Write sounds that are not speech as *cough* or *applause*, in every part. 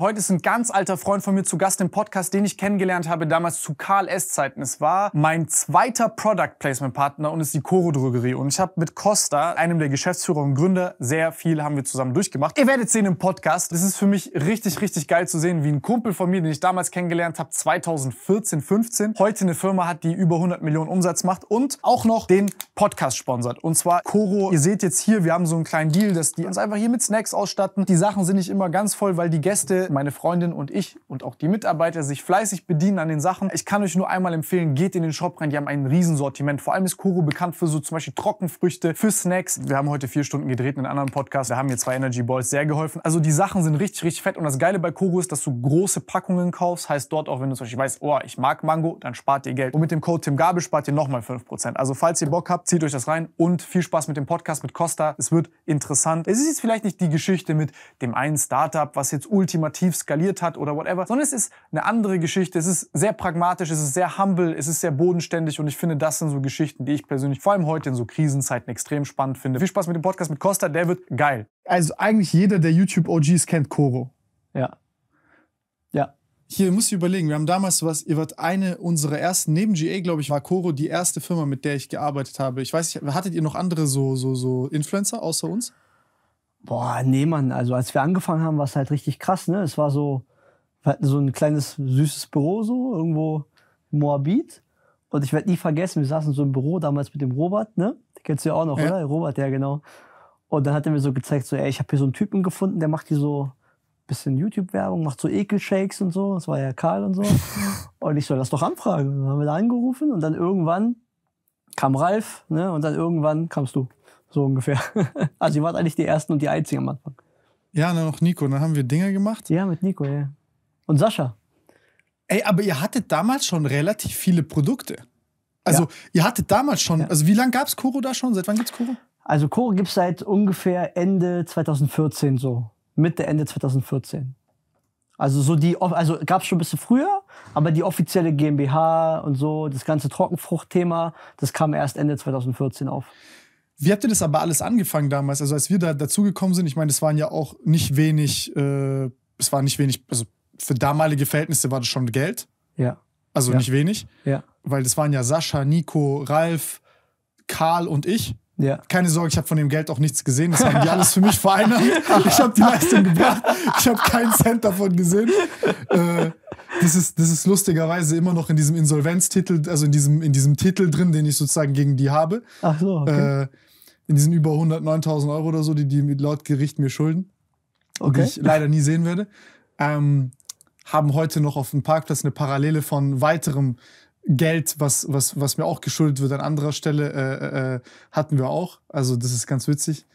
Heute ist ein ganz alter Freund von mir zu Gast im Podcast, den ich kennengelernt habe damals zu KLS-Zeiten. Es war mein zweiter Product Placement-Partner und ist die Coro Drogerie. Und ich habe mit Costa, einem der Geschäftsführer und Gründer, sehr viel haben wir zusammen durchgemacht. Ihr werdet sehen im Podcast. Es ist für mich richtig, richtig geil zu sehen, wie ein Kumpel von mir, den ich damals kennengelernt habe, 2014, 15, heute eine Firma hat, die über 100 Millionen Umsatz macht und auch noch den Podcast sponsert. Und zwar Coro. Ihr seht jetzt hier, wir haben so einen kleinen Deal, dass die uns einfach hier mit Snacks ausstatten. Die Sachen sind nicht immer ganz voll, weil die Gäste meine Freundin und ich und auch die Mitarbeiter sich fleißig bedienen an den Sachen. Ich kann euch nur einmal empfehlen, geht in den Shop rein, die haben ein Riesensortiment. Vor allem ist Koro bekannt für so zum Beispiel Trockenfrüchte, für Snacks. Wir haben heute vier Stunden gedreht in einem anderen Podcast. Da haben mir zwei Energy Balls sehr geholfen. Also die Sachen sind richtig, richtig fett. Und das Geile bei Koro ist, dass du große Packungen kaufst. Heißt dort auch, wenn du zum Beispiel weißt, oh, ich mag Mango, dann spart ihr Geld. Und mit dem Code Tim Gabel spart ihr nochmal 5%. Also falls ihr Bock habt, zieht euch das rein und viel Spaß mit dem Podcast mit Costa. Es wird interessant. Es ist jetzt vielleicht nicht die Geschichte mit dem einen Startup, was jetzt ultimativ innovativ skaliert hat oder whatever, sondern es ist eine andere Geschichte. Es ist sehr pragmatisch, es ist sehr humble, es ist sehr bodenständig und ich finde, das sind so Geschichten, die ich persönlich vor allem heute in so Krisenzeiten extrem spannend finde. Viel Spaß mit dem Podcast mit Costa, der wird geil. Also eigentlich jeder der YouTube OGs kennt Koro. Ja. Ja. Hier muss ich überlegen, wir haben damals was, ihr wart eine unserer ersten, neben GA, glaube ich, war Koro die erste Firma, mit der ich gearbeitet habe. Ich weiß nicht, hattet ihr noch andere so, so, so Influencer außer uns? Boah, nee, Mann. Also als wir angefangen haben, war es halt richtig krass, ne? Es war so, wir hatten so ein kleines süßes Büro so, irgendwo in Moabit. Und ich werde nie vergessen, wir saßen so im Büro damals mit dem Robert, ne? Den kennst du ja auch noch, ja. oder? Robert, ja, genau. Und dann hat er mir so gezeigt, so, ey, ich habe hier so einen Typen gefunden, der macht hier so ein bisschen YouTube-Werbung, macht so Ekel-Shakes und so. Das war ja Karl und so. *laughs* und ich soll das doch anfragen. dann haben wir da angerufen und dann irgendwann kam Ralf, ne? Und dann irgendwann kamst du so ungefähr. *laughs* also ihr wart eigentlich die Ersten und die Einzigen am Anfang. Ja, dann noch Nico, dann haben wir Dinge gemacht. Ja, mit Nico, ja. Und Sascha. Ey, aber ihr hattet damals schon relativ viele Produkte. Also ja. ihr hattet damals schon, ja. also wie lange gab es Koro da schon? Seit wann gibt es Koro? Also Koro gibt es seit ungefähr Ende 2014 so. Mitte, Ende 2014. Also so die, also gab es schon ein bisschen früher, aber die offizielle GmbH und so, das ganze Trockenfruchtthema, das kam erst Ende 2014 auf. Wie habt ihr das aber alles angefangen damals? Also als wir da dazugekommen sind, ich meine, es waren ja auch nicht wenig, äh, es war nicht wenig, also für damalige Verhältnisse war das schon Geld. Ja. Also ja. nicht wenig. Ja. Weil das waren ja Sascha, Nico, Ralf, Karl und ich. Ja. Keine Sorge, ich habe von dem Geld auch nichts gesehen. Das haben die alles für mich vereinnahmt. Ich habe die Leistung gebracht. Ich habe keinen Cent davon gesehen. Äh, das, ist, das ist lustigerweise immer noch in diesem Insolvenztitel, also in diesem, in diesem Titel drin, den ich sozusagen gegen die habe. Ach so, okay. Äh, in diesen über 109.000 Euro oder so, die die laut Gericht mir schulden. Okay. Die ich leider nie sehen werde. Ähm, haben heute noch auf dem Parkplatz eine Parallele von weiterem Geld, was, was, was mir auch geschuldet wird an anderer Stelle, äh, äh, äh hatten wir auch. Also das ist ganz witzig.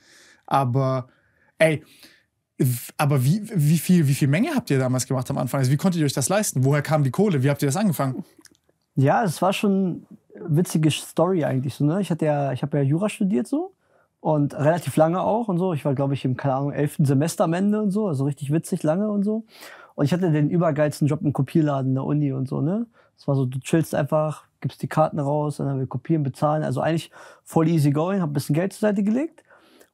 Aber ey, aber wie, wie, viel, wie viel Menge habt ihr damals gemacht am Anfang? Also wie konntet ihr euch das leisten? Woher kam die Kohle? Wie habt ihr das angefangen? Ja, es war schon eine witzige Story eigentlich. So, ne? Ich, ja, ich habe ja Jura studiert so und relativ lange auch und so. Ich war, glaube ich, im, keine Ahnung, elften Semester am Ende und so. Also richtig witzig lange und so. Und ich hatte den übergeilsten Job im Kopierladen der Uni und so, ne? Es war so, du chillst einfach, gibst die Karten raus, und dann will kopieren, bezahlen. Also eigentlich voll easy going, habe ein bisschen Geld zur Seite gelegt.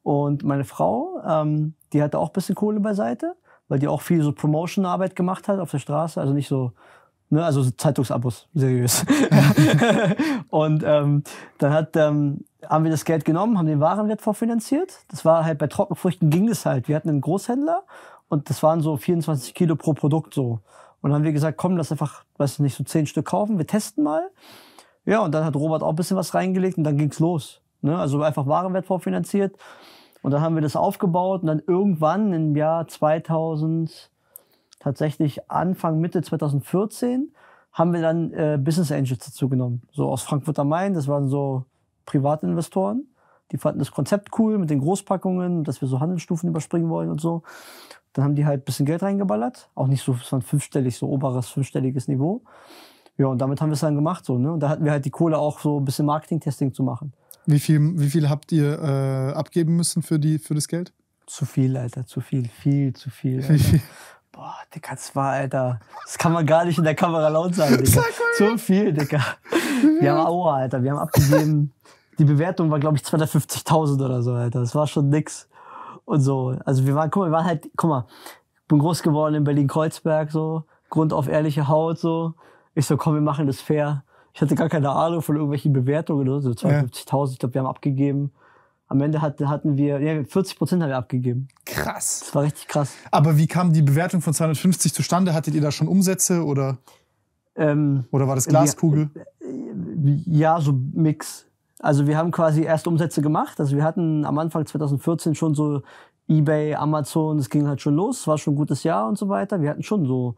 Und meine Frau, ähm, die hatte auch ein bisschen Kohle beiseite, weil die auch viel so Promotion-Arbeit gemacht hat auf der Straße. Also nicht so, ne, also Zeitungsabos, seriös. *laughs* und ähm, dann hat, ähm, haben wir das Geld genommen, haben den Warenwert vorfinanziert. Das war halt bei Trockenfrüchten ging das halt. Wir hatten einen Großhändler und das waren so 24 Kilo pro Produkt so. Und dann haben wir gesagt, komm, lass einfach, weiß nicht, so zehn Stück kaufen, wir testen mal. Ja, und dann hat Robert auch ein bisschen was reingelegt und dann ging's los. Ne? Also einfach Warenwert vorfinanziert. Und dann haben wir das aufgebaut und dann irgendwann im Jahr 2000, tatsächlich Anfang, Mitte 2014, haben wir dann äh, Business Angels dazu genommen. So aus Frankfurt am Main, das waren so Privatinvestoren. Die fanden das Konzept cool mit den Großpackungen, dass wir so Handelsstufen überspringen wollen und so. Dann haben die halt ein bisschen Geld reingeballert. Auch nicht so, es war ein fünfstellig, so oberes fünfstelliges Niveau. Ja, und damit haben wir es dann gemacht. So, ne? Und da hatten wir halt die Kohle auch so ein bisschen Marketing-Testing zu machen. Wie viel, wie viel habt ihr äh, abgeben müssen für, die, für das Geld? Zu viel, Alter, zu viel, viel, zu viel. Wie viel? Boah, Digga, das war, Alter. Das kann man gar nicht in der Kamera laut sagen, *laughs* Digga. Zu viel, Digga. Wir haben Aua, Alter. Wir haben abgegeben. Die Bewertung war, glaube ich, 250.000 oder so, Alter. Das war schon nix und so. Also wir waren, guck mal, wir waren halt, guck mal, bin groß geworden in Berlin-Kreuzberg, so, Grund auf ehrliche Haut, so. Ich so, komm, wir machen das fair. Ich hatte gar keine Ahnung von irgendwelchen Bewertungen, ne, so 52.000, ich glaube, wir haben abgegeben. Am Ende hatten, hatten wir, ja, 40 Prozent haben wir abgegeben. Krass. Das war richtig krass. Aber wie kam die Bewertung von 250 zustande? Hattet ihr da schon Umsätze oder, ähm, oder war das Glaskugel? Äh, äh, ja, so Mix. Also wir haben quasi erst Umsätze gemacht. Also wir hatten am Anfang 2014 schon so eBay, Amazon, es ging halt schon los, war schon ein gutes Jahr und so weiter. Wir hatten schon so,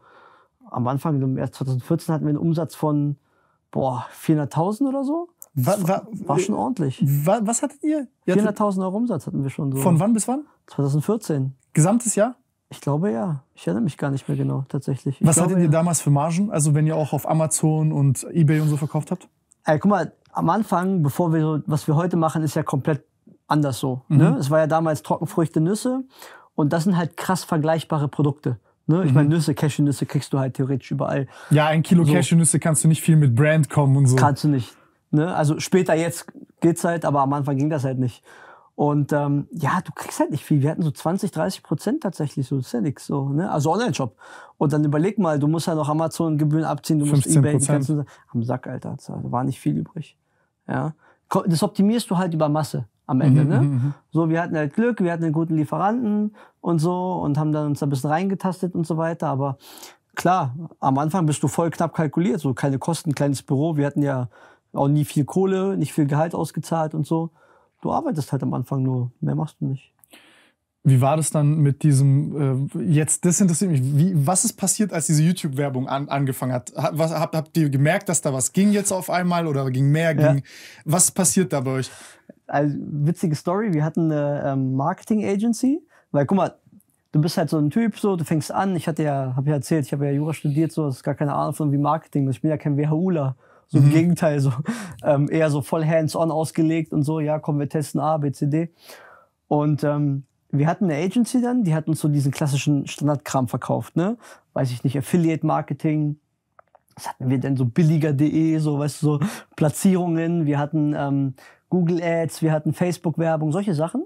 am Anfang, erst 2014 hatten wir einen Umsatz von, boah, 400.000 oder so. War, war, war, schon ordentlich. War, was hattet ihr? 400.000 Euro Umsatz hatten wir schon so. Von wann bis wann? 2014. Gesamtes Jahr? Ich glaube ja. Ich erinnere mich gar nicht mehr genau, tatsächlich. Ich was glaube, hattet ihr ja. damals für Margen? Also wenn ihr auch auf Amazon und Ebay und so verkauft habt? Ey, äh, guck mal, am Anfang, bevor wir so, was wir heute machen, ist ja komplett anders so. Ne? Mhm. Ne? Es war ja damals Trockenfrüchte, Nüsse und das sind halt krass vergleichbare Produkte. Ne? Ich mhm. meine, Nüsse, Cashewnüsse kriegst du halt theoretisch überall. Ja, ein Kilo so. Cashewnüsse kannst du nicht viel mit Brand kommen und so. Kannst du nicht. Ne? Also später jetzt geht's halt, aber am Anfang ging das halt nicht. Und ähm, ja, du kriegst halt nicht viel. Wir hatten so 20, 30 Prozent tatsächlich, so das ist ja nichts. So, ne? Also Online-Shop. Und dann überleg mal, du musst ja noch Amazon-Gebühren abziehen, du musst Ebay, am Sack, Alter. Da war nicht viel übrig. Ja. Das optimierst du halt über Masse am Ende. Mhm, ne? Mhm, mhm. So, wir hatten halt Glück, wir hatten einen guten Lieferanten und so und haben dann uns ein bisschen reingetastet und so weiter. Aber klar, am Anfang bist du voll knapp kalkuliert, so keine Kosten, kleines Büro. Wir hatten ja auch nie viel Kohle, nicht viel Gehalt ausgezahlt und so. Du arbeitest halt am Anfang nur, mehr machst du nicht. Wie war das dann mit diesem, äh, jetzt, das interessiert mich, wie, was ist passiert, als diese YouTube-Werbung an, angefangen hat? Ha, was, habt, habt ihr gemerkt, dass da was ging jetzt auf einmal oder ging mehr? Ja. Was passiert da bei euch? Also, witzige Story, wir hatten eine ähm, Marketing-Agency, weil guck mal, du bist halt so ein Typ, so, du fängst an, ich hatte ja, habe ja erzählt, ich habe ja Jura studiert, so, das ist gar keine Ahnung von wie Marketing, ich bin ja kein WHUler. So mhm. im Gegenteil, so ähm, eher so voll hands-on ausgelegt und so, ja, komm, wir testen A, B, C, D. Und ähm, wir hatten eine Agency dann, die hat uns so diesen klassischen Standardkram verkauft, ne? Weiß ich nicht, Affiliate Marketing. Was hatten wir denn so billiger.de, so weißt du, so Platzierungen, wir hatten ähm, Google Ads, wir hatten Facebook Werbung, solche Sachen.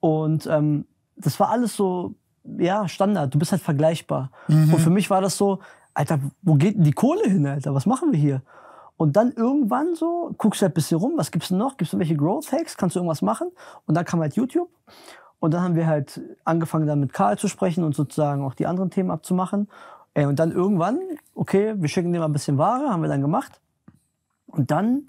Und ähm, das war alles so ja, Standard, du bist halt vergleichbar. Mhm. Und für mich war das so, Alter, wo geht denn die Kohle hin, Alter? Was machen wir hier? Und dann irgendwann so, guckst du halt ein bisschen rum, was gibt's denn noch? Gibt's noch welche Growth Hacks? Kannst du irgendwas machen? Und dann kam halt YouTube. Und dann haben wir halt angefangen, dann mit Karl zu sprechen und sozusagen auch die anderen Themen abzumachen. und dann irgendwann, okay, wir schicken dir mal ein bisschen Ware, haben wir dann gemacht. Und dann,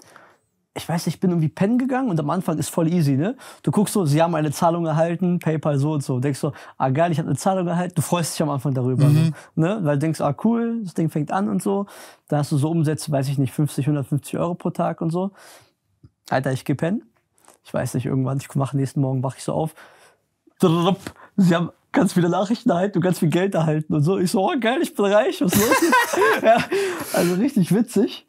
ich weiß nicht, ich bin irgendwie pennen gegangen und am Anfang ist voll easy, ne? Du guckst so, sie haben eine Zahlung erhalten, PayPal so und so. Denkst so, ah geil, ich habe eine Zahlung erhalten. Du freust dich am Anfang darüber, mhm. so, ne? ne? Weil du denkst, ah cool, das Ding fängt an und so. Da hast du so Umsätze, weiß ich nicht, 50, 150 Euro pro Tag und so. Alter, ich geh pennen. Ich weiß nicht, irgendwann, ich mache nächsten Morgen, wache ich so auf Sie haben ganz viele Nachrichten erhalten und ganz viel Geld erhalten und so. Ich so, oh geil, ich bin reich, was los jetzt? *laughs* ja, also richtig witzig.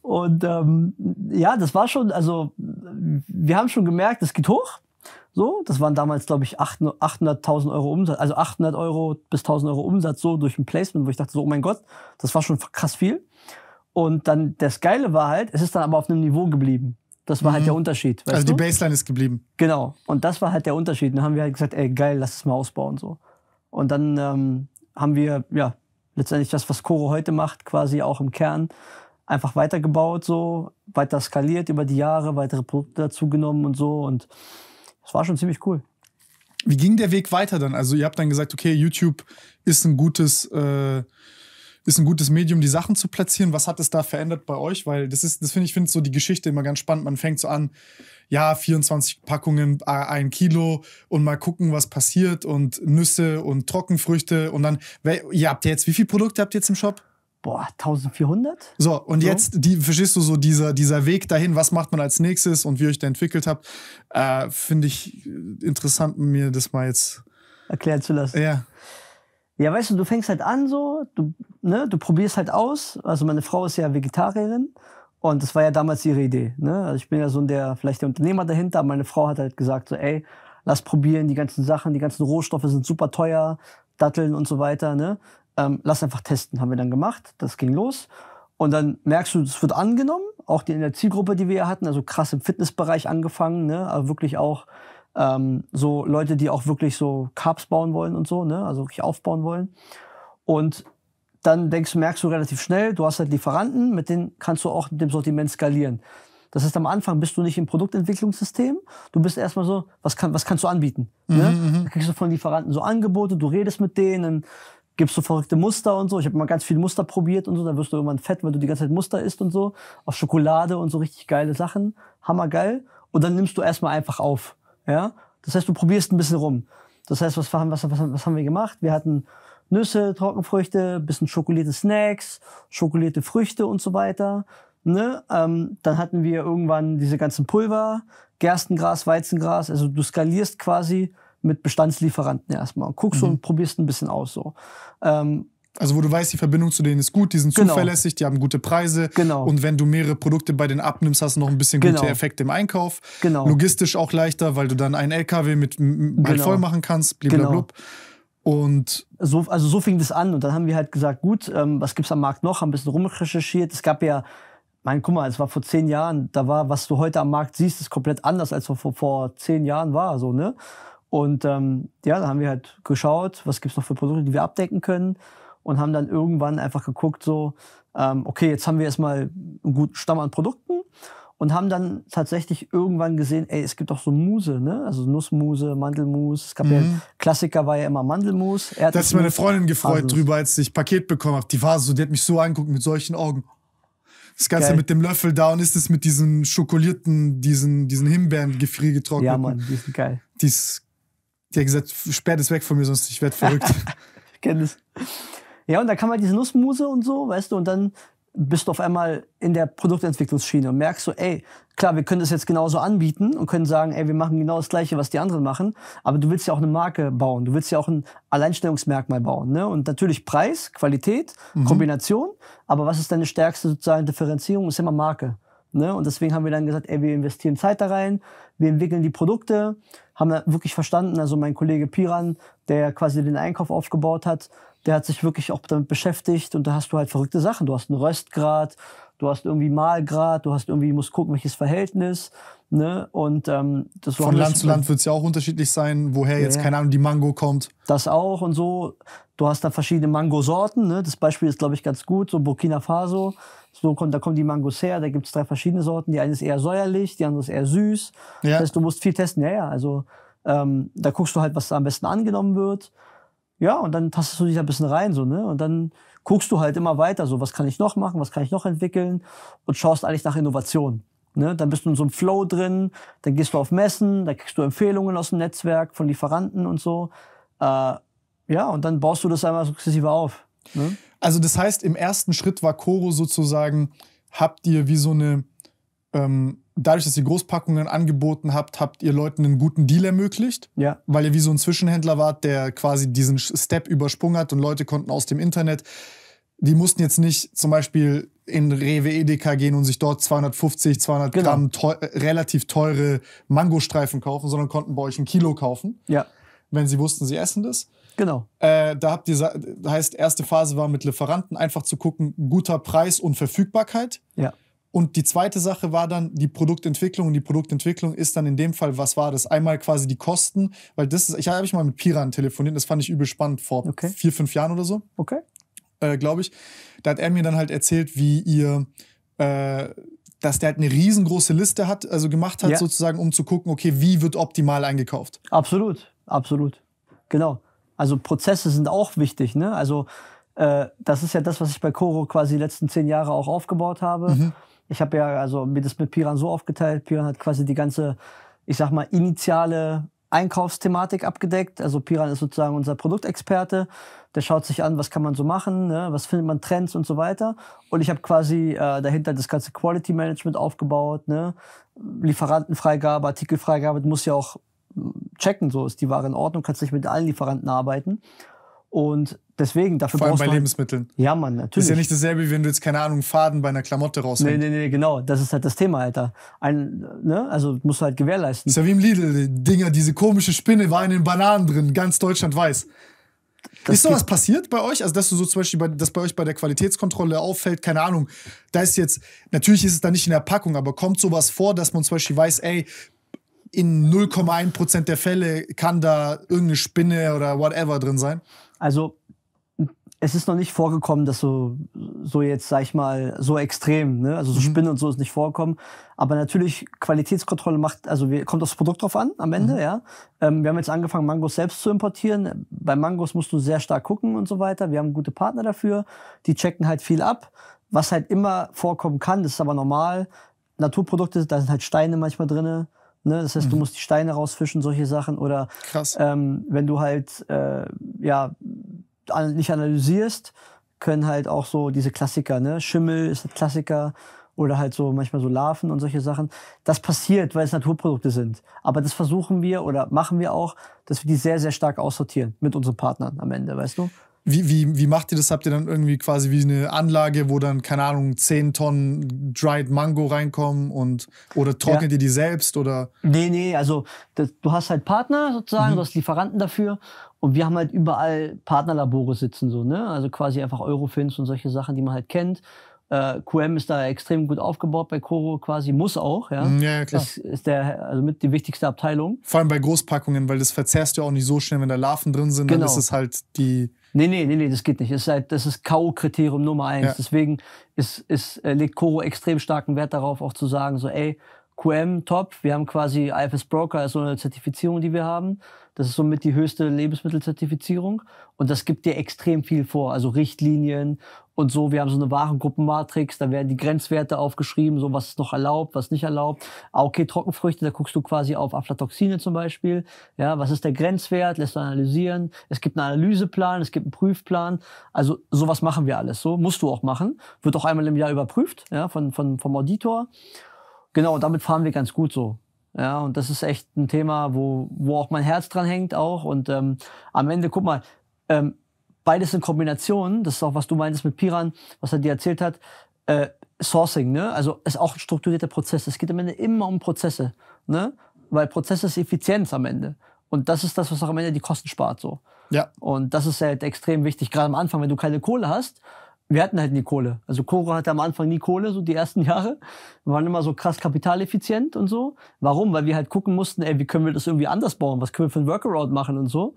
Und ähm, ja, das war schon, also wir haben schon gemerkt, es geht hoch. So, das waren damals, glaube ich, 800.000 Euro Umsatz, also 800 Euro bis 1000 Euro Umsatz so durch ein Placement, wo ich dachte so, oh mein Gott, das war schon krass viel. Und dann das Geile war halt, es ist dann aber auf einem Niveau geblieben. Das war mhm. halt der mhm. Unterschied. also die Baseline ist geblieben. Genau. Und das war halt der Unterschied. Dann haben wir halt gesagt, ey, geil, lass es mal ausbauen. so. Und dann ähm, haben wir, ja, letztendlich das, was Coro heute macht, quasi auch im Kern einfach weitergebaut, so, weiter skaliert über die Jahre, weitere Produkte dazugenommen und so. Und es war schon ziemlich cool. Wie ging der Weg weiter dann? Also, ihr habt dann gesagt, okay, YouTube ist ein gutes. Äh ist ein gutes Medium, die Sachen zu platzieren. Was hat es da verändert bei euch? Weil das ist, das finde ich, finde so die Geschichte immer ganz spannend. Man fängt so an, ja, 24 Packungen, äh, ein Kilo und mal gucken, was passiert und Nüsse und Trockenfrüchte und dann, ihr habt jetzt, wie viele Produkte habt ihr jetzt im Shop? boah, 1400. So, und so. jetzt, die, verstehst du so, dieser, dieser Weg dahin, was macht man als nächstes und wie ihr euch da entwickelt habt, äh, finde ich interessant, mir das mal jetzt erklären zu lassen. Ja. Ja, weißt du, du fängst halt an so, du, ne, du probierst halt aus. Also meine Frau ist ja Vegetarierin und das war ja damals ihre Idee. Ne? Also ich bin ja so der, vielleicht der Unternehmer dahinter, aber meine Frau hat halt gesagt so, ey, lass probieren, die ganzen Sachen, die ganzen Rohstoffe sind super teuer, Datteln und so weiter. Ne? Ähm, lass einfach testen, haben wir dann gemacht. Das ging los. Und dann merkst du, es wird angenommen, auch die, in der Zielgruppe, die wir ja hatten, also krass im Fitnessbereich angefangen, ne? aber also wirklich auch ähm, so Leute, die auch wirklich so Carbs bauen wollen und so, ne? also wirklich aufbauen wollen. Und dann denkst, du, merkst du relativ schnell, du hast halt Lieferanten, mit denen kannst du auch mit dem Sortiment skalieren. Das heißt, am Anfang bist du nicht im Produktentwicklungssystem. Du bist erstmal so, was, kann, was kannst du anbieten? Ne? Mhm, da mhm. kriegst du von Lieferanten so Angebote, du redest mit denen, dann gibst du verrückte Muster und so. Ich habe mal ganz viele Muster probiert und so. Dann wirst du irgendwann fett, weil du die ganze Zeit Muster isst und so. Auf Schokolade und so richtig geile Sachen. Hammergeil. Und dann nimmst du erstmal einfach auf. Ja? Das heißt, du probierst ein bisschen rum. Das heißt, was haben, was, was, was haben wir gemacht? Wir hatten Nüsse, Trockenfrüchte, bisschen schokolierte Snacks, schokolierte Früchte und so weiter. Ne? Ähm, dann hatten wir irgendwann diese ganzen Pulver, Gerstengras, Weizengras. Also du skalierst quasi mit Bestandslieferanten erstmal und guckst mhm. und probierst ein bisschen aus so. Ähm, also wo du weißt, die Verbindung zu denen ist gut, die sind genau. zuverlässig, die haben gute Preise. Genau. Und wenn du mehrere Produkte bei denen abnimmst, hast du noch ein bisschen genau. gute Effekte im Einkauf. Genau. Logistisch auch leichter, weil du dann einen LKW mit halt genau. voll machen kannst, blablabla. Genau. Und so, also so fing das an und dann haben wir halt gesagt, gut, ähm, was gibt's am Markt noch? Haben ein bisschen rumrecherchiert. Es gab ja, mein, guck mal, es war vor zehn Jahren, da war, was du heute am Markt siehst, ist komplett anders, als vor, vor zehn Jahren war, so, ne? Und ähm, ja, da haben wir halt geschaut, was gibt's noch für Produkte, die wir abdecken können und haben dann irgendwann einfach geguckt, so, ähm, okay, jetzt haben wir erstmal einen guten Stamm an Produkten und haben dann tatsächlich irgendwann gesehen, ey, es gibt doch so Muse, ne? Also Nussmuse, Mandelmus. Es gab mhm. ja Klassiker war ja immer Mandelmus. Da hat sich meine Freundin gefreut Haselnuss. Also drüber, als ich Paket bekommen habe. Die war so, die hat mich so angeguckt mit solchen Augen. Das Ganze Geil. mit dem Löffel da und ist es mit diesen schokolierten, diesen, diesen Himbeeren gefriergetrockneten. Ja, Mann, die sind geil. Die, ist, die hat gesagt, sperrt es weg von mir, sonst ich werde verrückt. *laughs* ich kenne das. Ja, und da kam halt diese Nussmuse und so, weißt du, und dann bist du auf einmal in der Produktentwicklungsschiene und merkst so, ey, klar, wir können das jetzt genauso anbieten und können sagen, ey, wir machen genau das Gleiche, was die anderen machen, aber du willst ja auch eine Marke bauen, du willst ja auch ein Alleinstellungsmerkmal bauen, ne? Und natürlich Preis, Qualität, mhm. Kombination, aber was ist deine stärkste sozusagen Differenzierung? Ist immer Marke, ne? Und deswegen haben wir dann gesagt, ey, wir investieren Zeit da rein, wir entwickeln die Produkte, haben wir wirklich verstanden, also mein Kollege Piran, der quasi den Einkauf aufgebaut hat, der hat sich wirklich auch damit beschäftigt und da hast du halt verrückte Sachen. Du hast einen Röstgrad, du hast irgendwie Mahlgrad, du hast irgendwie, musst gucken, welches Verhältnis. Ne? Und ähm, das Von Land zu Land wird es ja auch unterschiedlich sein, woher ja. jetzt, keine Ahnung, die Mango kommt. Das auch und so. Du hast da verschiedene Mangosorten. Ne? Das Beispiel ist, glaube ich, ganz gut. So Burkina Faso, so kommt, da kommen die Mangos her, da gibt es drei verschiedene Sorten. Die eine ist eher säuerlich, die andere ist eher süß. Ja. Das heißt, du musst viel testen. Ja, ja, also ähm, da guckst du halt, was da am besten angenommen wird ja, und dann tastest du dich ein bisschen rein, so, ne? Und dann guckst du halt immer weiter, so, was kann ich noch machen, was kann ich noch entwickeln und schaust eigentlich nach Innovation. Ne? Dann bist du in so einem Flow drin, dann gehst du auf Messen, dann kriegst du Empfehlungen aus dem Netzwerk von Lieferanten und so. Äh, ja, und dann baust du das einmal sukzessive auf. Ne? Also das heißt, im ersten Schritt war Coro sozusagen, habt ihr wie so eine ähm, dadurch, dass ihr Großpackungen angeboten habt, habt ihr Leuten einen guten Deal ermöglicht, ja. weil ihr wie so ein Zwischenhändler wart, der quasi diesen Step übersprungen hat und Leute konnten aus dem Internet, die mussten jetzt nicht zum Beispiel in Rewe Edeka gehen und sich dort 250, 200 genau. Gramm teu äh, relativ teure Mangostreifen kaufen, sondern konnten bei euch ein Kilo kaufen, ja. wenn sie wussten, sie essen das. Genau. Äh, da habt ihr, heißt, erste Phase war mit Lieferanten einfach zu gucken, guter Preis und Verfügbarkeit. Ja. Und die zweite Sache war dann die Produktentwicklung. Und die Produktentwicklung ist dann in dem Fall, was war das? Einmal quasi die Kosten, weil das ist, ich habe ich mal mit Piran telefoniert, das fand ich übel spannend vor okay. vier, fünf Jahren oder so. Okay. Äh, Glaube ich. Da hat er mir dann halt erzählt, wie ihr, äh, dass der halt eine riesengroße Liste hat, also gemacht hat, ja. sozusagen, um zu gucken, okay, wie wird optimal eingekauft. Absolut, absolut. Genau. Also Prozesse sind auch wichtig, ne? Also äh, das ist ja das, was ich bei Coro quasi die letzten zehn Jahre auch aufgebaut habe. Mhm ich habe ja also mir das mit Piran so aufgeteilt. Piran hat quasi die ganze, ich sag mal, initiale Einkaufsthematik abgedeckt. Also Piran ist sozusagen unser Produktexperte. Der schaut sich an, was kann man so machen, ne? was findet man Trends und so weiter. Und ich habe quasi äh, dahinter das ganze Quality Management aufgebaut, ne? Lieferantenfreigabe, Artikelfreigabe. Du musst ja auch checken, so ist die Ware in Ordnung, kannst nicht mit allen Lieferanten arbeiten. Und deswegen, dafür Vor allem bei halt Lebensmitteln. Ja, Mann, natürlich. ist ja nicht dasselbe, wie wenn du jetzt, keine Ahnung, Faden bei einer Klamotte raushängst. Nee, nee, nee, genau. Das ist halt das Thema, Alter. Ein, ne? Also musst du halt gewährleisten. ist ja wie im Lidl, die Dinger, diese komische Spinne war in den Bananen drin, ganz Deutschland weiß. Das ist sowas passiert bei euch? Also, dass du so zum Beispiel, bei, dass bei euch bei der Qualitätskontrolle auffällt, keine Ahnung, da ist jetzt, natürlich ist es da nicht in der Packung, aber kommt sowas vor, dass man zum Beispiel weiß, ey, in 0,1% der Fälle kann da irgendeine Spinne oder whatever drin sein? Also es ist noch nicht vorgekommen, dass so, so jetzt, sag ich mal, so extrem, ne? also so mhm. Spinnen und so ist nicht vorgekommen. Aber natürlich, Qualitätskontrolle macht, also wir, kommt das Produkt drauf an am Ende, mhm. ja. Ähm, wir haben jetzt angefangen, Mangos selbst zu importieren. Bei Mangos musst du sehr stark gucken und so weiter. Wir haben gute Partner dafür, die checken halt viel ab. Was halt immer vorkommen kann, das ist aber normal. Naturprodukte, da sind halt Steine manchmal drinne. Ne? Das heißt, mhm. du musst die Steine rausfischen, solche Sachen. Oder ähm, wenn du halt äh, ja, an, nicht analysierst, können halt auch so diese Klassiker, ne? Schimmel ist ein Klassiker oder halt so manchmal so Larven und solche Sachen. Das passiert, weil es Naturprodukte sind. Aber das versuchen wir oder machen wir auch, dass wir die sehr, sehr stark aussortieren mit unseren Partnern am Ende, weißt du? Wie, wie, wie macht ihr das? Habt ihr dann irgendwie quasi wie eine Anlage, wo dann, keine Ahnung, 10 Tonnen Dried Mango reinkommen und oder trocknet ja. ihr die selbst oder? Nee, nee, also das, du hast halt Partner sozusagen, mhm. du hast Lieferanten dafür und wir haben halt überall Partnerlabore sitzen, so, ne? Also quasi einfach Eurofins und solche Sachen, die man halt kennt. Äh, QM ist da extrem gut aufgebaut bei Coro quasi, muss auch. Ja, ja klar. Das ist der, also mit die wichtigste Abteilung. Vor allem bei Großpackungen, weil das verzerrst du auch nicht so schnell, wenn da Larven drin sind. Genau. Dann ist es halt die... Nee, nee, nee, nee, das geht nicht. Das ist, halt, das ist K.O.-Kriterium Nummer eins. Ja. Deswegen ist, ist, äh, legt Coro extrem starken Wert darauf, auch zu sagen, so, ey, QM top, wir haben quasi IFS Broker, ist so eine Zertifizierung, die wir haben. Das ist somit die höchste Lebensmittelzertifizierung und das gibt dir extrem viel vor, also Richtlinien und so. Wir haben so eine Warengruppenmatrix, da werden die Grenzwerte aufgeschrieben, so was ist noch erlaubt, was nicht erlaubt. Ah, okay, Trockenfrüchte, da guckst du quasi auf Aflatoxine zum Beispiel. Ja, was ist der Grenzwert? Lässt du analysieren. Es gibt einen Analyseplan, es gibt einen Prüfplan. Also sowas machen wir alles. So musst du auch machen. Wird auch einmal im Jahr überprüft, ja, von, von, vom Auditor. Genau, damit fahren wir ganz gut so. Ja, und das ist echt ein Thema, wo, wo auch mein Herz dran hängt auch. Und ähm, am Ende, guck mal, ähm, beides in Kombination, das ist auch, was du meintest mit Piran, was er dir erzählt hat, äh, Sourcing, ne? Also ist auch ein strukturierter Prozess. Es geht am Ende immer um Prozesse, ne? Weil Prozess ist Effizienz am Ende. Und das ist das, was auch am Ende die Kosten spart, so. Ja. Und das ist halt extrem wichtig, gerade am Anfang, wenn du keine Kohle hast wir hatten halt nie Kohle. Also Coro hatte am Anfang nie Kohle, so die ersten Jahre. Wir waren immer so krass kapitaleffizient und so. Warum? Weil wir halt gucken mussten, ey, wie können wir das irgendwie anders bauen? Was können wir für ein Workaround machen und so?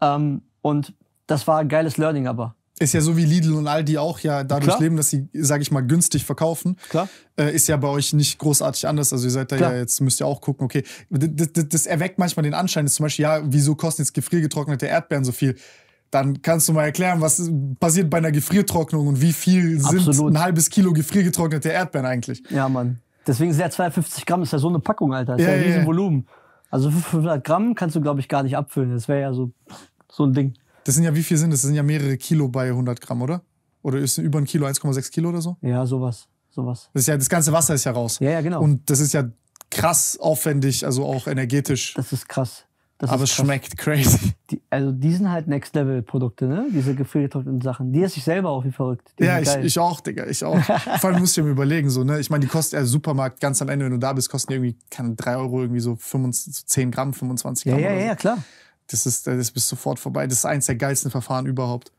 Ähm, und das war ein geiles Learning aber. Ist ja so wie Lidl und Aldi auch ja dadurch Klar. leben, dass sie, sage ich mal, günstig verkaufen. Klar. Äh, ist ja bei euch nicht großartig anders. Also ihr seid da Klar. ja jetzt, müsst ihr auch gucken, okay. Das, das, das erweckt manchmal den Anschein, dass zum Beispiel, ja, wieso kosten jetzt gefriergetrocknete Erdbeeren so viel? dann kannst du mal erklären, was passiert bei einer Gefriertrocknung und wie viel sind Absolut. ein halbes Kilo gefriergetrocknete Erdbeeren eigentlich. Ja, Mann. Deswegen sind ja 250 Gramm, ist ja so eine Packung, Alter. Ist ja, ja, ein Riesenvolumen. Volumen. Also 500 Gramm kannst du, glaube ich, gar nicht abfüllen. Das wäre ja so, so ein Ding. Das sind ja, wie viel sind das? Das sind ja mehrere Kilo bei 100 Gramm, oder? Oder ist über ein Kilo, 1,6 Kilo oder so? Ja, sowas. sowas. Das, ist ja, das ganze Wasser ist ja raus. Ja, ja, genau. Und das ist ja krass aufwendig, also auch energetisch. Das ist krass. Das aber es schmeckt crazy. Die, also die sind halt Next-Level-Produkte, ne? Diese gefilterten Sachen. Die esse ich selber auch wie verrückt. Die ja, ich, ich, auch, Digga. Ich auch. *laughs* Vor allem musst du mir überlegen, so, ne? Ich meine, die kosten, also Supermarkt, ganz am Ende, wenn du da bist, kosten die irgendwie, keine 3 Euro, irgendwie so 25, 10 Gramm, 25 Gramm. Ja, ja, so. ja, klar. Das ist, das bist sofort vorbei. Das ist eins der geilsten Verfahren überhaupt.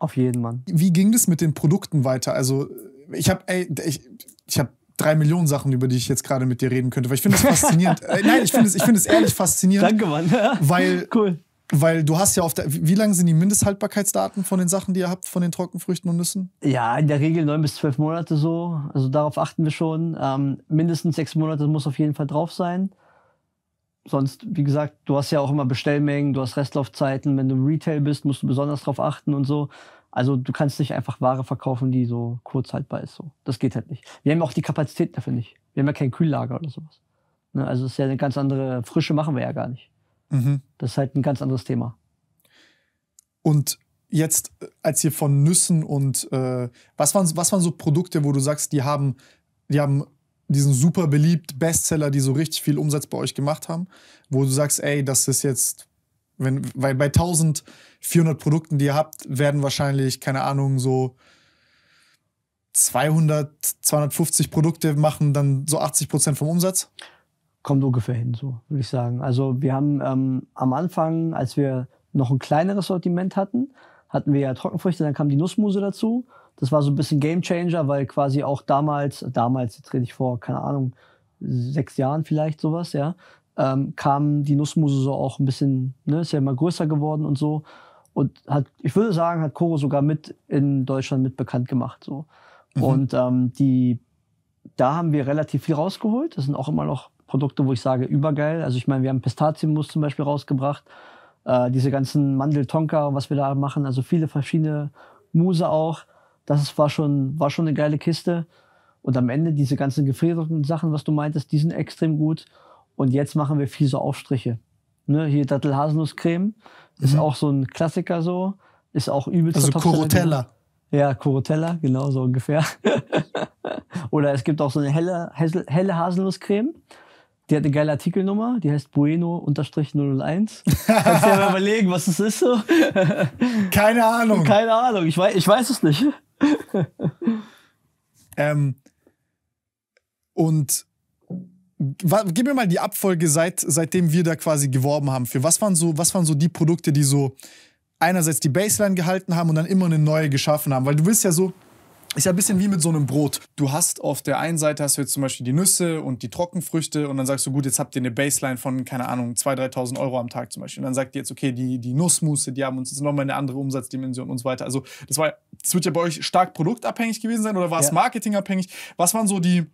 Auf jeden Mann. Wie ging das mit den Produkten weiter? Also, ich habe, ich, ich habe drei Millionen Sachen, über die ich jetzt gerade mit dir reden könnte, weil ich finde es faszinierend. *laughs* äh, nein, ich finde es, find es ehrlich faszinierend. Danke, Mann. Weil, cool. Weil du hast ja auf der. Wie lange sind die Mindesthaltbarkeitsdaten von den Sachen, die ihr habt, von den Trockenfrüchten und Nüssen? Ja, in der Regel neun bis zwölf Monate so. Also darauf achten wir schon. Ähm, mindestens sechs Monate muss auf jeden Fall drauf sein. Sonst, wie gesagt, du hast ja auch immer Bestellmengen, du hast Restlaufzeiten. Wenn du im Retail bist, musst du besonders darauf achten und so. Also du kannst nicht einfach Ware verkaufen, die so kurz haltbar ist. So. Das geht halt nicht. Wir haben auch die Kapazität dafür nicht. Wir haben ja kein Kühllager oder sowas. Ne? Also es ist ja eine ganz andere Frische machen wir ja gar nicht. Mhm. Das ist halt ein ganz anderes Thema. Und jetzt, äh, als ihr von Nüssen und äh, was, waren, was waren so Produkte, wo du sagst, die haben, die haben diesen super beliebt Bestseller, die so richtig viel Umsatz bei euch gemacht haben, wo du sagst, ey, das ist jetzt wenn, weil bei 1400 Produkten, die ihr habt, werden wahrscheinlich, keine Ahnung, so 200, 250 Produkte machen dann so 80 Prozent vom Umsatz? Kommt ungefähr hin, so würde ich sagen. Also wir haben ähm, am Anfang, als wir noch ein kleineres Sortiment hatten, hatten wir ja Trockenfrüchte, dann kam die Nussmuse dazu. Das war so ein bisschen Gamechanger, weil quasi auch damals, damals, jetzt rede ich vor, keine Ahnung, sechs Jahren vielleicht sowas, ja, ähm, kam die Nussmuse so auch ein bisschen, ne, ist ja immer größer geworden und so. Und hat, ich würde sagen, hat Koro sogar mit in Deutschland mit bekannt gemacht. So. Mhm. Und ähm, die, da haben wir relativ viel rausgeholt. Das sind auch immer noch Produkte, wo ich sage, übergeil. Also ich meine, wir haben Pistazienmus zum Beispiel rausgebracht. Äh, diese ganzen Mandeltonka, was wir da machen. Also viele verschiedene Muse auch. Das war schon, war schon eine geile Kiste. Und am Ende diese ganzen gefrierten Sachen, was du meintest, die sind extrem gut. Und jetzt machen wir viel so Aufstriche. Ne? Hier Dattel-Haselnusscreme ist mhm. auch so ein Klassiker so. Ist auch übelst. Also Corotella. Ja, Corotella, genau so ungefähr. *laughs* Oder es gibt auch so eine helle, Häsel, helle Haselnusscreme. Die hat eine geile Artikelnummer, die heißt Bueno-001. Kannst du dir mal *laughs* überlegen, was das ist so. *laughs* Keine Ahnung. Keine Ahnung, ich weiß, ich weiß es nicht. ähm, und gib mir mal die Abfolge seit, seitdem wir da quasi geworben haben. Für was waren so, was waren so die Produkte, die so einerseits die Baseline gehalten haben und dann immer eine neue geschaffen haben? Weil du willst ja so, ist ja ein bisschen wie mit so einem Brot. Du hast auf der einen Seite hast du jetzt zum Beispiel die Nüsse und die Trockenfrüchte und dann sagst du, gut, jetzt habt ihr eine Baseline von, keine Ahnung, 2.000, 3.000 Euro am Tag zum Beispiel. Und dann sagt ihr jetzt, okay, die, die Nussmusse, die haben uns jetzt nochmal eine andere Umsatzdimension und so weiter. Also das, war, das wird ja bei euch stark produktabhängig gewesen sein oder war es ja. marketingabhängig? Was waren so die,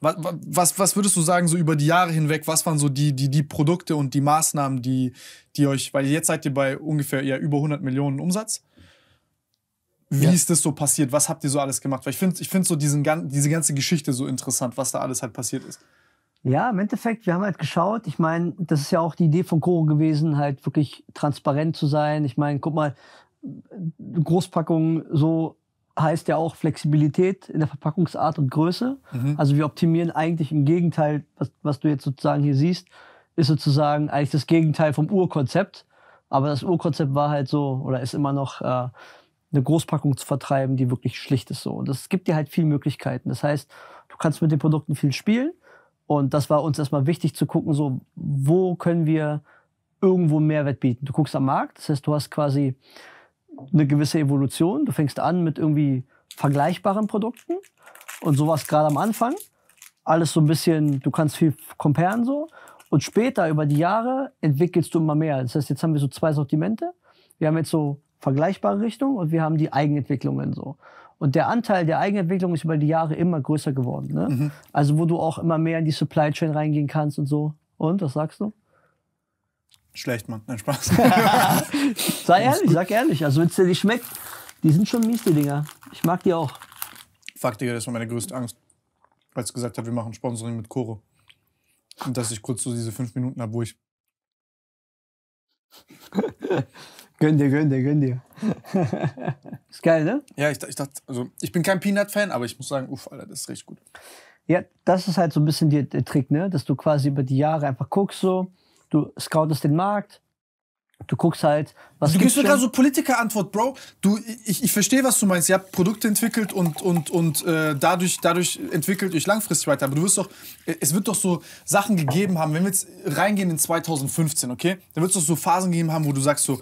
was, was, was würdest du sagen, so über die Jahre hinweg, was waren so die, die, die Produkte und die Maßnahmen, die, die euch, weil jetzt seid ihr bei ungefähr ja, über 100 Millionen Umsatz. Wie ja. ist das so passiert? Was habt ihr so alles gemacht? Weil ich finde ich find so diesen, diese ganze Geschichte so interessant, was da alles halt passiert ist. Ja, im Endeffekt, wir haben halt geschaut. Ich meine, das ist ja auch die Idee von Coro gewesen, halt wirklich transparent zu sein. Ich meine, guck mal, Großpackungen so heißt ja auch Flexibilität in der Verpackungsart und Größe. Mhm. Also wir optimieren eigentlich im Gegenteil, was, was du jetzt sozusagen hier siehst, ist sozusagen eigentlich das Gegenteil vom Urkonzept. Aber das Urkonzept war halt so oder ist immer noch äh, eine Großpackung zu vertreiben, die wirklich schlicht ist so. Und das gibt dir halt viele Möglichkeiten. Das heißt, du kannst mit den Produkten viel spielen. Und das war uns erstmal wichtig zu gucken, so wo können wir irgendwo Mehrwert bieten. Du guckst am Markt, das heißt, du hast quasi eine gewisse Evolution. Du fängst an mit irgendwie vergleichbaren Produkten und sowas gerade am Anfang. Alles so ein bisschen, du kannst viel comparen so. Und später über die Jahre entwickelst du immer mehr. Das heißt, jetzt haben wir so zwei Sortimente. Wir haben jetzt so vergleichbare Richtungen und wir haben die Eigenentwicklungen so. Und der Anteil der Eigenentwicklung ist über die Jahre immer größer geworden. Ne? Mhm. Also wo du auch immer mehr in die Supply Chain reingehen kannst und so. Und was sagst du? Schlecht, Mann. Nein, Spaß. *laughs* Sei ehrlich, sag ehrlich. Also, wenn es dir nicht schmeckt, die sind schon mies, die Dinger. Ich mag die auch. Fakt, Digga, das war meine größte Angst. Als ich gesagt habe, wir machen Sponsoring mit Koro. Und dass ich kurz so diese fünf Minuten habe, wo ich. *laughs* gönn dir, gönn dir, gönn dir. *laughs* ist geil, ne? Ja, ich, ich dachte, also ich bin kein Peanut-Fan, aber ich muss sagen, uff, Alter, das ist richtig gut. Ja, das ist halt so ein bisschen der, der Trick, ne? Dass du quasi über die Jahre einfach guckst so du scoutest den Markt, du guckst halt, was Du gibst sogar so Politiker-Antwort, Bro. Du, ich, ich verstehe, was du meinst. Ihr habt Produkte entwickelt und, und, und äh, dadurch, dadurch entwickelt euch langfristig weiter. Aber du wirst doch, es wird doch so Sachen gegeben haben, wenn wir jetzt reingehen in 2015, okay? Dann wird es doch so Phasen gegeben haben, wo du sagst so,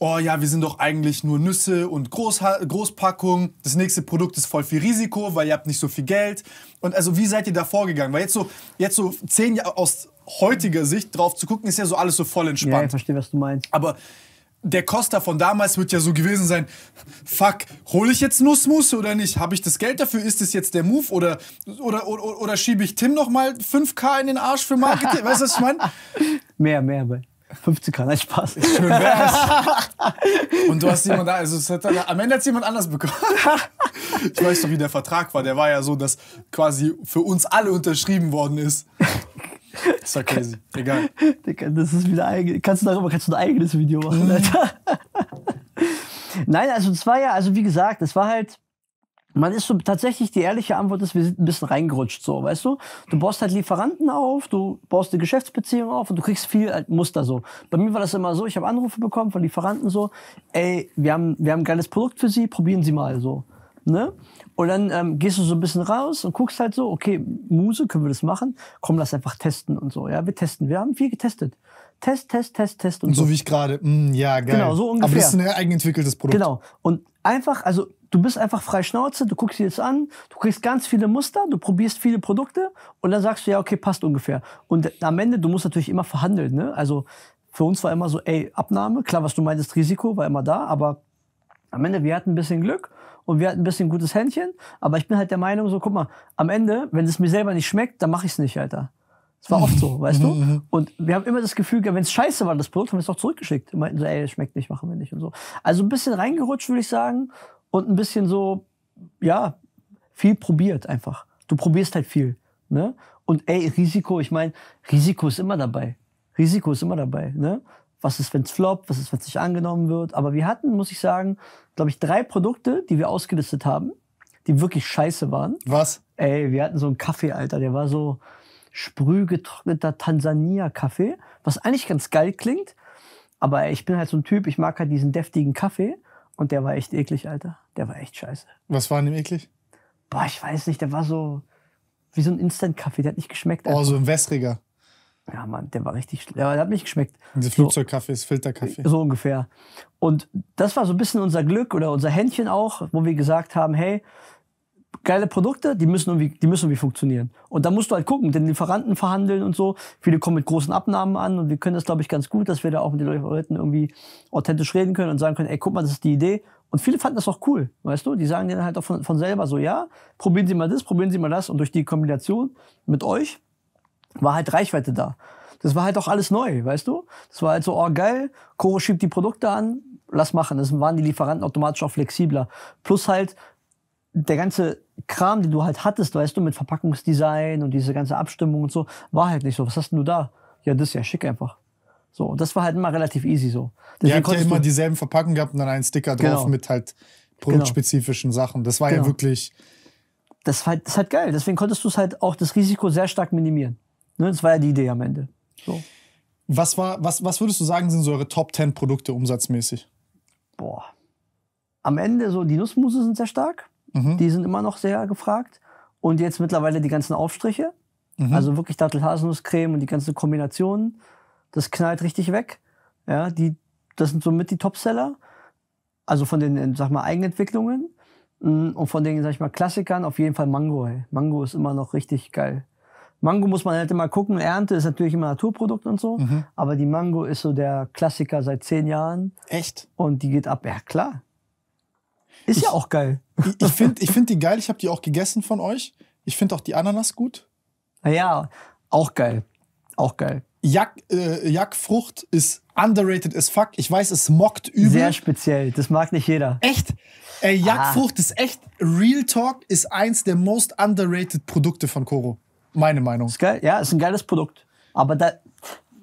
oh ja, wir sind doch eigentlich nur Nüsse und Großha Großpackungen. Das nächste Produkt ist voll viel Risiko, weil ihr habt nicht so viel Geld. Und also wie seid ihr da vorgegangen? Weil jetzt so, jetzt so zehn Jahre aus, heutiger Sicht drauf zu gucken, ist ja so alles so voll entspannt. Ja, ich verstehe, was du meinst. Aber der Costa von damals wird ja so gewesen sein, fuck, hole ich jetzt Nussmus oder nicht? Habe ich das Geld dafür? Ist das jetzt der Move? Oder, oder, oder, oder schiebe ich Tim nochmal 5K in den Arsch für Marketing? weißt du, was ich meine? *laughs* Mehr, mehr, aber 50k, nein, Spaß. Schön wär's. *laughs* Und du hast jemand da, also hat, am Ende hat es jemand anders bekommen. *laughs* Ich weiß doch, wie der Vertrag war. Der war ja so, dass quasi für uns alle unterschrieben worden ist. Das war crazy. Egal. das ist wieder eigen. Kannst du darüber kannst du ein eigenes Video machen, mhm. Alter. *laughs* Nein, also es war ja, also wie gesagt, es war halt. Man ist so tatsächlich die ehrliche Antwort ist, wir sind ein bisschen reingerutscht, so, weißt du? Du baust halt Lieferanten auf, du baust eine Geschäftsbeziehung auf und du kriegst viel halt Muster so. Bei mir war das immer so, ich habe Anrufe bekommen von Lieferanten so, ey, wir haben, wir haben ein geiles Produkt für Sie, probieren Sie mal so. Ne? Und dann ähm, gehst du so ein bisschen raus und guckst halt so, okay, Muse, können wir das machen? Komm, lass einfach testen und so. Ja, wir testen. Wir haben viel getestet. Test, Test, Test, Test und so. So wie ich gerade. Mm, ja, geil. Genau, so ungefähr. Aber das ist ein eigenentwickeltes Produkt. Genau. Und einfach, also du bist einfach frei Schnauze, du guckst dir das an, du kriegst ganz viele Muster, du probierst viele Produkte und dann sagst du, ja, okay, passt ungefähr. Und am Ende, du musst natürlich immer verhandeln. Ne? Also für uns war immer so, ey, Abnahme, klar, was du meintest, Risiko war immer da, aber am Ende, wir hatten ein bisschen Glück und wir hatten ein bisschen gutes Händchen. Aber ich bin halt der Meinung, so, guck mal, am Ende, wenn es mir selber nicht schmeckt, dann mache ich es nicht, Alter. Es war oft so, *laughs* weißt du? Mhm, mhm. Und wir haben immer das Gefühl, wenn es scheiße war, das Produkt, haben wir es doch zurückgeschickt. Und meinten so, ey, es schmeckt nicht, machen wir nicht und so. Also ein bisschen reingerutscht, würde ich sagen. Und ein bisschen so, ja, viel probiert einfach. Du probierst halt viel. Ne? Und ey, Risiko, ich meine, Risiko ist immer dabei. Risiko ist immer dabei. Ne? was ist, wenn es floppt, was ist, wenn es nicht angenommen wird. Aber wir hatten, muss ich sagen, glaube ich, drei Produkte, die wir ausgelistet haben, die wirklich scheiße waren. Was? Ey, wir hatten so einen Kaffee, Alter, der war so sprühgetrockneter Tansania-Kaffee, was eigentlich ganz geil klingt. Aber ich bin halt so ein Typ, ich mag halt diesen deftigen Kaffee und der war echt eklig, Alter. Der war echt scheiße. Was war an dem eklig? Boah, ich weiß nicht, der war so wie so ein Instant-Kaffee, der hat nicht geschmeckt. Oh, Alter. Oh, so ein wässriger. Ja, Mann, der war richtig, der, hat mich geschmeckt. Diese Flugzeugkaffee ist Filterkaffee. So ungefähr. Und das war so ein bisschen unser Glück oder unser Händchen auch, wo wir gesagt haben, hey, geile Produkte, die müssen irgendwie, die müssen irgendwie funktionieren. Und da musst du halt gucken, den Lieferanten verhandeln und so. Viele kommen mit großen Abnahmen an und wir können das, glaube ich, ganz gut, dass wir da auch mit den Leuten irgendwie authentisch reden können und sagen können, ey, guck mal, das ist die Idee. Und viele fanden das auch cool, weißt du? Die sagen dann halt auch von, von selber so, ja, probieren Sie mal das, probieren Sie mal das. Und durch die Kombination mit euch war halt Reichweite da. Das war halt auch alles neu, weißt du? Das war halt so, oh geil, Koro schiebt die Produkte an, lass machen. Das waren die Lieferanten automatisch auch flexibler. Plus halt der ganze Kram, den du halt hattest, weißt du, mit Verpackungsdesign und diese ganze Abstimmung und so, war halt nicht so. Was hast denn du da? Ja, das ist ja schick einfach. So, das war halt immer relativ easy so. Ja, ich habt ja immer dieselben Verpackungen gehabt und dann einen Sticker drauf genau. mit halt genau. produktspezifischen genau. Sachen. Das war genau. ja wirklich. Das war, halt, das ist halt geil. Deswegen konntest du es halt auch das Risiko sehr stark minimieren. Ne, das war ja die Idee am Ende. So. Was, war, was, was würdest du sagen, sind so eure Top 10 Produkte umsatzmäßig? Boah. Am Ende so, die Nussmusse sind sehr stark. Mhm. Die sind immer noch sehr gefragt. Und jetzt mittlerweile die ganzen Aufstriche. Mhm. Also wirklich Dattel-Haselnusscreme und die ganzen Kombinationen. Das knallt richtig weg. Ja, die, das sind so mit die Topseller. Also von den, sag mal, Eigenentwicklungen. Mm, und von den, sag ich mal, Klassikern auf jeden Fall Mango. Mango ist immer noch richtig geil. Mango muss man halt immer gucken. Ernte ist natürlich immer Naturprodukt und so. Mhm. Aber die Mango ist so der Klassiker seit zehn Jahren. Echt? Und die geht ab. Ja, klar. Ist ich, ja auch geil. *laughs* Ich, ich finde ich find die geil. Ich habe die auch gegessen von euch. Ich finde auch die Ananas gut. Ah ja, auch geil. Auch geil. Jack, äh, Jackfrucht ist underrated as fuck. Ich weiß, es mockt übel. Sehr speziell. Das mag nicht jeder. Echt? Ey, Jackfrucht ah. ist echt, Real Talk ist eins der most underrated Produkte von Koro. Meine Meinung. Ist geil, ja, ist ein geiles Produkt. Aber da,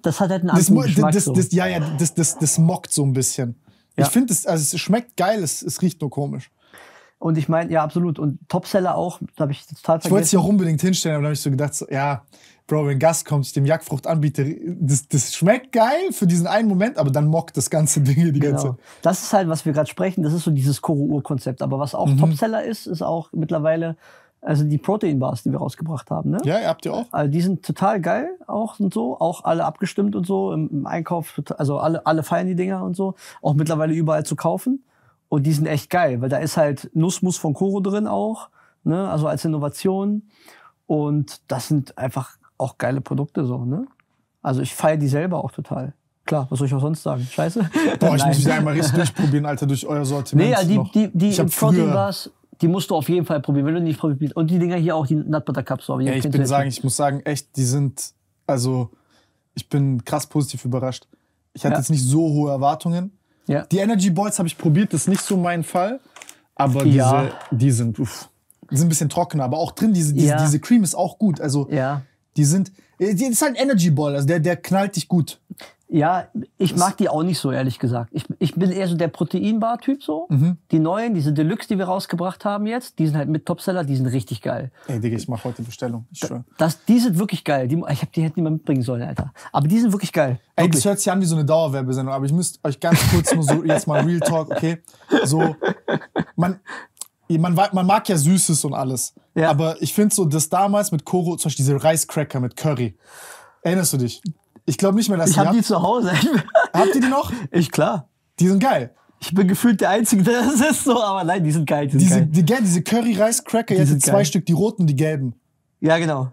das hat halt einen anderen das, Geschmack. Das, so. das, ja, ja, das, das, das mockt so ein bisschen. Ja. Ich finde, es, also es schmeckt geil, es, es riecht nur komisch. Und ich meine, ja, absolut. Und Topseller auch, da habe ich total vergessen. Ich wollte es ja auch unbedingt hinstellen, aber da habe ich so gedacht, so, ja, Bro, wenn Gast kommt, ich dem Jagdfrucht anbiete, das, das schmeckt geil für diesen einen Moment, aber dann mockt das ganze *laughs* Ding hier die genau. ganze Zeit. Das ist halt, was wir gerade sprechen, das ist so dieses Koro-Ur-Konzept. Aber was auch mhm. Topseller ist, ist auch mittlerweile also die Protein-Bars, die wir rausgebracht haben. Ne? Ja, ihr habt ihr auch. Also die sind total geil auch und so, auch alle abgestimmt und so im, im Einkauf, also alle, alle feiern die Dinger und so, auch mittlerweile überall zu kaufen. Und die sind echt geil, weil da ist halt Nussmus von Koro drin auch, ne? also als Innovation. Und das sind einfach auch geile Produkte so. Ne? Also ich feiere die selber auch total. Klar, was soll ich auch sonst sagen? Scheiße. Boah, ich *laughs* muss die einmal richtig durchprobieren, Alter, durch euer Sortiment. Nee, ja, die, die, die, die Proteinbars, die musst du auf jeden Fall probieren, wenn du nicht probierst. Und die Dinger hier auch, die Nut Butter Cups. So, ja, ich, bin sagen, ich muss sagen, echt, die sind, also ich bin krass positiv überrascht. Ich hatte ja. jetzt nicht so hohe Erwartungen. Ja. Die Energy Balls habe ich probiert, das ist nicht so mein Fall. Aber ja. die sind, uff, die sind ein bisschen trockener. Aber auch drin, diese, diese, diese Cream ist auch gut. Also die sind, die ist halt ein Energy Ball, also der, der knallt dich gut. Ja, ich mag die auch nicht so, ehrlich gesagt. Ich, ich bin eher so der Proteinbar-Typ so. Mhm. Die neuen, diese Deluxe, die wir rausgebracht haben jetzt, die sind halt mit Topseller, die sind richtig geil. Ey, Digga, ich mach heute Bestellung. Ich schwör. das, die sind wirklich geil. Die, ich hab die hätten niemand mitbringen sollen, Alter. Aber die sind wirklich geil. Ey, wirklich. das hört sich an wie so eine Dauerwerbesendung, aber ich müsste euch ganz kurz nur so jetzt mal Real Talk, okay? So, man, man, man mag ja Süßes und alles. Ja. Aber ich finde so, das damals mit Koro, zum Beispiel diese Reiscracker mit Curry. Erinnerst du dich? Ich glaube nicht mehr, dass ich habe die zu Hause. *laughs* Habt ihr die noch? Ich klar. Die sind geil. Ich bin gefühlt der Einzige, der das ist so, aber nein, die sind geil. Die sind diese, geil. Die, diese curry Rice cracker jetzt sind zwei geil. Stück, die roten, die gelben. Ja, genau.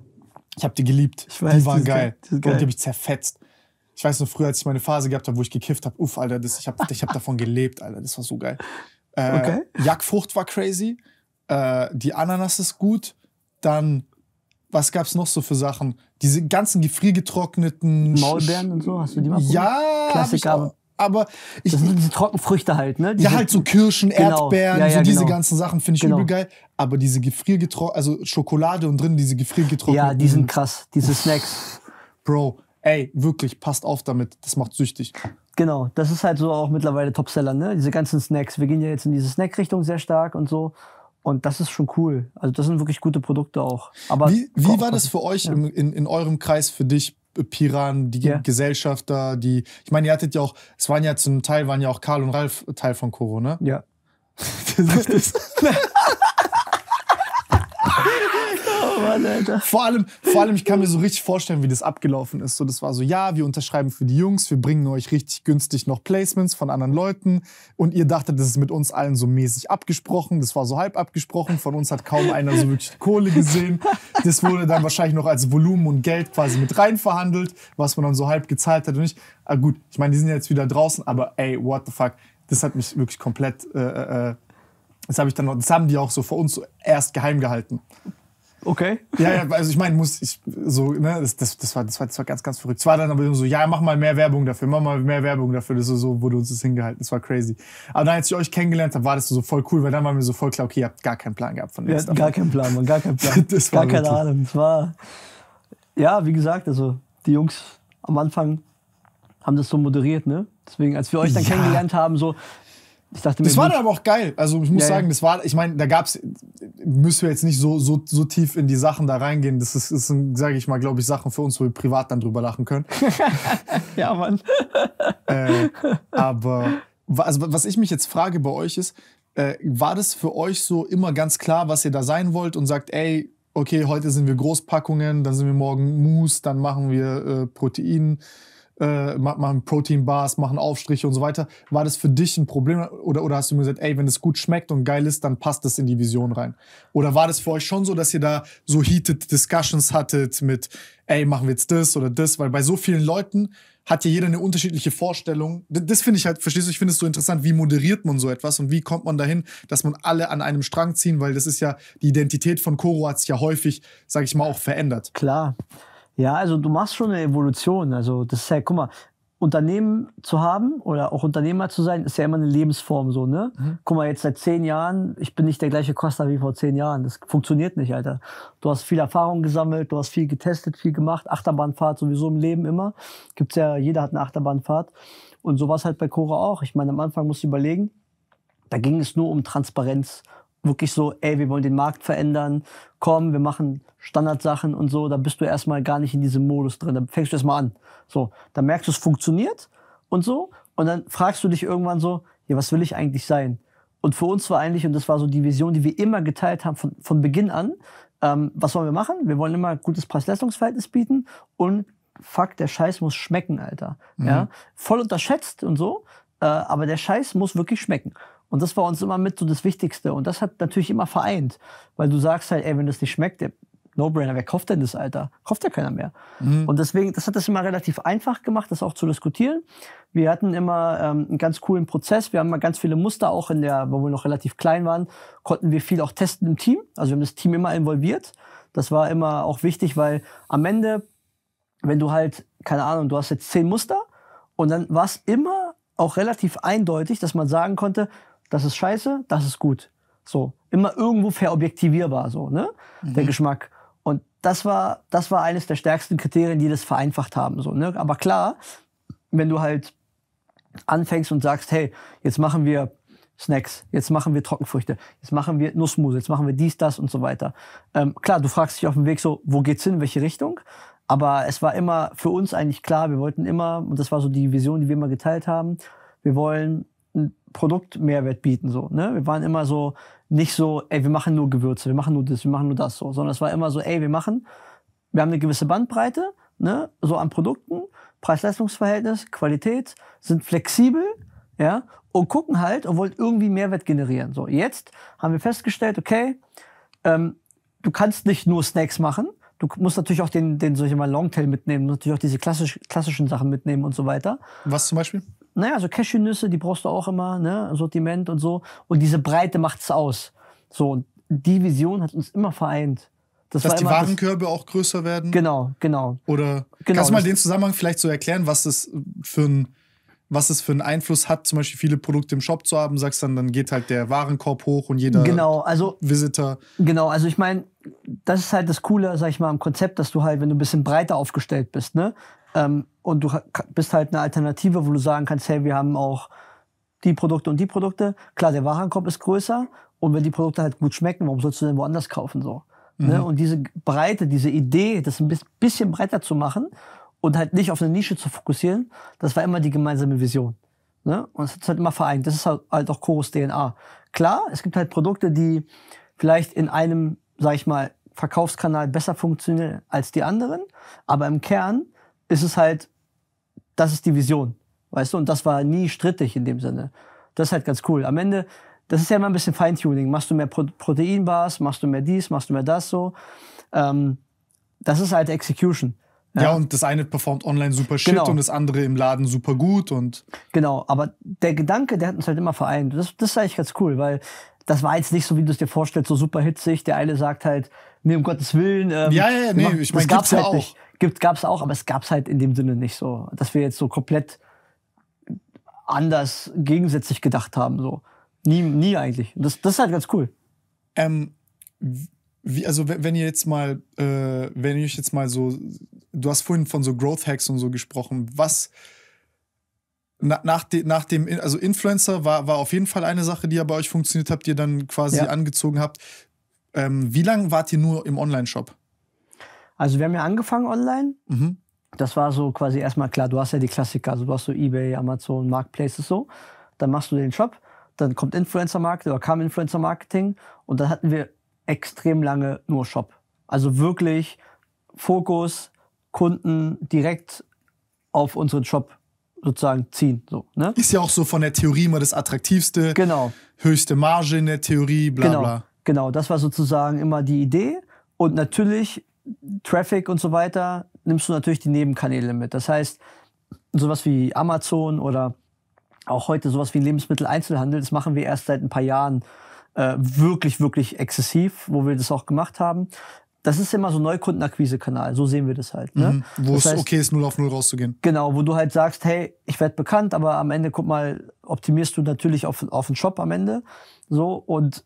Ich habe die geliebt. Ich weiß, die waren die geil. geil. Die Und die habe ich zerfetzt. Ich weiß noch früher, als ich meine Phase gehabt habe, wo ich gekifft habe, uff, Alter, das, ich habe ich hab davon gelebt, Alter, das war so geil. Äh, okay. Jagdfrucht war crazy, äh, die Ananas ist gut, dann was gab es noch so für Sachen? Diese ganzen gefriergetrockneten Maulbeeren und so, hast du die mal probiert? Ja, Klassiker. Ich, aber ich, das sind diese Trockenfrüchte halt, ne? Diese, ja, halt so Kirschen, genau. Erdbeeren, ja, ja, so diese genau. ganzen Sachen finde ich genau. übel geil. Aber diese gefriergetrockneten, also Schokolade und drin diese gefriergetrockneten. Ja, die sind krass, diese Snacks. Bro, ey, wirklich, passt auf damit, das macht süchtig. Genau, das ist halt so auch mittlerweile Topseller, ne? Diese ganzen Snacks. Wir gehen ja jetzt in diese Snack-Richtung sehr stark und so. Und das ist schon cool. Also das sind wirklich gute Produkte auch. Aber wie, wie war das für euch ja. in, in eurem Kreis für dich? Äh, Piran, die yeah. Gesellschafter, die. Ich meine, ihr hattet ja auch, es waren ja zum Teil waren ja auch Karl und Ralf Teil von Corona. Ja. *laughs* das ist das. *laughs* Mann, Vor allem, vor allem, ich kann mir so richtig vorstellen, wie das abgelaufen ist. So, das war so, ja, wir unterschreiben für die Jungs, wir bringen euch richtig günstig noch Placements von anderen Leuten. Und ihr dachtet, das ist mit uns allen so mäßig abgesprochen. Das war so halb abgesprochen. Von uns hat kaum einer so wirklich Kohle gesehen. Das wurde dann wahrscheinlich noch als Volumen und Geld quasi mit rein verhandelt, was man dann so halb gezahlt hat und nicht. Ah, gut, ich meine, die sind jetzt wieder draußen, aber ey, what the fuck. Das hat mich wirklich komplett äh, äh, äh das habe ich dann das haben die auch so vor uns so erst geheim gehalten. Okay. Ja, ja, also ich meine, muss ich so, ne, das, das, das, war, das, war, das war ganz, ganz verrückt. Es war dann aber so, ja, mach mal mehr Werbung dafür, mach mal mehr Werbung dafür. Das ist so, wurde uns das hingehalten. Das war crazy. Aber dann, als ich euch kennengelernt habe, war das so voll cool, weil dann waren wir so voll klar, okay, ihr habt gar keinen Plan gehabt von dem. Wir hatten gar keinen Plan, man, gar keinen *laughs* Plan. das war gar keine Ahnung. Es war, ja, wie gesagt, also die Jungs am Anfang haben das so moderiert, ne? Deswegen, als wir euch dann ja. kennengelernt haben, so, ich dachte das war dann aber auch geil. Also ich muss ja, sagen, das war, ich meine, da gab es, müssen wir jetzt nicht so, so, so tief in die Sachen da reingehen. Das ist, ist sage ich mal, glaube ich, Sachen für uns, wo wir privat dann drüber lachen können. *laughs* ja, Mann. äh, aber also, was ich mich jetzt frage bei euch ist, äh, war das für euch so immer ganz klar, was ihr da sein wollt und sagt, ey, okay, heute sind wir Großpackungen, dann sind wir morgen Mousse, dann machen wir äh, Protein äh, machen Bars, machen Aufstriche und so weiter. War das für dich ein Problem oder, oder hast du mir gesagt, ey, wenn es gut schmeckt und geil ist, dann passt das in die Vision rein? Oder war das für euch schon so, dass ihr da so heated Discussions hattet mit, ey, machen wir jetzt das oder das? Weil bei so vielen Leuten hat ja jeder eine unterschiedliche Vorstellung. Das, das finde ich halt, verstehst du, ich finde es so interessant, wie moderiert man so etwas und wie kommt man dahin, dass man alle an einem Strang ziehen, weil das ist ja, die Identität von Koro hat sich ja häufig, sag ich mal, auch verändert. Klar. Ja, also du machst schon eine Evolution. Also das ist ja, guck mal, Unternehmen zu haben oder auch Unternehmer zu sein, ist ja immer eine Lebensform so, ne? Mhm. Guck mal, jetzt seit zehn Jahren, ich bin nicht der gleiche Costa wie vor zehn Jahren. Das funktioniert nicht, Alter. Du hast viel Erfahrung gesammelt, du hast viel getestet, viel gemacht. Achterbahnfahrt sowieso im Leben immer. Gibt's ja, jeder hat eine Achterbahnfahrt. Und so war halt bei Cora auch. Ich meine, am Anfang musst du überlegen, da ging es nur um Transparenz wirklich so, ey, wir wollen den Markt verändern, komm, wir machen Standardsachen und so, da bist du erstmal gar nicht in diesem Modus drin. Da fängst du erstmal an. So, dann merkst du, es funktioniert und so. Und dann fragst du dich irgendwann so, ja, was will ich eigentlich sein? Und für uns war eigentlich, und das war so die Vision, die wir immer geteilt haben von, von Beginn an, ähm, was wollen wir machen? Wir wollen immer gutes Preis-Leistungs-Verhältnis bieten und fuck, der Scheiß muss schmecken, Alter. Mhm. Ja? Voll unterschätzt und so, äh, aber der Scheiß muss wirklich schmecken. Und das war uns immer mit so das Wichtigste. Und das hat natürlich immer vereint, weil du sagst halt, ey, wenn das nicht schmeckt, No-Brainer, wer kauft denn das, Alter? Kauft ja keiner mehr. Mhm. Und deswegen, das hat das immer relativ einfach gemacht, das auch zu diskutieren. Wir hatten immer ähm, einen ganz coolen Prozess. Wir haben mal ganz viele Muster, auch in der, wo wir noch relativ klein waren, konnten wir viel auch testen im Team. Also wir haben das Team immer involviert. Das war immer auch wichtig, weil am Ende, wenn du halt, keine Ahnung, du hast jetzt zehn Muster und dann war es immer auch relativ eindeutig, dass man sagen konnte, das ist scheiße, das ist gut. So, immer irgendwo verobjektivierbar, so, ne? Mhm. Der Geschmack. Und das war, das war eines der stärksten Kriterien, die das vereinfacht haben, so, ne? Aber klar, wenn du halt anfängst und sagst, hey, jetzt machen wir Snacks, jetzt machen wir Trockenfrüchte, jetzt machen wir Nussmus, jetzt machen wir dies, das und so weiter. Ähm, klar, du fragst dich auf dem Weg so, wo geht's hin, welche Richtung? Aber es war immer für uns eigentlich klar, wir wollten immer, und das war so die Vision, die wir immer geteilt haben, wir wollen Produktmehrwert bieten. So, ne? Wir waren immer so, nicht so, ey, wir machen nur Gewürze, wir machen nur das, wir machen nur das so, sondern es war immer so, ey, wir machen, wir haben eine gewisse Bandbreite, ne, so an Produkten, Preis-Leistungs-Verhältnis, Qualität, sind flexibel, ja, und gucken halt und wollen irgendwie Mehrwert generieren. So, jetzt haben wir festgestellt, okay, ähm, du kannst nicht nur Snacks machen, du musst natürlich auch den, den solche mal Longtail mitnehmen, natürlich auch diese klassisch, klassischen Sachen mitnehmen und so weiter. Was zum Beispiel? naja, also Cashewnüsse, die brauchst du auch immer, ne, Sortiment und so. Und diese Breite macht's aus. So, und die Vision hat uns immer vereint. Das dass die Warenkörbe das auch größer werden? Genau, genau. Oder genau, kannst du mal den Zusammenhang vielleicht so erklären, was das für ein was es für einen Einfluss hat, zum Beispiel viele Produkte im Shop zu haben, sagst dann, dann geht halt der Warenkorb hoch und jeder genau, also, Visitor. Genau, also ich meine, das ist halt das Coole, sag ich mal, am Konzept, dass du halt, wenn du ein bisschen breiter aufgestellt bist, ne, ähm, und du bist halt eine Alternative, wo du sagen kannst, hey, wir haben auch die Produkte und die Produkte. Klar, der Warenkorb ist größer und wenn die Produkte halt gut schmecken, warum sollst du denn woanders kaufen so? Ne? Mhm. Ne? Und diese Breite, diese Idee, das ein bisschen breiter zu machen und halt nicht auf eine Nische zu fokussieren, das war immer die gemeinsame Vision. Ne? Und es hat halt immer vereint. Das ist halt, halt auch Chorus DNA. Klar, es gibt halt Produkte, die vielleicht in einem, sag ich mal, Verkaufskanal besser funktionieren als die anderen, aber im Kern ist es halt, das ist die Vision, weißt du, und das war nie strittig in dem Sinne. Das ist halt ganz cool. Am Ende, das ist ja immer ein bisschen Feintuning. Machst du mehr Pro Proteinbars, machst du mehr dies, machst du mehr das so. Ähm, das ist halt Execution. Ja, ja, und das eine performt online super shit genau. und das andere im Laden super gut und. Genau, aber der Gedanke, der hat uns halt immer vereint. Das, das ist eigentlich ganz cool, weil das war jetzt nicht so, wie du es dir vorstellst, so super hitzig. Der eine sagt halt, nee, um Gottes Willen. Ähm, ja, ja, ja, nee, ich meine, gibt's halt ja auch. Nicht gab es auch, aber es gab es halt in dem Sinne nicht so, dass wir jetzt so komplett anders gegensätzlich gedacht haben. So. Nie, nie eigentlich. Das, das ist halt ganz cool. Ähm, wie, also wenn ihr jetzt mal, äh, wenn euch jetzt mal so, du hast vorhin von so Growth Hacks und so gesprochen, was na, nach, de, nach dem, also Influencer war, war auf jeden Fall eine Sache, die ja bei euch funktioniert habt, die ihr dann quasi ja. angezogen habt. Ähm, wie lange wart ihr nur im Online-Shop? Also wir haben ja angefangen online. Mhm. Das war so quasi erstmal klar, du hast ja die Klassiker, also du hast so eBay, Amazon, Marketplaces so. Dann machst du den Shop, dann kommt Influencer Marketing oder kam Influencer Marketing und dann hatten wir extrem lange nur Shop. Also wirklich Fokus, Kunden direkt auf unseren Shop sozusagen ziehen. So, ne? Ist ja auch so von der Theorie immer das Attraktivste. Genau. Höchste Marge in der Theorie, bla genau. bla. Genau, das war sozusagen immer die Idee. Und natürlich Traffic und so weiter, nimmst du natürlich die Nebenkanäle mit. Das heißt, sowas wie Amazon oder auch heute sowas wie Lebensmitteleinzelhandel, das machen wir erst seit ein paar Jahren äh, wirklich, wirklich exzessiv, wo wir das auch gemacht haben. Das ist immer so ein Neukundenakquise-Kanal, so sehen wir das halt. Ne? Mhm, wo das es heißt, okay ist, null auf null rauszugehen. Genau, wo du halt sagst, hey, ich werde bekannt, aber am Ende, guck mal, optimierst du natürlich auf, auf den Shop am Ende. So, und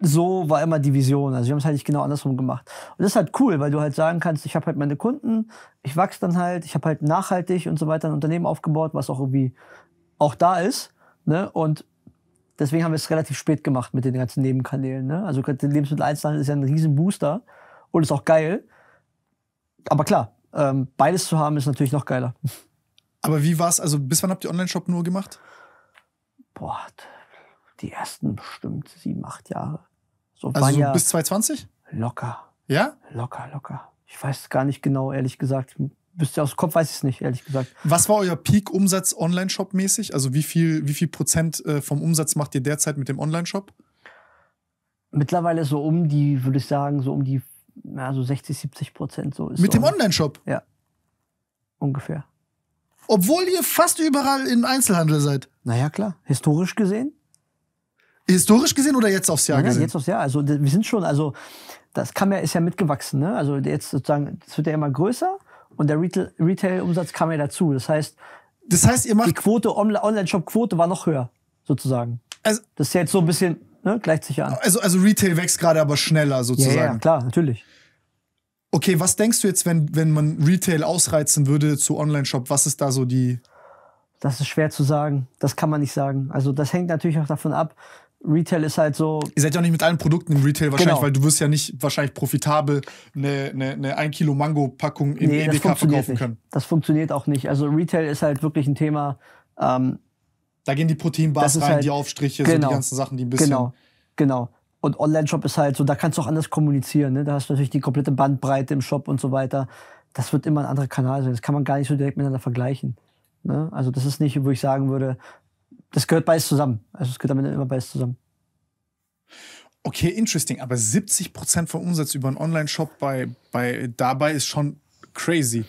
so war immer die Vision. Also wir haben es halt nicht genau andersrum gemacht. Und das ist halt cool, weil du halt sagen kannst, ich habe halt meine Kunden, ich wachse dann halt, ich habe halt nachhaltig und so weiter ein Unternehmen aufgebaut, was auch irgendwie auch da ist. Ne? Und deswegen haben wir es relativ spät gemacht mit den ganzen Nebenkanälen. Ne? Also der lebensmittel Lebensmitteleinzelhandel ist ja ein riesen Booster und ist auch geil. Aber klar, ähm, beides zu haben ist natürlich noch geiler. Aber wie war es, also bis wann habt ihr Online-Shop nur gemacht? Boah, die ersten bestimmt sieben, acht Jahre. So also so bis 2020? Locker. Ja? Locker, locker. Ich weiß gar nicht genau, ehrlich gesagt. Bist du aus dem Kopf, weiß ich es nicht, ehrlich gesagt. Was war euer Peak-Umsatz Online-Shop-mäßig? Also wie viel, wie viel Prozent äh, vom Umsatz macht ihr derzeit mit dem Online-Shop? Mittlerweile so um die, würde ich sagen, so um die ja, so 60, 70 Prozent. So ist mit so dem Online-Shop? Ja. Ungefähr. Obwohl ihr fast überall im Einzelhandel seid. Naja, klar. Historisch gesehen Historisch gesehen oder jetzt aufs Jahr nein, nein, gesehen? Jetzt aufs Jahr. Also wir sind schon, also das kam ja, ist ja mitgewachsen. Ne? Also jetzt sozusagen, es wird ja immer größer und der Retail-Umsatz kam ja dazu. Das heißt, das heißt, ihr macht die Quote Online-Shop-Quote war noch höher sozusagen. Also, das ist ja jetzt so ein bisschen ne, gleicht sich an. Also also Retail wächst gerade aber schneller sozusagen. Ja, ja klar, natürlich. Okay, was denkst du jetzt, wenn, wenn man Retail ausreizen würde zu Online-Shop? Was ist da so die. Das ist schwer zu sagen. Das kann man nicht sagen. Also, das hängt natürlich auch davon ab, Retail ist halt so. Ihr seid ja auch nicht mit allen Produkten im Retail wahrscheinlich, genau. weil du wirst ja nicht wahrscheinlich profitabel eine, eine, eine 1 Kilo Mango-Packung im nee, Edeka verkaufen nicht. können. Das funktioniert auch nicht. Also Retail ist halt wirklich ein Thema. Ähm, da gehen die Proteinbars rein, halt, die Aufstriche, genau, so die genau, ganzen Sachen, die ein bisschen. Genau, genau. Und Online-Shop ist halt so, da kannst du auch anders kommunizieren. Ne? Da hast du natürlich die komplette Bandbreite im Shop und so weiter. Das wird immer ein anderer Kanal sein. Das kann man gar nicht so direkt miteinander vergleichen. Ne? Also das ist nicht, wo ich sagen würde, das gehört beides zusammen. Also es gehört damit immer beides zusammen. Okay, interesting. Aber 70 vom Umsatz über einen Online-Shop bei, bei dabei ist schon crazy.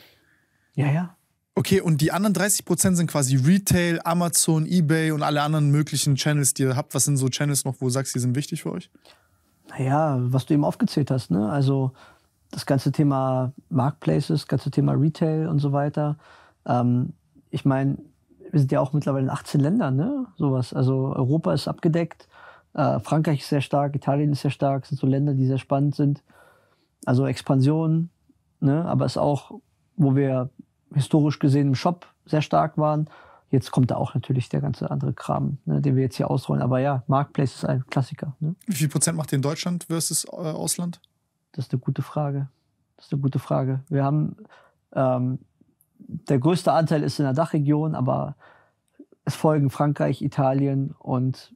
Ja, ja. Okay, und die anderen 30 sind quasi Retail, Amazon, Ebay und alle anderen möglichen Channels, die ihr habt. Was sind so Channels noch, wo du sagst, die sind wichtig für euch? Naja, was du eben aufgezählt hast, ne? Also das ganze Thema Marketplaces, das ganze Thema Retail und so weiter. Ähm, ich meine, wir sind ja auch mittlerweile in 18 Ländern, ne? Sowas. Also Europa ist abgedeckt, äh, Frankreich ist sehr stark, Italien ist sehr stark, sind so Länder, die sehr spannend sind. Also Expansion, ne? Aber es ist auch, wo wir historisch gesehen im Shop sehr stark waren. Jetzt kommt da auch natürlich der ganze andere Kram, ne, den wir jetzt hier ausrollen. Aber ja, Marketplace ist ein Klassiker. Ne? Wie viel Prozent macht ihr in Deutschland versus äh, Ausland? Das ist eine gute Frage. Das ist eine gute Frage. Wir haben ähm, der größte Anteil ist in der Dachregion, aber es folgen Frankreich, Italien und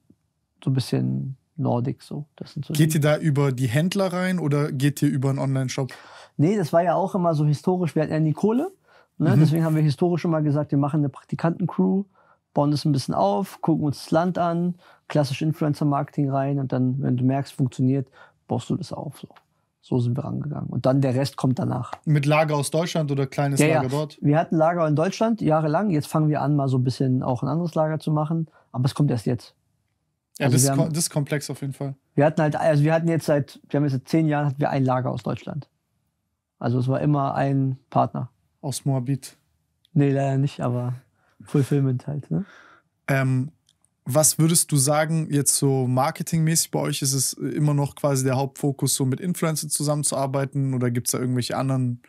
so ein bisschen Nordic. So. so geht ihr da über die Händler rein oder geht ihr über einen Online-Shop? Nee, das war ja auch immer so historisch. Wir hatten ja die Kohle. Ne? Mhm. Deswegen haben wir historisch immer gesagt, wir machen eine Praktikanten-Crew, bauen das ein bisschen auf, gucken uns das Land an, klassisch Influencer-Marketing rein und dann, wenn du merkst, funktioniert, baust du das auf. So. So sind wir rangegangen. Und dann der Rest kommt danach. Mit Lager aus Deutschland oder kleines ja, Lager ja. dort? Wir hatten Lager in Deutschland jahrelang. Jetzt fangen wir an, mal so ein bisschen auch ein anderes Lager zu machen. Aber es kommt erst jetzt. Ja, also das, ist, haben, das ist komplex auf jeden Fall. Wir hatten halt, also wir hatten jetzt seit, wir haben jetzt seit zehn Jahren hatten wir ein Lager aus Deutschland. Also es war immer ein Partner. Aus Moabit. Nee, leider nicht, aber Fulfillment halt. Ne? Ähm, was würdest du sagen, jetzt so marketingmäßig bei euch ist es äh, immer noch quasi der Hauptfokus, so mit Influencer zusammenzuarbeiten oder gibt es da irgendwelche anderen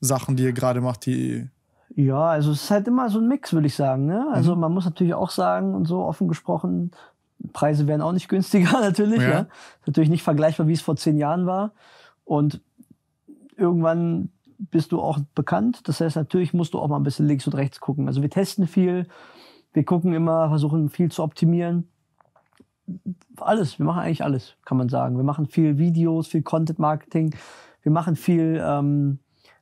Sachen, die ihr gerade macht, die. Ja, also es ist halt immer so ein Mix, würde ich sagen. Ne? Also mhm. man muss natürlich auch sagen und so offen gesprochen, Preise werden auch nicht günstiger *laughs* natürlich. Ja. Ja? Natürlich nicht vergleichbar, wie es vor zehn Jahren war. Und irgendwann bist du auch bekannt. Das heißt, natürlich musst du auch mal ein bisschen links und rechts gucken. Also wir testen viel, wir gucken immer, versuchen viel zu optimieren. Alles, wir machen eigentlich alles, kann man sagen. Wir machen viel Videos, viel Content-Marketing. Wir machen viel ähm,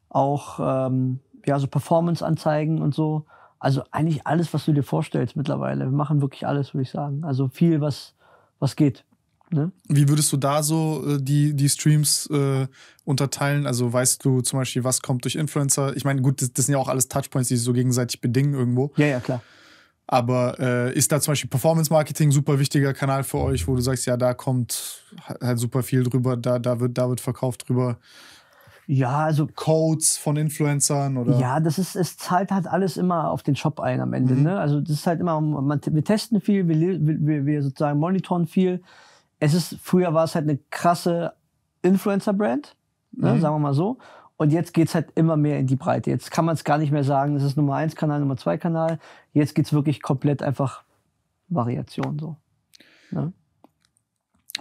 auch ähm, ja, so Performance-Anzeigen und so. Also eigentlich alles, was du dir vorstellst mittlerweile. Wir machen wirklich alles, würde ich sagen. Also viel, was, was geht. Ne? Wie würdest du da so äh, die, die Streams äh, unterteilen? Also weißt du zum Beispiel, was kommt durch Influencer? Ich meine, gut, das, das, sind ja auch alles Touchpoints, die sich so gegenseitig bedingen irgendwo. Ja, ja, klar. Aber äh, ist da zum Beispiel Performance Marketing super wichtiger Kanal für euch, wo du sagst, ja, da kommt halt super viel drüber, da, da, wird, da wird verkauft drüber? Ja, also. Codes von Influencern oder? Ja, das ist, es zahlt halt alles immer auf den Shop ein am Ende. Mhm. Ne? Also, das ist halt immer, man, wir testen viel, wir, wir, wir sozusagen monitoren viel. Es ist, früher war es halt eine krasse Influencer-Brand, ne? Mhm. sagen wir mal so. Und jetzt geht es halt immer mehr in die Breite. Jetzt kann man es gar nicht mehr sagen, das ist Nummer 1 Kanal, Nummer 2 Kanal. Jetzt geht es wirklich komplett einfach Variation so. Ne?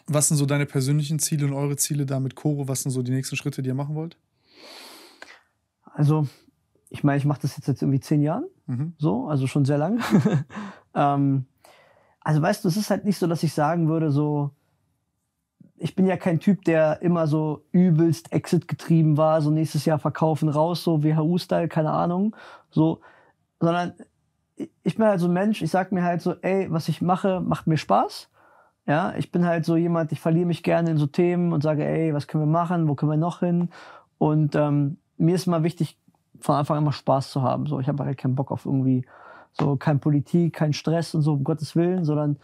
Was sind so deine persönlichen Ziele und eure Ziele da mit Koro? Was sind so die nächsten Schritte, die ihr machen wollt? Also, ich meine, ich mache das jetzt, jetzt irgendwie zehn Jahren. Mhm. So, also schon sehr lang. *laughs* ähm, also weißt du, es ist halt nicht so, dass ich sagen würde, so, ich bin ja kein Typ, der immer so übelst Exit getrieben war, so nächstes Jahr verkaufen raus, so WHU-Style, keine Ahnung, so, sondern ich bin halt so ein Mensch, ich sag mir halt so, ey, was ich mache, macht mir Spaß. Ja, ich bin halt so jemand, ich verliere mich gerne in so Themen und sage, ey, was können wir machen, wo können wir noch hin? Und ähm, mir ist mal wichtig, von Anfang an mal Spaß zu haben. So, ich habe halt keinen Bock auf irgendwie so kein Politik, kein Stress und so, um Gottes Willen, sondern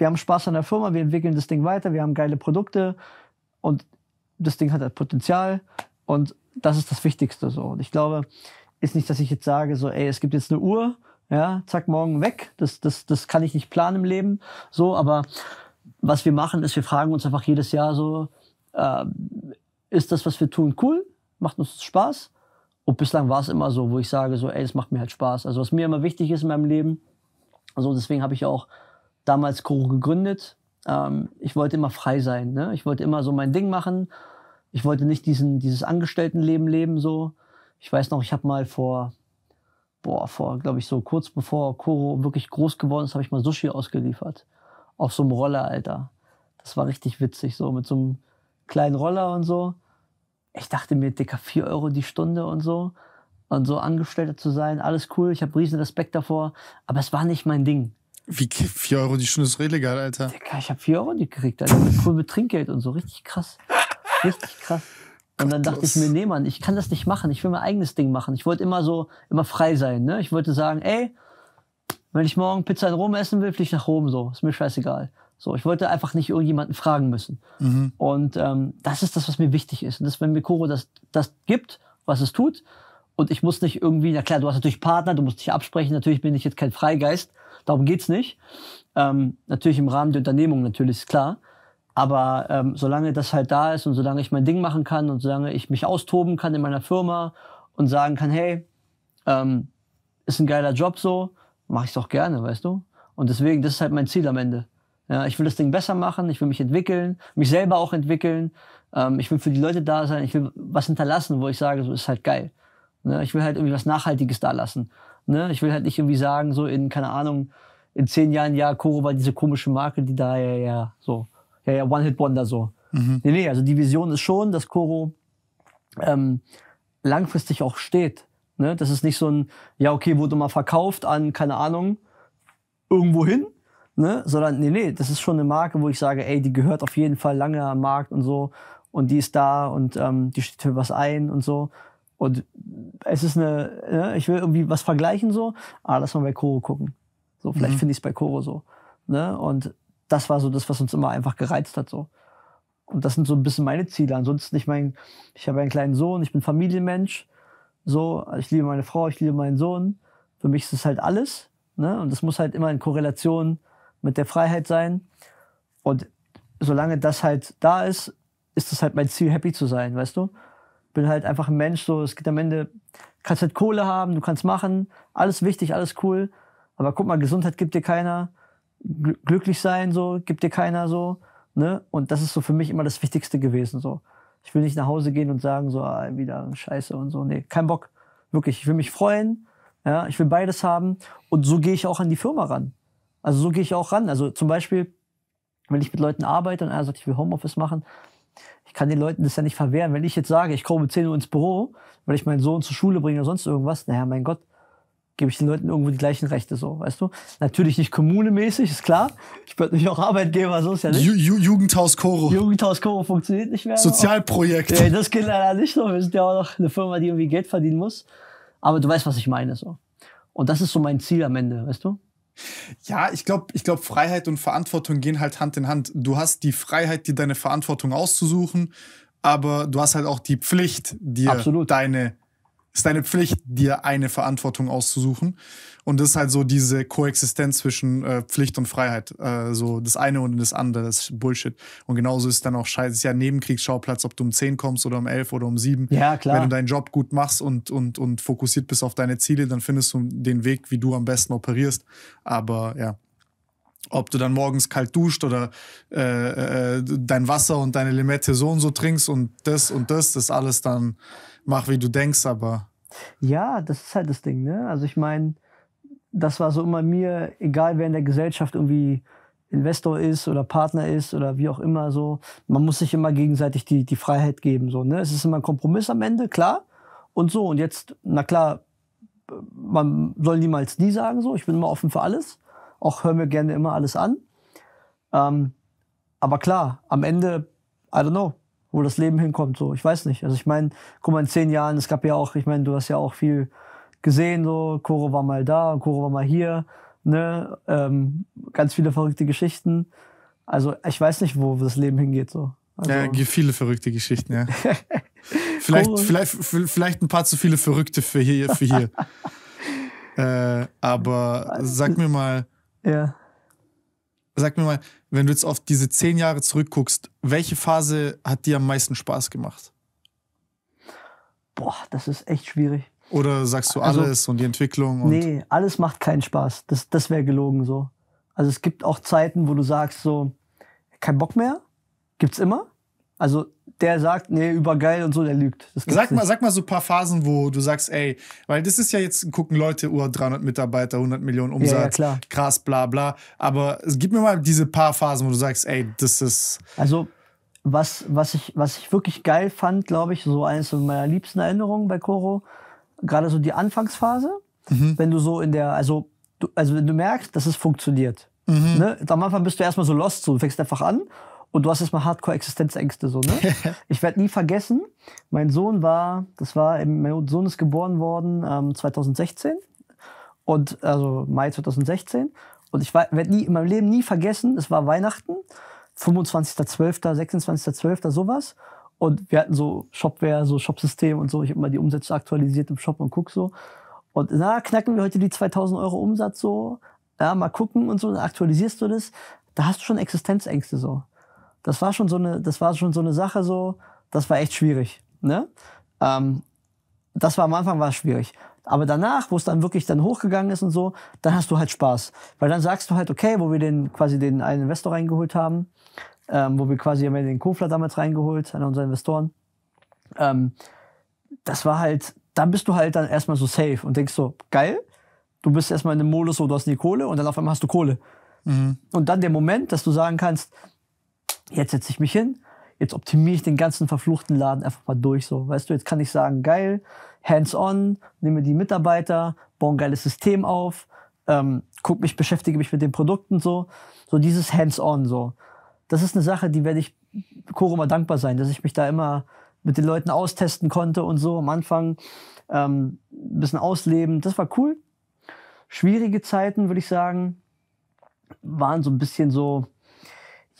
wir haben Spaß an der Firma, wir entwickeln das Ding weiter, wir haben geile Produkte und das Ding hat halt Potenzial und das ist das Wichtigste so. Und ich glaube, ist nicht, dass ich jetzt sage, so, ey, es gibt jetzt eine Uhr, ja, zack, morgen weg. Das, das, das kann ich nicht planen im Leben. So, aber was wir machen, ist, wir fragen uns einfach jedes Jahr so, äh, ist das, was wir tun, cool? Macht uns Spaß? Und bislang war es immer so, wo ich sage, so, ey, es macht mir halt Spaß. Also, was mir immer wichtig ist in meinem Leben, so, also deswegen habe ich auch damals Koro gegründet. Ähm, ich wollte immer frei sein. Ne? Ich wollte immer so mein Ding machen. Ich wollte nicht diesen, dieses Angestelltenleben leben so. Ich weiß noch, ich habe mal vor, boah, vor, glaube ich, so kurz bevor Koro wirklich groß geworden ist, habe ich mal Sushi ausgeliefert. Auf so einem Roller, Alter. Das war richtig witzig, so mit so einem kleinen Roller und so. Ich dachte mir, Dicker, 4 Euro die Stunde und so. Und so Angestellter zu sein, alles cool, ich habe riesen Respekt davor. Aber es war nicht mein Ding. Wie 4 Euro die Stunde ist illegal, Alter. Digga, ich habe 4 Euro nicht gekriegt, Alter. Cool mit Trinkgeld und so. Richtig krass. Richtig krass. Und dann dachte ich mir, nee, Mann, ich kann das nicht machen. Ich will mein eigenes Ding machen. Ich wollte immer so, immer frei sein. Ne? Ich wollte sagen, ey, wenn ich morgen Pizza in Rom essen will, fliege ich nach Rom. So, ist mir scheißegal. So, ich wollte einfach nicht irgendjemanden fragen müssen. Mhm. Und ähm, das ist das, was mir wichtig ist. Und das, wenn mir Koro das, das gibt, was es tut, und ich muss nicht irgendwie, na klar, du hast natürlich Partner, du musst dich absprechen. Natürlich bin ich jetzt kein Freigeist, Darum geht es nicht. Ähm, natürlich im Rahmen der Unternehmung, natürlich ist klar. Aber ähm, solange das halt da ist und solange ich mein Ding machen kann und solange ich mich austoben kann in meiner Firma und sagen kann, hey, ähm, ist ein geiler Job so, mache ich es doch gerne, weißt du? Und deswegen, das ist halt mein Ziel am Ende. Ja, ich will das Ding besser machen, ich will mich entwickeln, mich selber auch entwickeln. Ähm, ich will für die Leute da sein, ich will was hinterlassen, wo ich sage, so ist halt geil. Ja, ne, ich will halt irgendwie was Nachhaltiges da lassen. Ne? Ich will halt nicht irgendwie sagen, so in, keine Ahnung, in zehn Jahren, ja, Koro war diese komische Marke, die da, ja, ja, so, ja, ja, One-Hit-Wonder so. Mhm. Nee, nee, also die Vision ist schon, dass Koro ähm, langfristig auch steht. Ne? Das ist nicht so ein, ja, okay, wurde mal verkauft an, keine Ahnung, irgendwo hin, ne? sondern nee, nee, das ist schon eine Marke, wo ich sage, ey, die gehört auf jeden Fall lange am Markt und so und die ist da und ähm, die steht für was ein und so. Und es ist eine, ja, ne, ich will irgendwie was vergleichen so, ah, lass mal bei Koro gucken. So, vielleicht mhm. finde ich es bei Koro so. Ne? Und das war so das, was uns immer einfach gereizt hat so. Und das sind so ein bisschen meine Ziele. Ansonsten, ich meine, ich habe einen kleinen Sohn, ich bin Familienmensch. So, ich liebe meine Frau, ich liebe meinen Sohn. Für mich ist es halt alles. Ne? Und das muss halt immer in Korrelation mit der Freiheit sein. Und solange das halt da ist, ist es halt mein Ziel, happy zu sein, weißt du? bin halt einfach ein Mensch, so, es geht am Ende, kannst halt Kohle haben, du kannst machen, alles wichtig, alles cool, aber guck mal, Gesundheit gibt dir keiner, glücklich sein, so, gibt dir keiner, so, ne, und das ist so für mich immer das Wichtigste gewesen, so. Ich will nicht nach Hause gehen und sagen, so, ah, wieder Scheiße und so, nee, kein Bock, wirklich, ich will mich freuen, ja, ich will beides haben und so gehe ich auch an die Firma ran. Also so gehe ich auch ran. Also zum Beispiel, wenn ich mit Leuten arbeite und einer sagt, ich will Homeoffice machen, ich kann den Leuten das ja nicht verwehren. Wenn ich jetzt sage, ich komme um 10 Uhr ins Büro, weil ich meinen Sohn zur Schule bringe oder sonst irgendwas, naja, mein Gott, gebe ich den Leuten irgendwo die gleichen Rechte, so, weißt du? Natürlich nicht kommunemäßig, ist klar. Ich bin natürlich auch Arbeitgeber, so ist ja nicht. Ju Ju Jugendhaus Koro. Jugendhaus Koro funktioniert nicht mehr. Sozialprojekt. Nee, das geht leider nicht so. Wir sind ja auch noch eine Firma, die irgendwie Geld verdienen muss. Aber du weißt, was ich meine, so. Und das ist so mein Ziel am Ende, weißt du? Ja, ich glaube, ich glaub, Freiheit und Verantwortung gehen halt Hand in Hand. Du hast die Freiheit, dir deine Verantwortung auszusuchen, aber du hast halt auch die Pflicht, dir Absolut. deine ist deine Pflicht, dir eine Verantwortung auszusuchen. Und das ist halt so diese Koexistenz zwischen äh, Pflicht und Freiheit. Äh, so das eine und das andere, das ist Bullshit. Und genauso ist dann auch scheiße, ist ja Nebenkriegsschauplatz, ob du um 10 kommst oder um 11 oder um 7. Ja, klar. Wenn du deinen Job gut machst und, und, und fokussiert bist auf deine Ziele, dann findest du den Weg, wie du am besten operierst. Aber ja, ob du dann morgens kalt duscht oder äh, äh, dein Wasser und deine Limette so und so trinkst und das und das, das alles dann mach wie du denkst, aber. Ja, das ist halt das Ding, ne? Also ich meine, das war so immer mir, egal wer in der Gesellschaft irgendwie Investor ist oder Partner ist oder wie auch immer so, man muss sich immer gegenseitig die, die Freiheit geben. So, ne? Es ist immer ein Kompromiss am Ende, klar. Und so, und jetzt, na klar, man soll niemals nie sagen, so, ich bin immer offen für alles. Auch höre mir gerne immer alles an. Ähm, aber klar, am Ende, I don't know, wo das Leben hinkommt. So, ich weiß nicht. Also ich meine, guck mal, in zehn Jahren, es gab ja auch, ich meine, du hast ja auch viel gesehen, so, Koro war mal da, Koro war mal hier, ne? Ähm, ganz viele verrückte Geschichten. Also ich weiß nicht, wo das Leben hingeht. So. Also, ja, gibt viele verrückte Geschichten, ja. *laughs* vielleicht, vielleicht, vielleicht ein paar zu viele Verrückte für hier, für hier. *laughs* äh, aber also sag mir mal. Ja sag mir mal, wenn du jetzt auf diese zehn Jahre zurückguckst, welche Phase hat dir am meisten Spaß gemacht? Boah, das ist echt schwierig. Oder sagst du also, alles also, und die Entwicklung? Und nee, alles macht keinen Spaß. Das, das wäre gelogen so. Also es gibt auch Zeiten, wo du sagst so, kein Bock mehr. Gibt's immer. Also der sagt, nee, übergeil und so, der lügt. sag, mal, sag mal so ein paar Phasen, wo du sagst, ey, weil das ist ja jetzt, gucken Leute, Uhr 300 Mitarbeiter, 100 Millionen Umsatz, ja, ja, krass, bla bla. Aber gib mir mal diese paar Phasen, wo du sagst, ey, das ist... Also, was, was, ich, was ich wirklich geil fand, glaube ich, so eines meiner liebsten Erinnerungen bei Coro gerade so die Anfangsphase, mhm. wenn du so in der, also, du, also wenn du merkst, dass es funktioniert. Mhm. Ne? Am Anfang bist du erstmal so lost, so, du fängst einfach an und du hast jetzt mal Hardcore-Existenzängste so, ne? *laughs* ich werde nie vergessen, mein Sohn war, das war, mein Sohn ist geboren worden ähm, 2016 und also Mai 2016. Und ich werde nie in meinem Leben nie vergessen, es war Weihnachten, 25.12., 26.12., sowas. Und wir hatten so Shopware, so Shopsystem und so. Ich habe immer die Umsätze aktualisiert im Shop und guck so. Und na, knacken wir heute die 2000 Euro Umsatz so. Ja, mal gucken und so. Dann aktualisierst du das. Da hast du schon Existenzängste so das war schon so eine, das war schon so eine Sache so, das war echt schwierig. Ne? Ähm, das war am Anfang war schwierig. Aber danach, wo es dann wirklich dann hochgegangen ist und so, dann hast du halt Spaß. Weil dann sagst du halt, okay, wo wir den quasi den einen Investor reingeholt haben, ähm, wo wir quasi haben wir den Kofler damals reingeholt, einer unserer Investoren, ähm, das war halt, dann bist du halt dann erstmal so safe und denkst so, geil, du bist erstmal in einem Modus, wo du hast nie Kohle und dann auf einmal hast du Kohle. Mhm. Und dann der Moment, dass du sagen kannst, jetzt setze ich mich hin, jetzt optimiere ich den ganzen verfluchten Laden einfach mal durch. So, weißt du, jetzt kann ich sagen, geil, hands-on, nehme die Mitarbeiter, baue ein geiles System auf, ähm, guck mich, beschäftige mich mit den Produkten so. So dieses hands-on so. Das ist eine Sache, die werde ich Coro mal dankbar sein, dass ich mich da immer mit den Leuten austesten konnte und so am Anfang ähm, ein bisschen ausleben. Das war cool. Schwierige Zeiten, würde ich sagen, waren so ein bisschen so,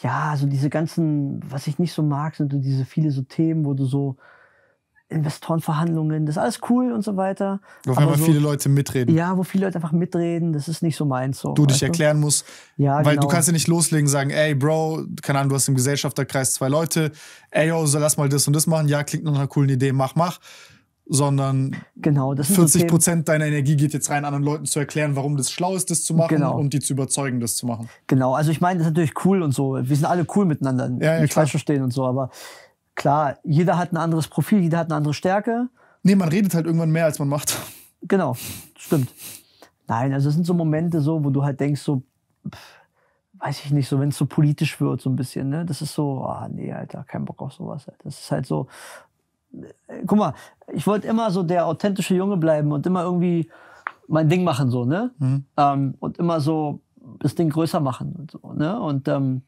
ja, so diese ganzen, was ich nicht so mag, sind so diese viele so Themen, wo du so Investorenverhandlungen, das ist alles cool und so weiter. Wo aber so, viele Leute mitreden. Ja, wo viele Leute einfach mitreden, das ist nicht so meins. So, du dich erklären du? musst. Ja, Weil genau. du kannst ja nicht loslegen und sagen, ey Bro, keine Ahnung, du hast im Gesellschafterkreis zwei Leute, ey yo, so lass mal das und das machen, ja, klingt nach einer coolen Idee, mach, mach sondern genau, 40 Prozent deiner Energie geht jetzt rein, anderen Leuten zu erklären, warum das schlau ist, das zu machen genau. und die zu überzeugen, das zu machen. Genau, also ich meine, das ist natürlich cool und so. Wir sind alle cool miteinander, ja, ja, nicht klar. falsch verstehen und so, aber klar, jeder hat ein anderes Profil, jeder hat eine andere Stärke. Nee, man redet halt irgendwann mehr, als man macht. Genau, stimmt. Nein, also es sind so Momente so, wo du halt denkst, so, pff, weiß ich nicht, so wenn es so politisch wird, so ein bisschen, ne? Das ist so, ah oh, nee, Alter, kein Bock auf sowas. Halt. Das ist halt so, guck mal, ich wollte immer so der authentische Junge bleiben und immer irgendwie mein Ding machen, so, ne? Mhm. Ähm, und immer so das Ding größer machen und so, ne? Und ähm,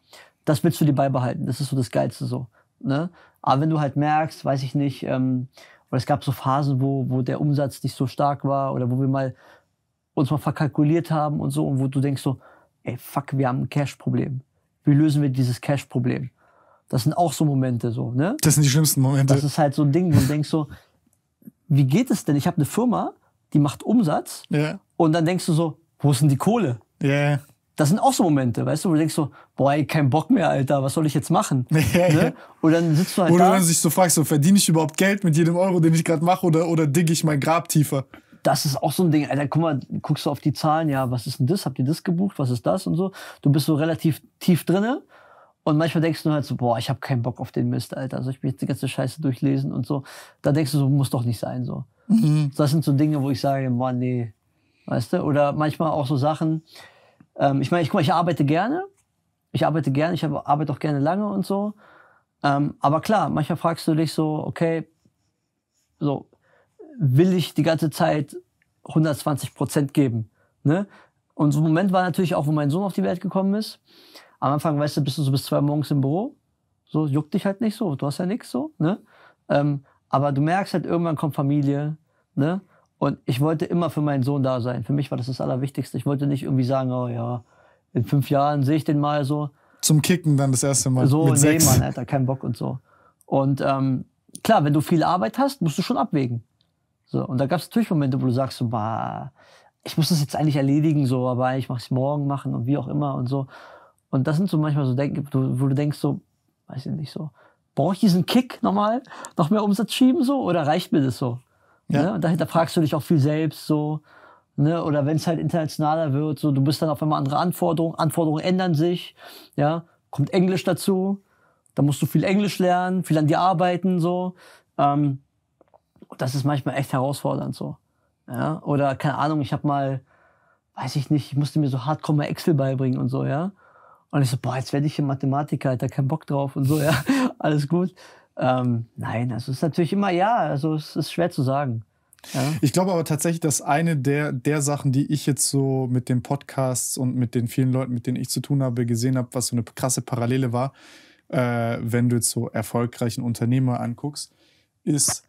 das willst du dir beibehalten. Das ist so das Geilste so, ne? Aber wenn du halt merkst, weiß ich nicht, ähm, oder es gab so Phasen, wo, wo der Umsatz nicht so stark war oder wo wir mal uns mal verkalkuliert haben und so und wo du denkst so, ey, fuck, wir haben ein Cash-Problem. Wie lösen wir dieses Cash-Problem? Das sind auch so Momente so, ne? Das sind die schlimmsten Momente. Das ist halt so ein Ding, wo du denkst so, wie geht es denn? Ich habe eine Firma, die macht Umsatz yeah. und dann denkst du so, wo ist denn die Kohle? Yeah. Das sind auch so Momente, weißt du, wo du denkst so, boah, ey, kein Bock mehr, Alter, was soll ich jetzt machen? Yeah, *laughs* ne? Und dann sitzt du halt Oder da. Oder dann sich so fragst, so, verdiene ich überhaupt Geld mit jedem Euro, den ich gerade mache oder, oder digge ich mein Grab tiefer? das ist auch so ein Ding, Alter, guck mal, guckst du auf die Zahlen, ja, was ist denn das? Habt ihr das gebucht? Was ist das? Und so. Du bist so relativ tief drinne und manchmal denkst du halt so, boah, ich habe keinen Bock auf den Mist, Alter. Also ich will jetzt die ganze Scheiße durchlesen und so. Da denkst du so, muss doch nicht sein so. Mhm. Das sind so Dinge, wo ich sage, boah, nee, weißt du? Oder manchmal auch so Sachen. Ähm, ich meine, ich guck mal, ich arbeite gerne. Ich arbeite gerne, ich arbeite auch gerne lange und so. Ähm, aber klar, manchmal fragst du dich so, okay, so will ich die ganze Zeit 120 Prozent geben, ne? Und so ein Moment war natürlich auch, wo mein Sohn auf die Welt gekommen ist. Am Anfang, weißt du, bist du so bis zwei morgens im Büro, so juckt dich halt nicht so, du hast ja nichts so, ne? Ähm, aber du merkst halt, irgendwann kommt Familie, ne? Und ich wollte immer für meinen Sohn da sein. Für mich war das das Allerwichtigste. Ich wollte nicht irgendwie sagen, oh ja, in fünf Jahren sehe ich den mal so. Zum Kicken dann das erste Mal. So, mit nee, sechs. Mann, Alter, kein Bock und so. Und ähm, klar, wenn du viel Arbeit hast, musst du schon abwägen. So, und da gab es natürlich Momente, wo du sagst, so, bah, ich muss das jetzt eigentlich erledigen, so, aber ich mache es morgen machen und wie auch immer und so. Und das sind so manchmal so Denken, wo du denkst so, weiß ich nicht so, brauche ich diesen Kick nochmal, noch mehr Umsatz schieben so oder reicht mir das so? Ja. Ne? Und dahinter fragst du dich auch viel selbst so. Ne? Oder wenn es halt internationaler wird, so du bist dann auf einmal andere Anforderungen, Anforderungen ändern sich, ja, kommt Englisch dazu, da musst du viel Englisch lernen, viel an dir arbeiten so. Ähm, das ist manchmal echt herausfordernd so. Ja? Oder keine Ahnung, ich habe mal, weiß ich nicht, ich musste mir so Hardcore Excel beibringen und so, ja. Und ich so, boah, jetzt werde ich hier Mathematiker, da keinen Bock drauf und so, *laughs* ja, alles gut. Ähm, nein, also es ist natürlich immer, ja, also es ist schwer zu sagen. Ja. Ich glaube aber tatsächlich, dass eine der, der Sachen, die ich jetzt so mit den Podcasts und mit den vielen Leuten, mit denen ich zu tun habe, gesehen habe, was so eine krasse Parallele war, äh, wenn du jetzt so erfolgreichen Unternehmer anguckst, ist,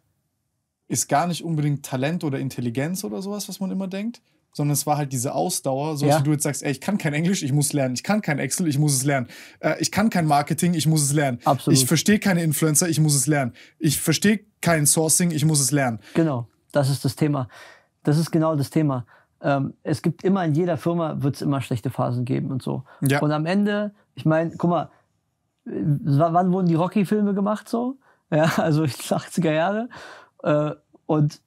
ist gar nicht unbedingt Talent oder Intelligenz oder sowas, was man immer denkt, sondern es war halt diese Ausdauer, so ja. du jetzt sagst, ey, ich kann kein Englisch, ich muss lernen, ich kann kein Excel, ich muss es lernen, äh, ich kann kein Marketing, ich muss es lernen, Absolut. ich verstehe keine Influencer, ich muss es lernen, ich verstehe kein Sourcing, ich muss es lernen. Genau, das ist das Thema. Das ist genau das Thema. Ähm, es gibt immer in jeder Firma wird es immer schlechte Phasen geben und so. Ja. Und am Ende, ich meine, guck mal, wann wurden die Rocky-Filme gemacht so? Ja, *laughs* also 80er Jahre. Äh, und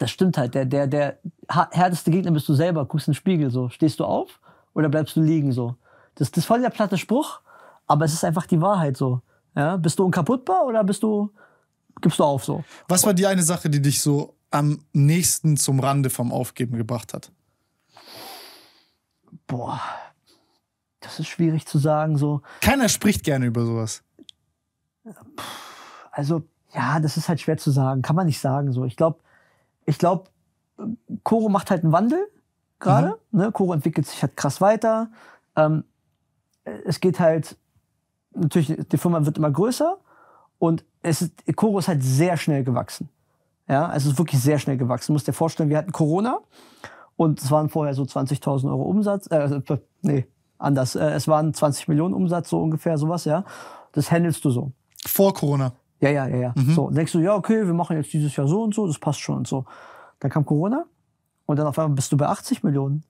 das stimmt halt. Der, der, der härteste Gegner bist du selber. Guckst in den Spiegel so. Stehst du auf oder bleibst du liegen so? Das, das ist voll der platte Spruch, aber es ist einfach die Wahrheit so. Ja? Bist du unkaputtbar oder bist du, gibst du auf so? Was war die eine Sache, die dich so am nächsten zum Rande vom Aufgeben gebracht hat? Boah, das ist schwierig zu sagen. So. Keiner spricht gerne über sowas. Also, ja, das ist halt schwer zu sagen. Kann man nicht sagen so. Ich glaube, ich glaube, Koro macht halt einen Wandel gerade. Mhm. Ne? Koro entwickelt sich halt krass weiter. Ähm, es geht halt, natürlich, die Firma wird immer größer und es ist, Koro ist halt sehr schnell gewachsen. Ja, es ist wirklich sehr schnell gewachsen. Du musst dir vorstellen, wir hatten Corona und es waren vorher so 20.000 Euro Umsatz. Äh, also, äh nee, anders. Äh, es waren 20 Millionen Umsatz, so ungefähr sowas, ja. Das handelst du so. Vor Corona. Ja, ja, ja, ja. Mhm. So, denkst du, ja, okay, wir machen jetzt dieses Jahr so und so, das passt schon und so. Dann kam Corona und dann auf einmal bist du bei 80 Millionen.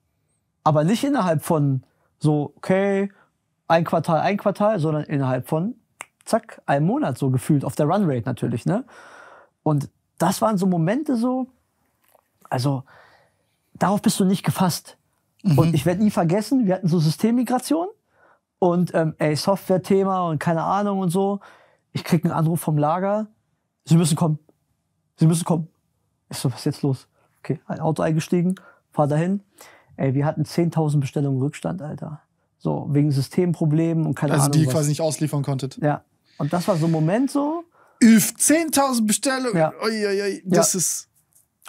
Aber nicht innerhalb von so, okay, ein Quartal, ein Quartal, sondern innerhalb von, zack, einem Monat so gefühlt, auf der Runrate natürlich, ne? Und das waren so Momente so, also, darauf bist du nicht gefasst. Mhm. Und ich werde nie vergessen, wir hatten so Systemmigration und ähm, ey, Software-Thema und keine Ahnung und so. Ich krieg einen Anruf vom Lager. Sie müssen kommen. Sie müssen kommen. Ich so, was ist jetzt los? Okay, ein Auto eingestiegen, fahr dahin. Ey, wir hatten 10.000 Bestellungen Rückstand, Alter. So, wegen Systemproblemen und keine also Ahnung. Also die ihr quasi nicht ausliefern konntet. Ja. Und das war so ein Moment so. 10.000 Bestellungen. Ja. Oi, oi, oi. Das ja. ist.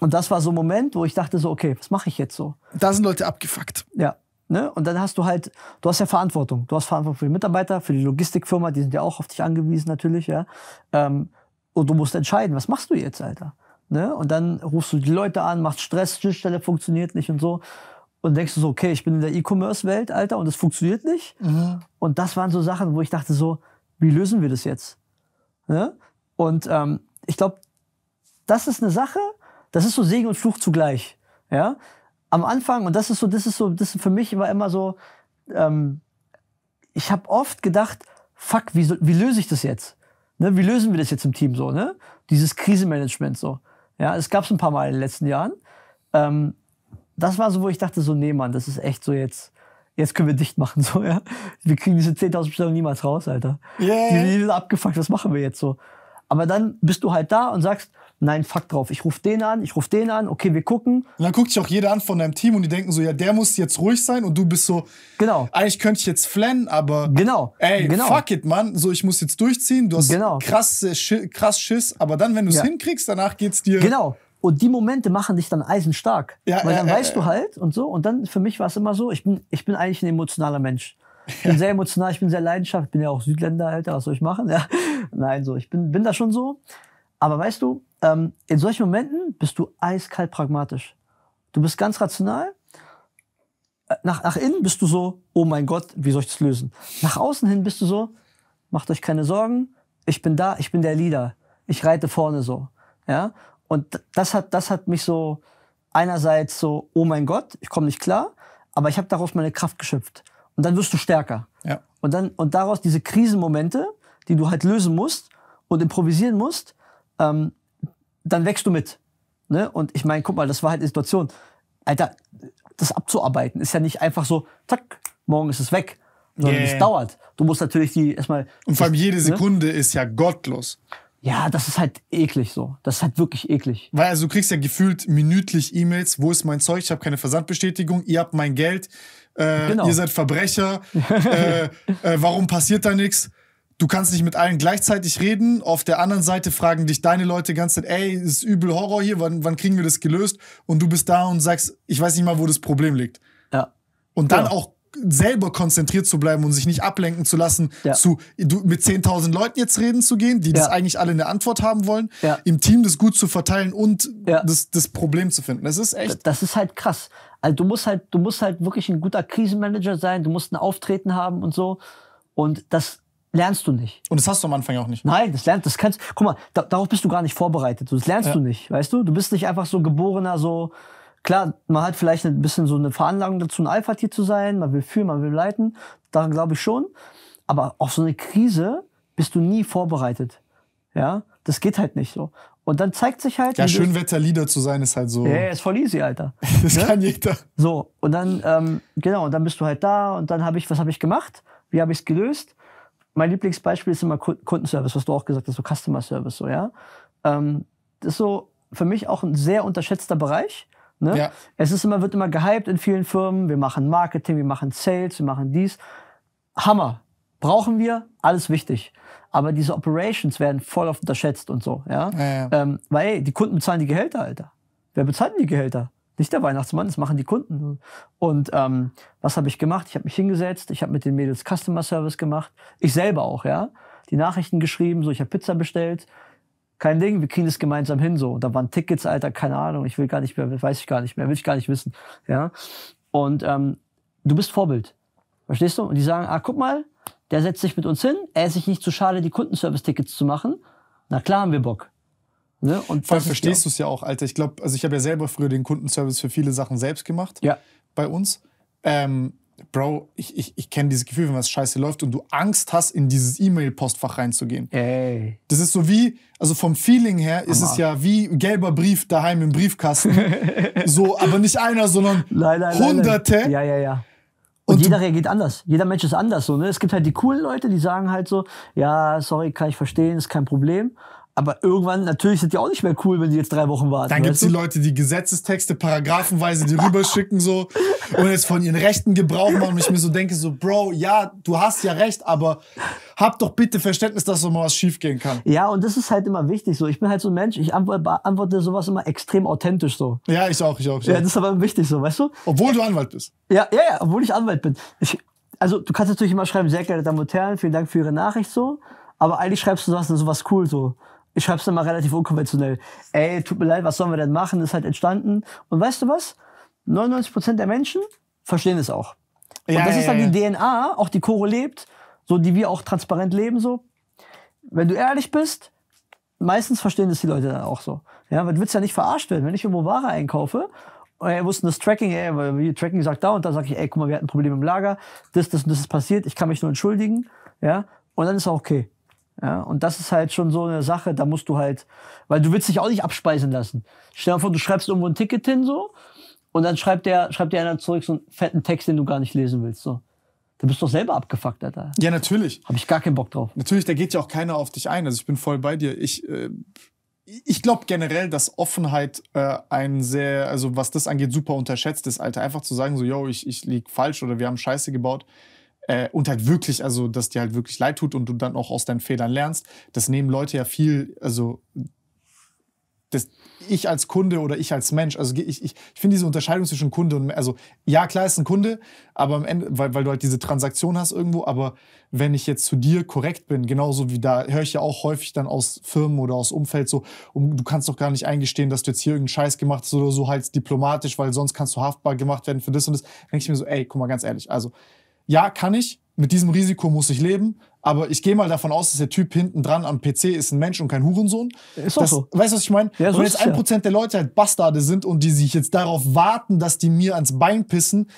Und das war so ein Moment, wo ich dachte so, okay, was mache ich jetzt so? Da sind Leute abgefuckt. Ja. Ne? Und dann hast du halt, du hast ja Verantwortung. Du hast Verantwortung für die Mitarbeiter, für die Logistikfirma, die sind ja auch auf dich angewiesen natürlich, ja. Ähm, und du musst entscheiden, was machst du jetzt, Alter? Ne? Und dann rufst du die Leute an, machst Stress, Schnittstelle funktioniert nicht und so. Und denkst du so, okay, ich bin in der E-Commerce-Welt, Alter, und es funktioniert nicht. Mhm. Und das waren so Sachen, wo ich dachte so, wie lösen wir das jetzt? Ne? Und ähm, ich glaube, das ist eine Sache, das ist so Segen und Fluch zugleich. Ja? am Anfang, und das ist so, das ist so, das ist für mich war immer so, ähm, ich habe oft gedacht, fuck, wie, wie löse ich das jetzt? Ne, wie lösen wir das jetzt im Team so? Ne? Dieses Krisenmanagement so. Ja, es gab es ein paar Mal in den letzten Jahren. Ähm, das war so, wo ich dachte, so, nee, Mann, das ist echt so jetzt, jetzt können wir dicht machen, *laughs* so, ja. Wir kriegen diese 10.000 Bestellungen niemals raus, Alter. Yeah. die sind abgefuckt, was machen wir jetzt so? Aber dann bist du halt da und sagst, nein, fuck drauf, ich rufe den an, ich rufe den an, okay, wir gucken. Und dann guckt sich auch jeder an von deinem Team und die denken so, ja, der muss jetzt ruhig sein und du bist so, genau. eigentlich könnte ich jetzt flennen, aber genau. ey, genau. fuck it, Mann, so, ich muss jetzt durchziehen, du hast genau. krass, krass Schiss, aber dann, wenn du es ja. hinkriegst, danach geht's dir... Genau. Und die Momente machen dich dann eisenstark. Ja, Weil dann äh, weißt äh, du halt und so. Und dann für mich war es immer so, ich bin, ich bin eigentlich ein emotionaler Mensch. Ich bin sehr emotional, ich bin sehr leidenschaftlich, bin ja auch Südländer, Alter, was soll ich machen? Ja. *laughs* Nein, so, ich bin, bin da schon so. Aber weißt du, ähm, in solchen Momenten bist du eiskalt pragmatisch. Du bist ganz rational. Äh, nach, nach innen bist du so, oh mein Gott, wie soll ich das lösen? Nach außen hin bist du so, macht euch keine Sorgen, ich bin da, ich bin der Leader. Ich reite vorne so. Ja? Und das hat, das hat mich so einerseits so, oh mein Gott, ich komme nicht klar, aber ich habe daraus meine Kraft geschöpft. Und dann wirst du stärker. Ja. Und, dann, und daraus diese Krisenmomente, die du halt lösen musst und improvisieren musst, ähm, dann wächst du mit. Ne? Und ich meine, guck mal, das war halt eine Situation. Alter, das abzuarbeiten ist ja nicht einfach so, zack, morgen ist es weg. Sondern yeah. es dauert. Du musst natürlich die erstmal. Und vor allem jede ne? Sekunde ne? ist ja gottlos. Ja, das ist halt eklig so. Das ist halt wirklich eklig. Weil also du kriegst ja gefühlt minütlich E-Mails, wo ist mein Zeug, ich habe keine Versandbestätigung, ihr habt mein Geld, äh, genau. ihr seid Verbrecher, *laughs* äh, äh, warum passiert da nichts? Du kannst nicht mit allen gleichzeitig reden. Auf der anderen Seite fragen dich deine Leute die ganze Zeit, ey, ist übel Horror hier, wann, wann kriegen wir das gelöst? Und du bist da und sagst, ich weiß nicht mal, wo das Problem liegt. Ja. Und dann ja. Genau. auch selber konzentriert zu bleiben und sich nicht ablenken zu lassen, ja. zu du, mit 10.000 Leuten jetzt reden zu gehen, die ja. das eigentlich alle eine Antwort haben wollen, ja. im Team das gut zu verteilen und das, das Problem zu finden. Das ist echt. Das ist halt krass. Also du musst halt, du musst halt wirklich ein guter Krisenmanager sein, du musst ein Auftreten haben und so. Und das lernst du nicht. Und das hast du am Anfang auch nicht. Nein, das lernst, das kannst, guck mal, da, darauf bist du gar nicht vorbereitet. Das lernst ja. du nicht, weißt du? Du bist nicht einfach so geborener, so, klar, man hat vielleicht ein bisschen so eine Veranlagung dazu, ein Alpha-Tier zu sein, man will fühlen, man will leiten, daran glaube ich schon. Aber auf so eine Krise bist du nie vorbereitet. Ja, das geht halt nicht so. Und dann zeigt sich halt. Ja, Schönwetterlieder zu sein ist halt so. Ja, ist voll easy, Alter. *laughs* das ne? kann jeder. So, und dann, ähm, genau, und dann bist du halt da und dann habe ich, was habe ich gemacht? Wie habe ich es gelöst? Mein Lieblingsbeispiel ist immer Kundenservice, was du auch gesagt hast, so Customer Service, so, ja. Ähm, das ist so für mich auch ein sehr unterschätzter Bereich. Ne? Ja. Es ist immer, wird immer gehypt in vielen Firmen. Wir machen Marketing, wir machen Sales, wir machen dies. Hammer brauchen wir, alles wichtig. Aber diese Operations werden voll oft unterschätzt und so, ja. ja, ja. Ähm, weil ey, die Kunden bezahlen die Gehälter, Alter. Wer bezahlt denn die Gehälter? Nicht der Weihnachtsmann, das machen die Kunden. Und ähm, was habe ich gemacht? Ich habe mich hingesetzt, ich habe mit den Mädels Customer Service gemacht. Ich selber auch, ja. Die Nachrichten geschrieben, so ich habe Pizza bestellt. Kein Ding, wir kriegen das gemeinsam hin so. da waren Tickets, Alter, keine Ahnung, ich will gar nicht mehr, weiß ich gar nicht mehr, will ich gar nicht wissen. Ja. Und ähm, du bist Vorbild. Verstehst du? Und die sagen, ah, guck mal, der setzt sich mit uns hin, er ist sich nicht zu schade, die Kundenservice-Tickets zu machen. Na klar haben wir Bock. Ne? Und Voll verstehst du es ja auch, Alter. Ich glaube, also ich habe ja selber früher den Kundenservice für viele Sachen selbst gemacht. Ja. Bei uns. Ähm, Bro, ich, ich, ich kenne dieses Gefühl, wenn was scheiße läuft und du Angst hast, in dieses E-Mail-Postfach reinzugehen. Ey. Das ist so wie, also vom Feeling her ist es ja wie gelber Brief daheim im Briefkasten. *laughs* so, aber nicht einer, sondern nein, nein, Hunderte. Nein, ja, ja, ja jeder reagiert anders. Jeder Mensch ist anders. So, ne? Es gibt halt die coolen Leute, die sagen halt so, ja, sorry, kann ich verstehen, ist kein Problem. Aber irgendwann, natürlich sind die auch nicht mehr cool, wenn die jetzt drei Wochen warten. Dann gibt es die Leute, die Gesetzestexte paragraphenweise dir rüberschicken so und jetzt von ihren Rechten Gebrauch machen. Und ich mir so denke, so, Bro, ja, du hast ja recht, aber hab doch bitte Verständnis, dass so mal was schiefgehen kann. Ja, und das ist halt immer wichtig so. Ich bin halt so ein Mensch, ich antworte, antworte sowas immer extrem authentisch so. Ja, ich auch, ich auch. Ich ja, das ist aber wichtig so, weißt du? Obwohl du Anwalt bist. Ja, ja, ja, obwohl ich Anwalt bin. Ich, also du kannst natürlich immer schreiben, sehr geehrte Damen und Herren, vielen Dank für Ihre Nachricht so. Aber eigentlich schreibst du sowas, sowas cool so. Ich schreib's dann mal relativ unkonventionell. Ey, tut mir leid, was sollen wir denn machen? Ist halt entstanden. Und weißt du was? 99% der Menschen verstehen es auch. Und ja, das ja, ist dann ja. die DNA, auch die Chore lebt, so die wir auch transparent leben, so. Wenn du ehrlich bist, meistens verstehen das die Leute dann auch so. Ja, weil du willst ja nicht verarscht werden. Wenn ich irgendwo Ware einkaufe er wussten das Tracking, ey, weil wir Tracking sagt da und da sage ich, ey, guck mal, wir hatten ein Problem im Lager, das, das und das ist passiert, ich kann mich nur entschuldigen, ja, und dann ist auch okay. Ja, und das ist halt schon so eine Sache, da musst du halt, weil du willst dich auch nicht abspeisen lassen. Stell dir vor, du schreibst irgendwo ein Ticket hin so und dann schreibt der, schreibt dir einer zurück so einen fetten Text, den du gar nicht lesen willst. So. Da bist doch selber abgefuckt, Alter. Ja, natürlich. Habe ich gar keinen Bock drauf. Natürlich, da geht ja auch keiner auf dich ein. Also ich bin voll bei dir. Ich, äh, ich glaube generell, dass Offenheit äh, ein sehr, also was das angeht, super unterschätzt ist, Alter. Einfach zu sagen, so, yo, ich, ich lieg falsch oder wir haben Scheiße gebaut. Äh, und halt wirklich, also, dass dir halt wirklich leid tut und du dann auch aus deinen Fehlern lernst. Das nehmen Leute ja viel, also, das, ich als Kunde oder ich als Mensch, also ich, ich, ich finde diese Unterscheidung zwischen Kunde und, also ja, klar ist ein Kunde, aber am Ende, weil, weil du halt diese Transaktion hast irgendwo, aber wenn ich jetzt zu dir korrekt bin, genauso wie da höre ich ja auch häufig dann aus Firmen oder aus Umfeld so, um, du kannst doch gar nicht eingestehen, dass du jetzt hier irgendeinen Scheiß gemacht hast oder so halt diplomatisch, weil sonst kannst du haftbar gemacht werden für das und das, denke ich mir so, ey, guck mal ganz ehrlich, also ja, kann ich, mit diesem Risiko muss ich leben, aber ich gehe mal davon aus, dass der Typ hinten dran am PC ist ein Mensch und kein Hurensohn. Ist das, so. Weißt du, was ich meine? Ja, so Wenn jetzt ein Prozent der Leute halt Bastarde sind und die sich jetzt darauf warten, dass die mir ans Bein pissen,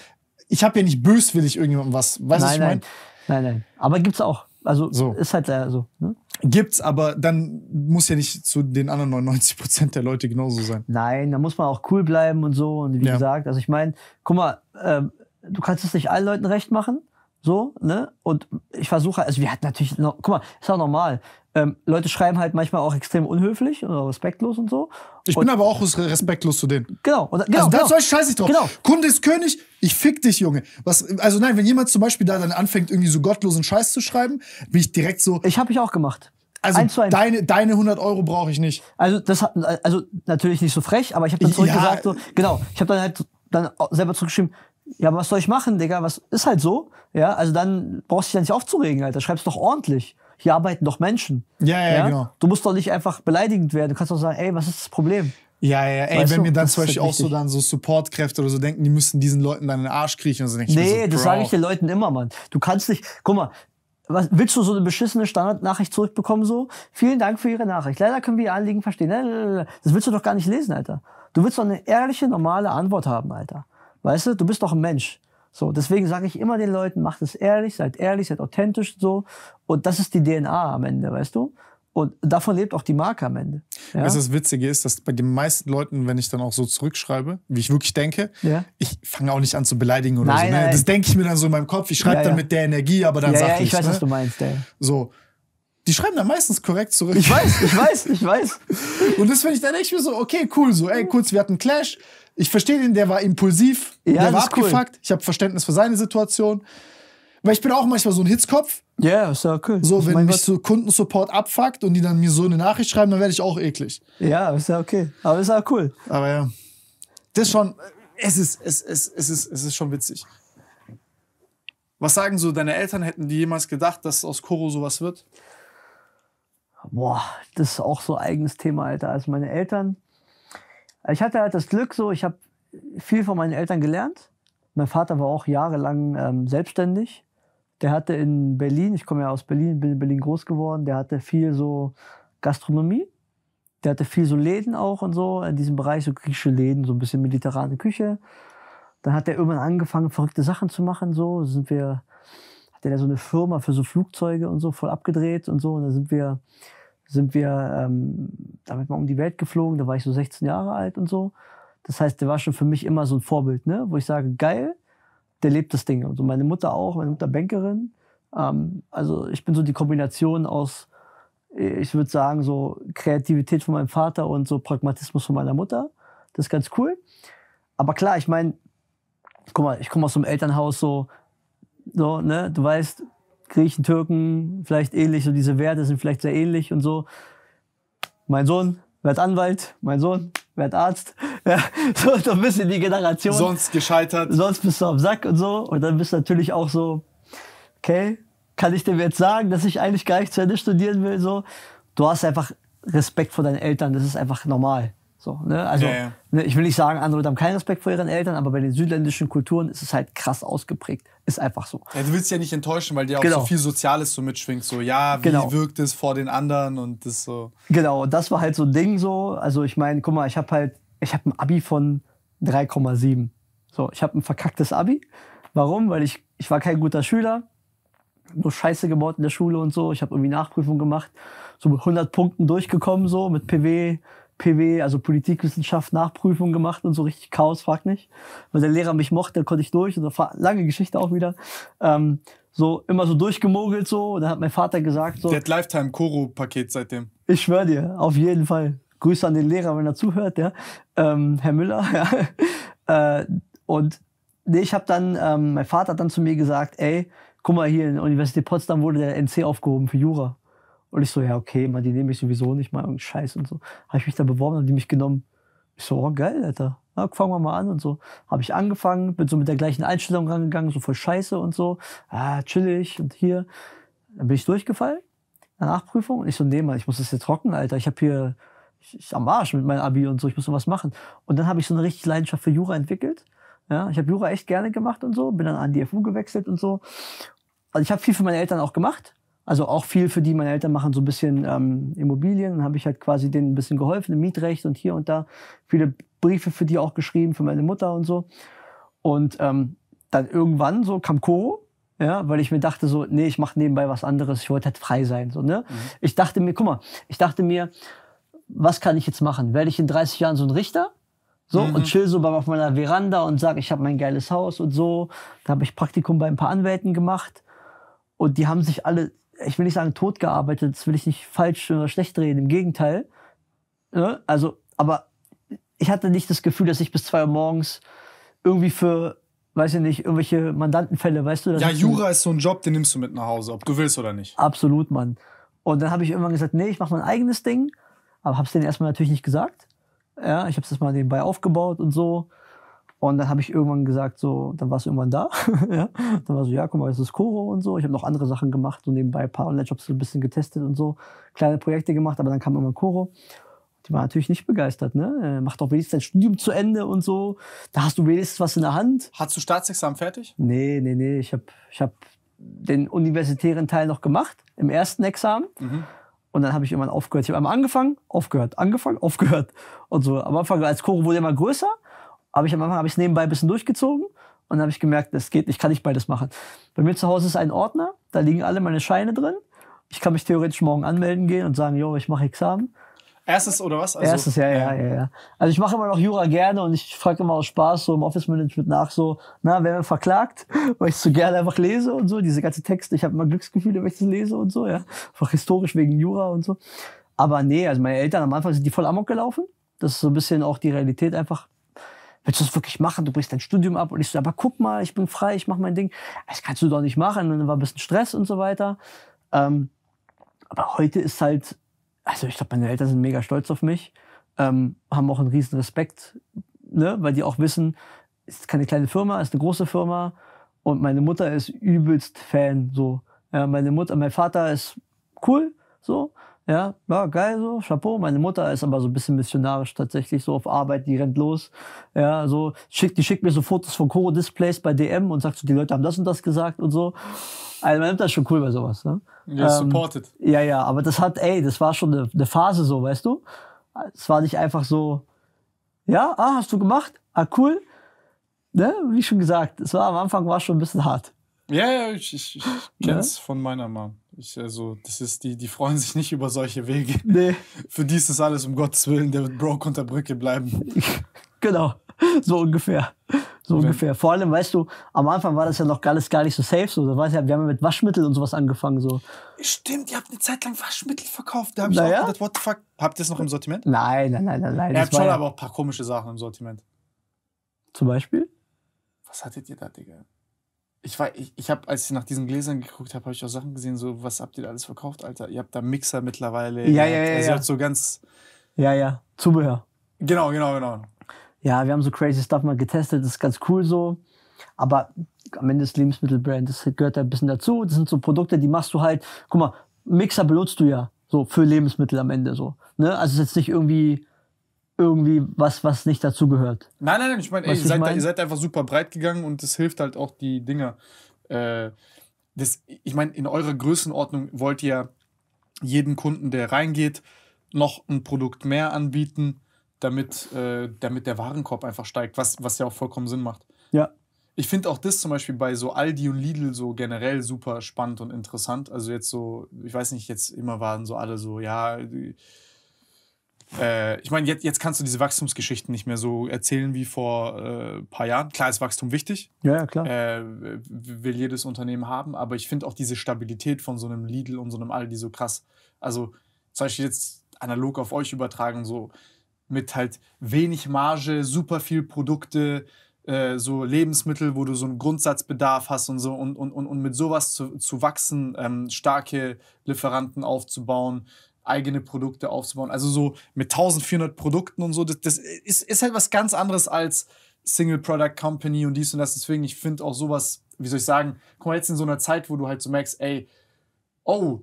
ich habe ja nicht böswillig irgendjemandem was. Weißt du, was ich meine? Nein, nein. Aber gibt's auch. Also so. ist halt leider so. Ne? Gibt's, aber dann muss ja nicht zu den anderen 99 Prozent der Leute genauso sein. Nein, da muss man auch cool bleiben und so. Und wie ja. gesagt, also ich meine, guck mal, äh, du kannst es nicht allen Leuten recht machen. So, ne? Und ich versuche, also wir hatten natürlich noch, guck mal, ist auch normal. Ähm, Leute schreiben halt manchmal auch extrem unhöflich oder respektlos und so. Ich und bin aber auch respektlos zu denen. Genau. Und, also genau also da genau. soll ich scheiße ich drauf. Genau. Kunde ist König, ich fick dich, Junge. Was, also nein, wenn jemand zum Beispiel da dann anfängt, irgendwie so gottlosen Scheiß zu schreiben, bin ich direkt so. Ich habe ich auch gemacht. Also eins eins. Deine, deine 100 Euro brauche ich nicht. Also das hat, also natürlich nicht so frech, aber ich habe dann zurückgesagt, ja. so, genau, ich habe dann halt dann selber zurückgeschrieben, ja, was soll ich machen, Digga? Was ist halt so? Ja, also dann brauchst du dich ja nicht aufzuregen, Alter. Schreib's doch ordentlich. Hier arbeiten doch Menschen. Ja, ja, ja? genau. Du musst doch nicht einfach beleidigend werden. Du kannst doch sagen, ey, was ist das Problem? Ja, ja, ja. ey, weißt wenn du? mir dann das zum Beispiel halt auch so dann so Supportkräfte oder so denken, die müssen diesen Leuten dann in den Arsch kriechen und so denke Nee, so, das sage ich den Leuten immer, Mann. Du kannst nicht, guck mal, was, willst du so eine beschissene Standardnachricht zurückbekommen so? Vielen Dank für Ihre Nachricht. Leider können wir Ihr Anliegen verstehen. Das willst du doch gar nicht lesen, Alter. Du willst doch eine ehrliche, normale Antwort haben, Alter. Weißt du, du bist doch ein Mensch. So, deswegen sage ich immer den Leuten, macht es ehrlich, seid ehrlich, seid authentisch so. Und das ist die DNA am Ende, weißt du? Und davon lebt auch die Marke am Ende. Ja? Weißt du, das Witzige ist, dass bei den meisten Leuten, wenn ich dann auch so zurückschreibe, wie ich wirklich denke, ja. ich fange auch nicht an zu beleidigen oder nein, so. Ne? Nein. Das denke ich mir dann so in meinem Kopf. Ich schreibe ja, dann mit der Energie, aber dann ja, sage ja, ich. Ich weiß, ne? was du meinst, ey. So die schreiben dann meistens korrekt zurück. Ich weiß, ich weiß, ich weiß. *laughs* Und das finde ich dann echt so, okay, cool, so, ey, kurz, wir hatten einen Clash. Ich verstehe den, der war impulsiv, ja, der war abgefuckt. Cool. Ich habe Verständnis für seine Situation. Weil ich bin auch manchmal so ein Hitzkopf. Ja, yeah, ist ja cool. So, wenn mich so Kundensupport abfuckt und die dann mir so eine Nachricht schreiben, dann werde ich auch eklig. Ja, ist ja okay. Aber ist ja cool. Aber ja. Das schon, es ist, es, es, es ist, es ist schon witzig. Was sagen so deine Eltern? Hätten die jemals gedacht, dass aus Koro sowas wird? Boah, das ist auch so ein eigenes Thema, Alter. Also meine Eltern, ich hatte halt das Glück so, ich habe viel von meinen Eltern gelernt. Mein Vater war auch jahrelang ähm, selbstständig. Der hatte in Berlin, ich komme ja aus Berlin, bin in Berlin groß geworden, der hatte viel so Gastronomie. Der hatte viel so Läden auch und so, in diesem Bereich so griechische Läden, so ein bisschen mediterrane Küche. Dann hat er irgendwann angefangen, verrückte Sachen zu machen. So sind wir der hat so eine Firma für so Flugzeuge und so voll abgedreht und so. Und da sind wir, sind wir ähm, damit mal um die Welt geflogen. Da war ich so 16 Jahre alt und so. Das heißt, der war schon für mich immer so ein Vorbild, ne? wo ich sage, geil, der lebt das Ding. Und so also meine Mutter auch, meine Mutter Bankerin. Ähm, also ich bin so die Kombination aus, ich würde sagen, so Kreativität von meinem Vater und so Pragmatismus von meiner Mutter. Das ist ganz cool. Aber klar, ich meine, guck mal, ich komme aus so einem Elternhaus, so so, ne? Du weißt, Griechen, Türken, vielleicht ähnlich, so diese Werte sind vielleicht sehr ähnlich und so. Mein Sohn wird Anwalt, mein Sohn wird Arzt. *laughs* Ja, so, so ein bisschen die Generation. Sonst gescheitert. Sonst bist du am Sack und so. Und dann bist du natürlich auch so, okay, kann ich dem jetzt sagen, dass ich eigentlich gar nicht zu Ende studieren will? So, du hast einfach Respekt vor deinen Eltern, das ist einfach normal. So, ne? Also, ja, ja. Ne, ich will nicht sagen, andere haben keinen Respekt vor ihren Eltern, aber bei den südländischen Kulturen ist es halt krass ausgeprägt. Ist einfach so. Ja, du willst ja nicht enttäuschen, weil dir auch genau. so viel Soziales so mitschwingt. So, ja, wie genau. wirkt es vor den anderen und das so. Genau, das war halt so ein Ding so. Also, ich meine, guck mal, ich habe halt, ich habe ein Abi von 3,7. So, ich habe ein verkacktes Abi. Warum? Weil ich, ich war kein guter Schüler nur Scheiße gebaut in der Schule und so. Ich habe irgendwie Nachprüfung gemacht, so mit 100 Punkten durchgekommen, so mit PW PW, also Politikwissenschaft, Nachprüfung gemacht und so richtig Chaos, frag nicht. Weil der Lehrer mich mochte, konnte ich durch und lange Geschichte auch wieder. Ähm, so immer so durchgemogelt so. Und dann hat mein Vater gesagt so. Der hat Lifetime Koro Paket seitdem. Ich schwöre dir, auf jeden Fall. Grüße an den Lehrer, wenn er zuhört, ja. Ähm, Herr Müller, *laughs* ja. Äh, und nee, ich habe dann, ähm, mein Vater hat dann zu mir gesagt, ey, guck mal hier, in der Universität Potsdam wurde der NC aufgehoben für Jura. Und ich so, ja, okay, man, die nehme ich sowieso nicht mal irgendeinen Scheiß und so. Habe ich mich da beworben, haben die mich genommen. Ich so, oh, geil, Alter. Na, fangen wir mal an und so. Habe ich angefangen, bin so mit der gleichen Einstellung rangegangen, so voll Scheiße und so. Ah, chillig und hier. Dann bin ich durchgefallen, Nachprüfung. Und ich so, nee, Mann, ich muss das jetzt trocken, Alter. Ich habe hier, ich, ich am Arsch mit meinem Abi und so, ich muss noch was machen. Und dann habe ich so eine richtige Leidenschaft für Jura entwickelt. Ja, ich habe Jura echt gerne gemacht und so, bin dann an die FU gewechselt und so. Also ich habe viel für meine Eltern auch gemacht, also auch viel, für die meine Eltern machen so ein bisschen ähm, Immobilien. Dann habe ich halt quasi denen ein bisschen geholfen im Mietrecht und hier und da. Viele Briefe für die auch geschrieben, für meine Mutter und so. Und ähm, dann irgendwann so kam Koro, ja, weil ich mir dachte so, nee, ich mache nebenbei was anderes. Ich wollte halt frei sein. So, ne? Mhm. Ich dachte mir, guck mal, ich dachte mir, was kann ich jetzt machen? Werde ich in 30 Jahren so ein Richter? So, mhm. und chill so auf meiner Veranda und sage, ich habe mein geiles Haus und so. Da habe ich Praktikum bei ein paar Anwälten gemacht. Und die haben sich alle ich will nicht sagen tot gearbeitet, das will ich nicht falsch oder schlecht reden, im Gegenteil. Ja, ne? also, aber ich hatte nicht das Gefühl, dass ich bis zwei Uhr morgens irgendwie für, weiß ich nicht, irgendwelche Mandantenfälle, weißt du? Ja, Jura ist so ein Job, den nimmst du mit nach Hause, ob du willst oder nicht. Absolut, Mann. Und dann habe ich irgendwann gesagt, nee, ich mache mein eigenes Ding, aber habe es denen erstmal natürlich nicht gesagt. Ja, ich habe es erstmal nebenbei aufgebaut und so. Und dann habe ich irgendwann gesagt, so, dann war es irgendwann da. *laughs* ja. Dann war so, ja, guck mal, das ist Koro und so. Ich habe noch andere Sachen gemacht, so nebenbei ein paar Online-Jobs ein bisschen getestet und so, kleine Projekte gemacht, aber dann kam immer Koro. Die war natürlich nicht begeistert, ne? Äh, mach doch wenigstens dein Studium zu Ende und so. Da hast du wenigstens was in der Hand. Hast du Staatsexamen fertig? Nee, nee, nee. Ich habe ich hab den universitären Teil noch gemacht, im ersten Examen. Mhm. Und dann habe ich irgendwann aufgehört. Ich habe einmal angefangen, aufgehört, angefangen, *laughs* aufgehört. Und so. Am Anfang als Choro wurde immer größer. Aber ich, am Anfang habe ich es nebenbei ein bisschen durchgezogen und dann habe ich gemerkt, das geht, ich kann nicht beides machen. Bei mir zu Hause ist ein Ordner, da liegen alle meine Scheine drin. Ich kann mich theoretisch morgen anmelden gehen und sagen, jo, ich mache Examen. Erstes oder was? Also, Erstes, ja, ja, ja, ja. Also ich mache immer noch Jura gerne und ich frage immer aus Spaß so im Office Management nach so, na, wer mir verklagt, *laughs* weil ich so gerne einfach lese und so, diese ganze Texte, ich habe immer Glücksgefühle, wenn ich das lese und so, ja. Einfach historisch wegen Jura und so. Aber nee, also meine Eltern am Anfang sind die voll amok gelaufen. Das ist so ein bisschen auch die Realität einfach willst du das wirklich machen? Du brichst dein Studium ab. Und ich so, aber guck mal, ich bin frei, ich mache mein Ding. Das kannst du doch nicht machen. Und dann war ein bisschen Stress und so weiter. Ähm, aber heute ist halt, also ich glaube, meine Eltern sind mega stolz auf mich, ähm, haben auch einen riesen Respekt, ne? weil die auch wissen, es ist keine kleine Firma, es ist eine große Firma. Und meine Mutter ist übelst Fan, so. Ja, meine Mutter, mein Vater ist cool, so. Ja, ja, geil so, Chapeau. Meine Mutter ist aber so ein bisschen missionarisch tatsächlich, so auf Arbeit, die rennt los. Ja, so, schickt, die schickt mir so Fotos von Koro-Displays bei DM und sagt so, die Leute haben das und das gesagt und so. Also man nimmt das schon cool bei sowas, ne? Ja, ähm, supported. Ja, ja, aber das hat, ey, das war schon eine, eine Phase so, weißt du? Es war nicht einfach so, ja, ah, hast du gemacht? Ah, cool. Ne? Wie schon gesagt, es war am Anfang war schon ein bisschen hart. Ja, ja, ich, ich, ich ne? kenn's ja? von meiner Mom. Ich, also, das ist, die, die freuen sich nicht über solche Wege. Nee. *laughs* Für die ist das alles um Gottes Willen, der wird broke unter Brücke bleiben. *laughs* genau, so ungefähr. So okay. ungefähr. Vor allem, weißt du, am Anfang war das ja noch alles gar nicht so safe. So. Da ja, wir haben ja mit Waschmitteln und sowas angefangen. So. Stimmt, ihr habt eine Zeit lang Waschmittel verkauft. Da habe ich naja. auch gedacht, what the fuck? Habt ihr es noch im Sortiment? Nein, nein, nein, nein. nein. Ihr habt schon ja aber auch ein paar komische Sachen im Sortiment. Zum Beispiel? Was hattet ihr da, Digga? ich war, ich, ich habe, als ich nach diesen Gläsern geguckt habe, habe ich auch Sachen gesehen, so, was habt ihr da alles verkauft, Alter? Ihr habt da Mixer mittlerweile. Ja, ja, ja. Also ja. so ganz. Ja, ja. Zubehör. Genau, genau, genau. Ja, wir haben so crazy Stuff mal getestet, das ist ganz cool so. Aber am Ende ist Lebensmittelbrand, das gehört da ein bisschen dazu. Das sind so Produkte, die machst du halt. Guck mal, Mixer benutzt du ja so für Lebensmittel am Ende so. Ne? Also ist jetzt nicht irgendwie irgendwie was, was nicht dazu gehört. Nein, nein, nein, ich meine, ihr, ich seid mein? da, ihr seid einfach super breit gegangen und das hilft halt auch die Dinger. Äh, das, ich meine, in eurer Größenordnung wollt ihr jeden Kunden, der reingeht, noch ein Produkt mehr anbieten, damit, äh, damit der Warenkorb einfach steigt, was, was ja auch vollkommen Sinn macht. Ja. Ich finde auch das zum Beispiel bei so Aldi und Lidl so generell super spannend und interessant. Also jetzt so, ich weiß nicht, jetzt immer waren so alle so, ja, die, äh, ich meine, jetzt, jetzt kannst du diese Wachstumsgeschichten nicht mehr so erzählen wie vor ein äh, paar Jahren. Klar ist Wachstum wichtig. Ja, ja klar. Äh, will jedes Unternehmen haben, aber ich finde auch diese Stabilität von so einem Lidl und so einem Aldi so krass. Also zum Beispiel jetzt analog auf euch übertragen, so mit halt wenig Marge, super viel Produkte, äh, so Lebensmittel, wo du so einen Grundsatzbedarf hast und so und, und, und, und mit sowas zu, zu wachsen, ähm, starke Lieferanten aufzubauen, eigene Produkte aufzubauen. Also so mit 1400 Produkten und so, das, das ist, ist halt was ganz anderes als Single Product Company und dies und das. Deswegen, ich finde auch sowas, wie soll ich sagen, guck mal, jetzt in so einer Zeit, wo du halt so merkst, ey, oh,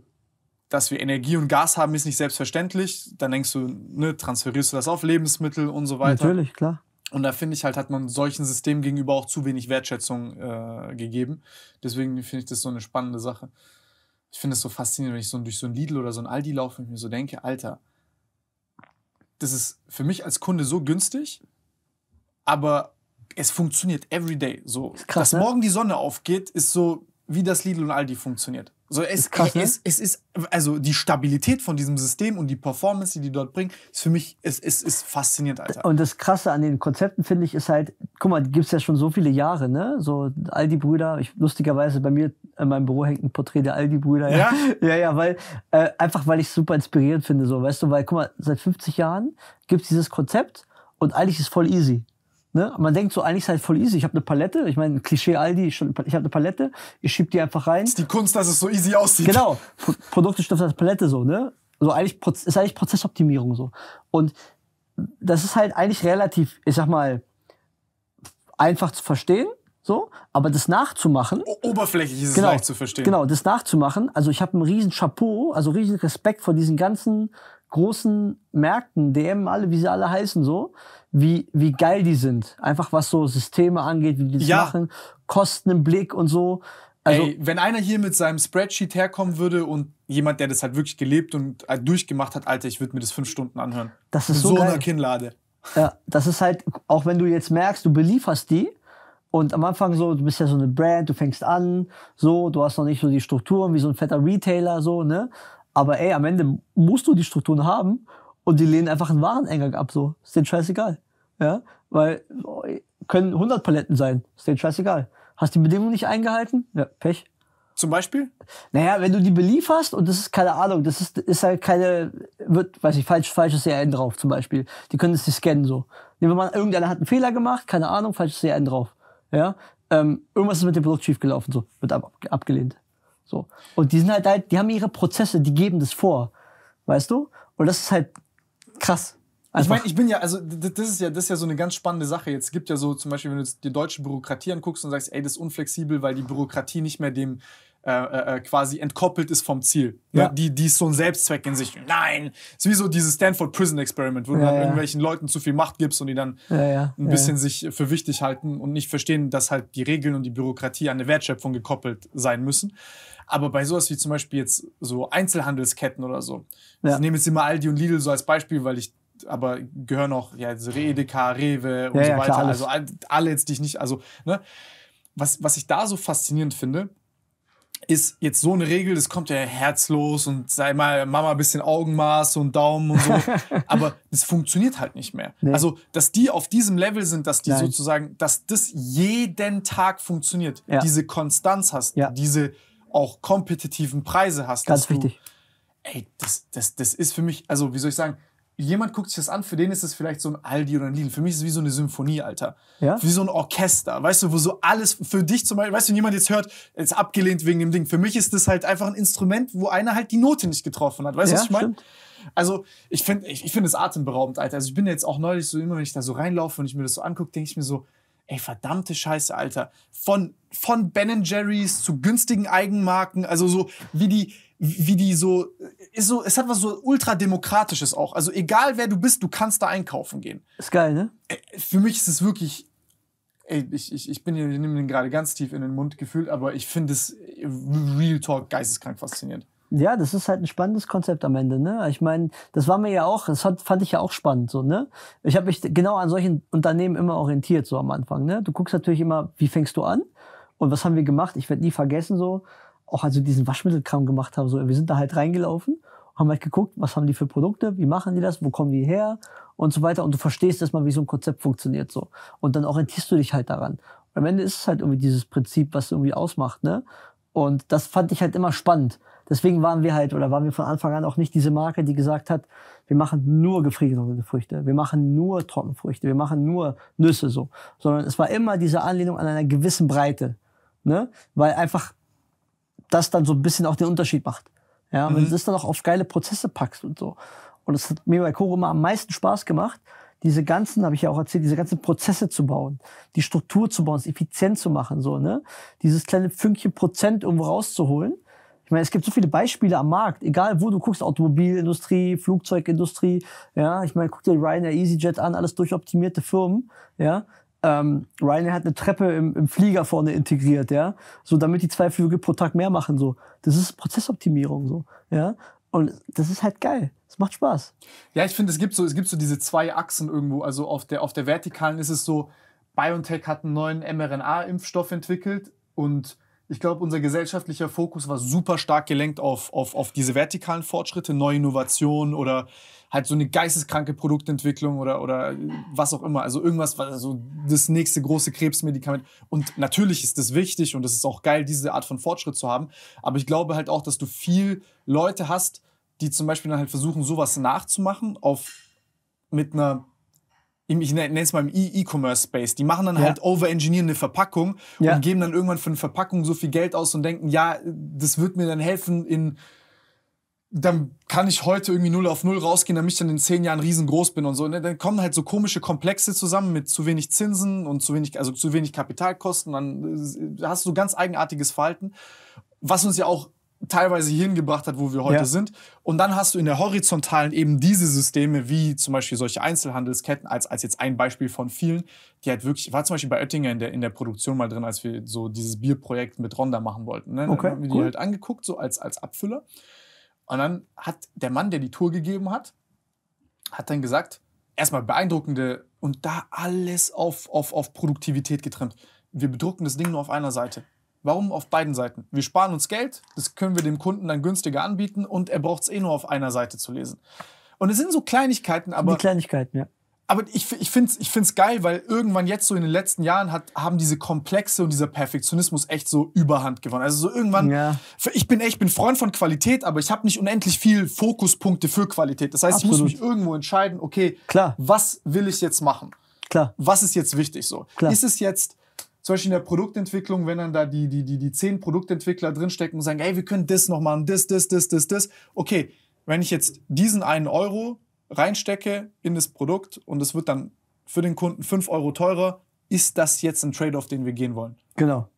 dass wir Energie und Gas haben, ist nicht selbstverständlich. Dann denkst du, ne, transferierst du das auf Lebensmittel und so weiter. Natürlich, klar. Und da finde ich halt, hat man solchen Systemen gegenüber auch zu wenig Wertschätzung äh, gegeben. Deswegen finde ich das so eine spannende Sache. Ich finde es so faszinierend, wenn ich so durch so ein Lidl oder so ein Aldi laufe und mir so denke, Alter, das ist für mich als Kunde so günstig, aber es funktioniert everyday. So, ist krass, dass ne? morgen die Sonne aufgeht, ist so wie das Lidl und Aldi funktioniert. So, es ist, krass, ne? es, ist also die Stabilität von diesem System und die Performance, die die dort bringen, ist für mich es, es ist faszinierend, Alter. Und das Krasse an den Konzepten finde ich ist halt, guck mal, die gibt es ja schon so viele Jahre, ne? So Aldi Brüder, ich lustigerweise bei mir in meinem Büro hängt ein Porträt der Aldi-Brüder. Ja? ja? ja, ja, weil äh, einfach, weil ich es super inspirierend finde, so, weißt du, weil guck mal, seit 50 Jahren gibt es dieses Konzept und eigentlich ist es voll easy. Ne? Man denkt so, eigentlich ist es halt voll easy. Ich habe eine Palette, ich meine, Klischee Aldi, ich, habe eine Palette, ich schieb die einfach rein. Das ist die Kunst, dass es so easy aussieht. Genau, Pro Produkte stopft als Palette so, ne? So, eigentlich ist eigentlich Prozessoptimierung so. Und das ist halt eigentlich relativ, ich sag mal, einfach zu verstehen so, aber das nachzumachen. O oberflächlich ist genau, es leicht zu verstehen. Genau, das nachzumachen. Also ich habe einen riesen Chapeau, also riesen Respekt vor diesen ganzen großen Märkten, DM, alle, wie sie alle heißen, so, wie, wie geil die sind. Einfach was so Systeme angeht, wie die das ja. machen, Kosten im Blick und so. Also, Ey, wenn einer hier mit seinem Spreadsheet herkommen würde und jemand, der das halt wirklich gelebt und äh, durchgemacht hat, Alter, ich würde mir das fünf Stunden anhören. Das ist mit so, so geil. einer Kinnlade. Ja, das ist halt, auch wenn du jetzt merkst, du belieferst die, und am Anfang so, du bist ja so eine Brand, du fängst an, so, du hast noch nicht so die Strukturen wie so ein fetter Retailer, so, ne? Aber ey, am Ende musst du die Strukturen haben und die lehnen einfach einen Wareneingang ab, so. Ist denen scheißegal. Ja? Weil, oh, können 100 Paletten sein, ist denen scheißegal. Hast die Bedingungen nicht eingehalten? Ja, Pech. Zum Beispiel? Naja, wenn du die belieferst und das ist keine Ahnung, das ist, ist halt keine, wird, weiß ich, falsch, falsches CRN drauf zum Beispiel. Die können es nicht scannen so. Nehmen wir mal, irgendeiner hat einen Fehler gemacht, keine Ahnung, falsches CRN drauf. Ja? Ähm, irgendwas ist mit dem Produkt schiefgelaufen, so, wird ab, abgelehnt. So. Und die sind halt, halt, die haben ihre Prozesse, die geben das vor. Weißt du? Und das ist halt krass. Einfach. Ich meine, ich bin ja, also das ist ja, das ist ja so eine ganz spannende Sache. Jetzt gibt ja so zum Beispiel, wenn du jetzt die deutsche Bürokratie anguckst und sagst, ey, das ist unflexibel, weil die Bürokratie nicht mehr dem äh, äh, äh, quasi entkoppelt ist vom Ziel. Ne? Ja. Ne? Die, die ist so ein Selbstzweck in sich. Nein! Ist wie so dieses Stanford Prison Experiment, wo ja, du dann ja. irgendwelchen Leuten zu viel Macht gibst und die dann ein bisschen sich für wichtig halten und nicht verstehen, dass halt die Regeln und die Bürokratie an eine Wertschöpfung gekoppelt sein müssen. Aber bei sowas wie zum Beispiel jetzt so Einzelhandelsketten oder so. Ich nehme jetzt immer Aldi und Lidl so als Beispiel, weil ich aber gehören auch ja, Edeka, Rewe und so weiter. Klar, also alle jetzt, die ich nicht, also, ne? Was, was ich da so faszinierend finde, ist jetzt so eine Regel, das kommt ja herzlos und sei mal Mama ein bisschen Augenmaß und Daumen und so. *laughs* Aber das funktioniert halt nicht mehr. Nee. Also, dass die auf diesem Level sind, dass die Nein. sozusagen, dass das jeden Tag funktioniert, ja. diese Konstanz hast, ja. diese auch kompetitiven Preise hast. Ganz wichtig. Du, ey, das, das, das ist für mich, also wie soll ich sagen, jemand guckt sich das an, für den ist es vielleicht so ein Aldi oder ein Lidl. Für mich ist es wie so eine Symphonie, Alter. Ja? Wie so ein Orchester, weißt du, wo so alles, für dich zum Beispiel, weißt du, wenn jemand jetzt hört, ist abgelehnt wegen dem Ding. Für mich ist das halt einfach ein Instrument, wo einer halt die Note nicht getroffen hat. Weißt du, ja, was ich meine? Also, ich finde ich, ich find es atemberaubend, Alter. Also, ich bin jetzt auch neulich so, immer wenn ich da so reinlaufe und ich mir das so angucke, denke ich mir so, ey, verdammte Scheiße, Alter. Von, von Ben Jerry's zu günstigen Eigenmarken, also so wie die, wie die so, ist so, es hat was so ultrademokratisches auch. Also egal wer du bist, du kannst da einkaufen gehen. Ist geil, ne? Äh, für mich ist es wirklich, ey, ich, ich, ich bin hier, ich nehme den gerade ganz tief in den Mund gefühlt, aber ich finde es Real Talk geisteskrank faszinierend. Ja, das ist halt ein spannendes Konzept am Ende, ne? Ich meine, das war mir ja auch, das hat, fand ich ja auch spannend, so, ne? Ich habe mich genau an solchen Unternehmen immer orientiert, so am Anfang, ne? Du guckst natürlich immer, wie fängst du an? Und was haben wir gemacht? Ich werde nie vergessen, so, auch also diesen Waschmittelkram gemacht haben. So, wir sind da halt reingelaufen, haben halt geguckt, was haben die für Produkte, wie machen die das, wo kommen die her und so weiter. Und du verstehst erstmal, wie so ein Konzept funktioniert so. Und dann orientierst du dich halt daran. Und am Ende ist es halt irgendwie dieses Prinzip, was irgendwie ausmacht, ne? Und das fand ich halt immer spannend. Deswegen waren wir halt oder waren wir von Anfang an auch nicht diese Marke, die gesagt hat, wir machen nur gefriergetrocknete Früchte, wir machen nur Trockenfrüchte, wir machen nur Nüsse so, sondern es war immer diese Anlehnung an einer gewissen Breite, ne? Weil einfach das dann so ein bisschen auch den Unterschied macht. Ja, mhm. wenn du mhm. das dann auch auf geile Prozesse packst und so. Und es hat mir bei Koro immer am meisten Spaß gemacht, diese ganzen, habe ich ja auch erzählt, diese ganzen Prozesse zu bauen, die Struktur zu bauen, es effizient zu machen, so, ne? Dieses kleine Fünkchen Prozent irgendwo rauszuholen. Ich meine, es gibt so viele Beispiele am Markt, egal wo du guckst, Automobilindustrie, Flugzeugindustrie, ja. Ich meine, guck dir Ryanair, EasyJet an, alles durchoptimierte Firmen, ja ähm, Ryanair hat eine Treppe im, im, Flieger vorne integriert, ja, so damit die zwei Flüge pro Tag mehr machen, so. Das ist Prozessoptimierung, so, ja. Und das ist halt geil. Es macht Spaß. Ja, ich finde, es gibt so, es gibt so diese zwei Achsen irgendwo. Also auf der, auf der vertikalen ist es so, BioNTech hat einen neuen mRNA-Impfstoff entwickelt und ich glaube, unser gesellschaftlicher Fokus war super stark gelenkt auf, auf, auf diese vertikalen Fortschritte, neue Innovationen oder halt so eine geisteskranke Produktentwicklung oder, oder was auch immer. Also irgendwas, also das nächste große Krebsmedikament. Und natürlich ist das wichtig und es ist auch geil, diese Art von Fortschritt zu haben. Aber ich glaube halt auch, dass du viel Leute hast, die zum Beispiel dann halt versuchen, sowas nachzumachen auf mit einer ich nenne es mal im e- E-Commerce-Space, die machen dann ja. halt overengineeren eine Verpackung ja. und geben dann irgendwann für eine Verpackung so viel Geld aus und denken, ja, das wird mir dann helfen in dann kann ich heute irgendwie null auf null rausgehen, damit ich dann in zehn Jahren riesengroß bin und so. Und ne? dann kommen halt so komische Komplexe zusammen mit zu wenig Zinsen und zu wenig, also zu wenig Kapitalkosten. Dann äh, hast du ganz eigenartiges Verhalten, was uns ja auch teilweise hierhin gebracht hat, wo wir heute ja. sind. Und dann hast du in der horizontalen eben diese Systeme, wie zum Beispiel solche Einzelhandelsketten, als, als jetzt ein Beispiel von vielen, die halt wirklich, war zum Beispiel bei Oettinger in der, in der Produktion mal drin, als wir so dieses Bierprojekt mit Ronda machen wollten. Ne? Okay, dann haben wir cool. die halt angeguckt, so als, als Abfüller. Und dann hat der Mann, der die Tour gegeben hat, hat dann gesagt, erstmal beeindruckende und da alles auf, auf, auf Produktivität getrimmt. Wir bedrucken das Ding nur auf einer Seite. Warum auf beiden Seiten? Wir sparen uns Geld, das können wir dem Kunden dann günstiger anbieten und er braucht es eh nur auf einer Seite zu lesen. Und es sind so Kleinigkeiten, aber. Die Kleinigkeiten, ja aber ich, ich finde es ich find's geil, weil irgendwann jetzt so in den letzten Jahren hat, haben diese Komplexe und dieser Perfektionismus echt so überhand gewonnen. Also so irgendwann, ja. ich bin echt, bin Freund von Qualität, aber ich habe nicht unendlich viel Fokuspunkte für Qualität. Das heißt, Absolut. ich muss mich irgendwo entscheiden, okay, Klar. was will ich jetzt machen? Klar. Was ist jetzt wichtig so? Klar. Ist es jetzt zum Beispiel in der Produktentwicklung, wenn dann da die, die, die, die zehn Produktentwickler drinstecken und sagen, ey, wir können das noch machen, das, das, das, das, das. Okay, wenn ich jetzt diesen einen Euro reinstecke in das Produkt und es wird dann für den Kunden 5 Euro teurer, ist das jetzt ein Trade-off, den wir gehen wollen? Genau.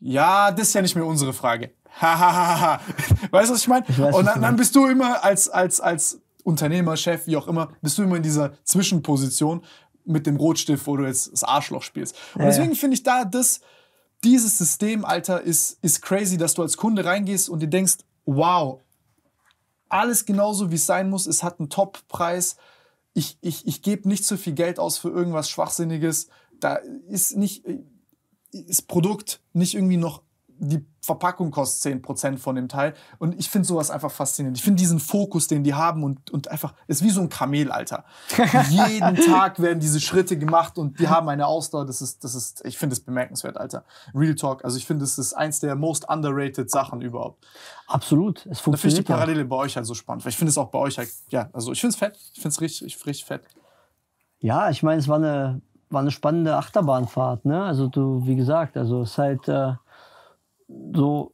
Ja, das ist ja nicht mehr unsere Frage. weißt du, was ich meine? Und dann, dann, bist du immer als, als, als Unternehmer, Chef, wie auch immer, bist du immer in dieser Zwischenposition mit dem Rotstift, wo du jetzt das Arschloch spielst. Und ja, deswegen ja. finde ich da, dass dieses System, Alter, ist, ist crazy, dass du als Kunde reingehst und dir denkst, wow, alles genauso, wie es sein muss. Es hat einen Top-Preis. Ich, ich, ich gebe nicht zu viel Geld aus für irgendwas Schwachsinniges. Da ist nicht, äh, ist Produkt nicht irgendwie noch die Verpackung kostet 10% von dem Teil. Und ich finde sowas einfach faszinierend. Ich finde diesen Fokus, den die haben und, und einfach, ist wie so ein Kamel, Alter. *laughs* Jeden Tag werden diese Schritte gemacht und die haben eine Ausdauer. Das ist, das ist, ich finde es bemerkenswert, Alter. Real Talk. Also ich finde, es ist eins der most underrated Sachen überhaupt. Absolut. Es funktioniert. Da finde ich die Parallele bei euch halt so spannend, weil ich finde es auch bei euch halt, ja, also ich finde es fett. Ich finde es richtig, richtig fett. Ja, ich meine, es war eine, war eine spannende Achterbahnfahrt, ne? Also du, wie gesagt, also es ist halt, äh so,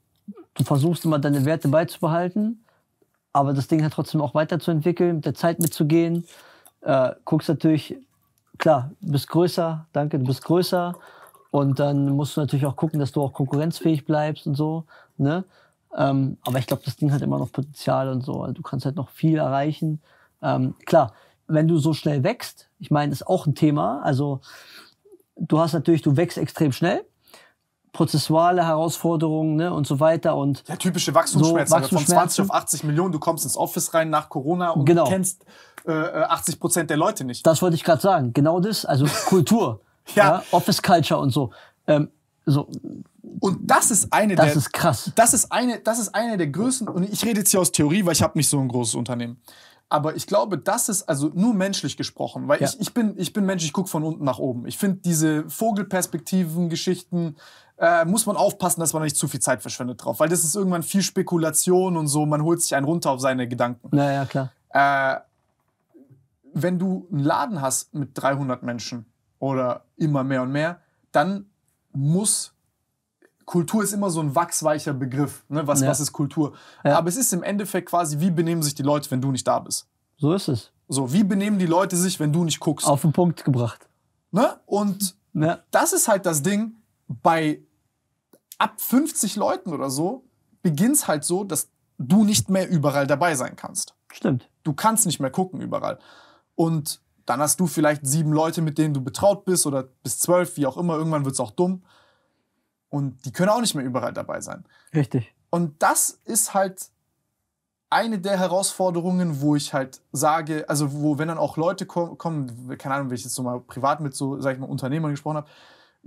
du versuchst immer deine Werte beizubehalten, aber das Ding halt trotzdem auch weiterzuentwickeln, mit der Zeit mitzugehen. Äh, guckst natürlich, klar, du bist größer, danke, du bist größer. Und dann musst du natürlich auch gucken, dass du auch konkurrenzfähig bleibst und so. Ne? Ähm, aber ich glaube, das Ding hat immer noch Potenzial und so. Also du kannst halt noch viel erreichen. Ähm, klar, wenn du so schnell wächst, ich meine, ist auch ein Thema. Also du hast natürlich, du wächst extrem schnell prozessuale Herausforderungen ne, und so weiter. Und ja, typische Wachstumsschmerzen. So Wachstumsschmerzen. Von 20 auf 80 Millionen, du kommst ins Office rein nach Corona und genau. kennst äh, 80 äh, Prozent der Leute nicht. Das wollte ich gerade sagen. Genau das, also *laughs* Kultur, ja. ja. Office Culture und so. Ähm, so. Und das ist eine das der. Das ist krass. Das ist eine, das ist eine der größten. Und ich rede jetzt hier aus Theorie, weil ich habe nicht so ein großes Unternehmen. Aber ich glaube, das ist also nur menschlich gesprochen, weil ja. ich, ich, bin, ich bin Mensch, ich gucke von unten nach oben. Ich finde diese Vogelperspektiven-Geschichten, äh, muss man aufpassen, dass man nicht zu viel Zeit verschwendet drauf, weil das ist irgendwann viel Spekulation und so, man holt sich einen runter auf seine Gedanken. Naja, klar. Äh, wenn du einen Laden hast mit 300 Menschen oder immer mehr und mehr, dann muss Kultur ist immer so ein wachsweicher Begriff. Ne? Was, ja. was ist Kultur? Ja. Aber es ist im Endeffekt quasi, wie benehmen sich die Leute, wenn du nicht da bist? So ist es. So, wie benehmen die Leute sich, wenn du nicht guckst? Auf den Punkt gebracht. Ne? Und ja. das ist halt das Ding, bei ab 50 Leuten oder so beginnt es halt so, dass du nicht mehr überall dabei sein kannst. Stimmt. Du kannst nicht mehr gucken überall. Und dann hast du vielleicht sieben Leute, mit denen du betraut bist oder bis zwölf, wie auch immer. Irgendwann wird es auch dumm. Und die können auch nicht mehr überall dabei sein. Richtig. Und das ist halt eine der Herausforderungen, wo ich halt sage, also wo, wenn dann auch Leute kommen, keine Ahnung, wenn ich jetzt so mal privat mit so, sag ich mal, Unternehmern gesprochen habe,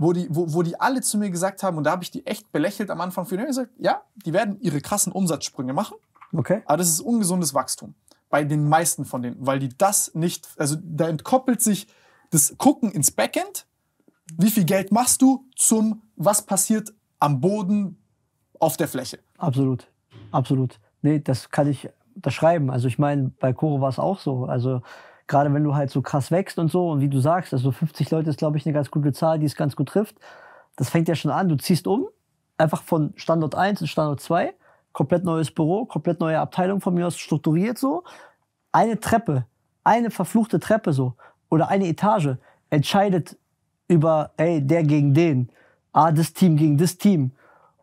wo die, wo, wo die alle zu mir gesagt haben, und da habe ich die echt belächelt am Anfang für den gesagt, ja, die werden ihre krassen Umsatzsprünge machen. Okay. Aber das ist ungesundes Wachstum. Bei den meisten von denen, weil die das nicht, also da entkoppelt sich das Gucken ins Backend, wie viel Geld machst du zum, was passiert am Boden auf der Fläche. Absolut, absolut. Nee, das kann ich unterschreiben. Also ich meine, bei Koro war es auch so. Also gerade wenn du halt so krass wächst und so und wie du sagst, also 50 Leute ist, glaube ich, eine ganz gute Zahl, die es ganz gut trifft. Das fängt ja schon an, du ziehst um, einfach von Standort 1 in Standort 2, komplett neues Büro, komplett neue Abteilung von mir aus, strukturiert so. Eine Treppe, eine verfluchte Treppe so oder eine Etage entscheidet über, ey, der gegen den, ah, das Team gegen das Team.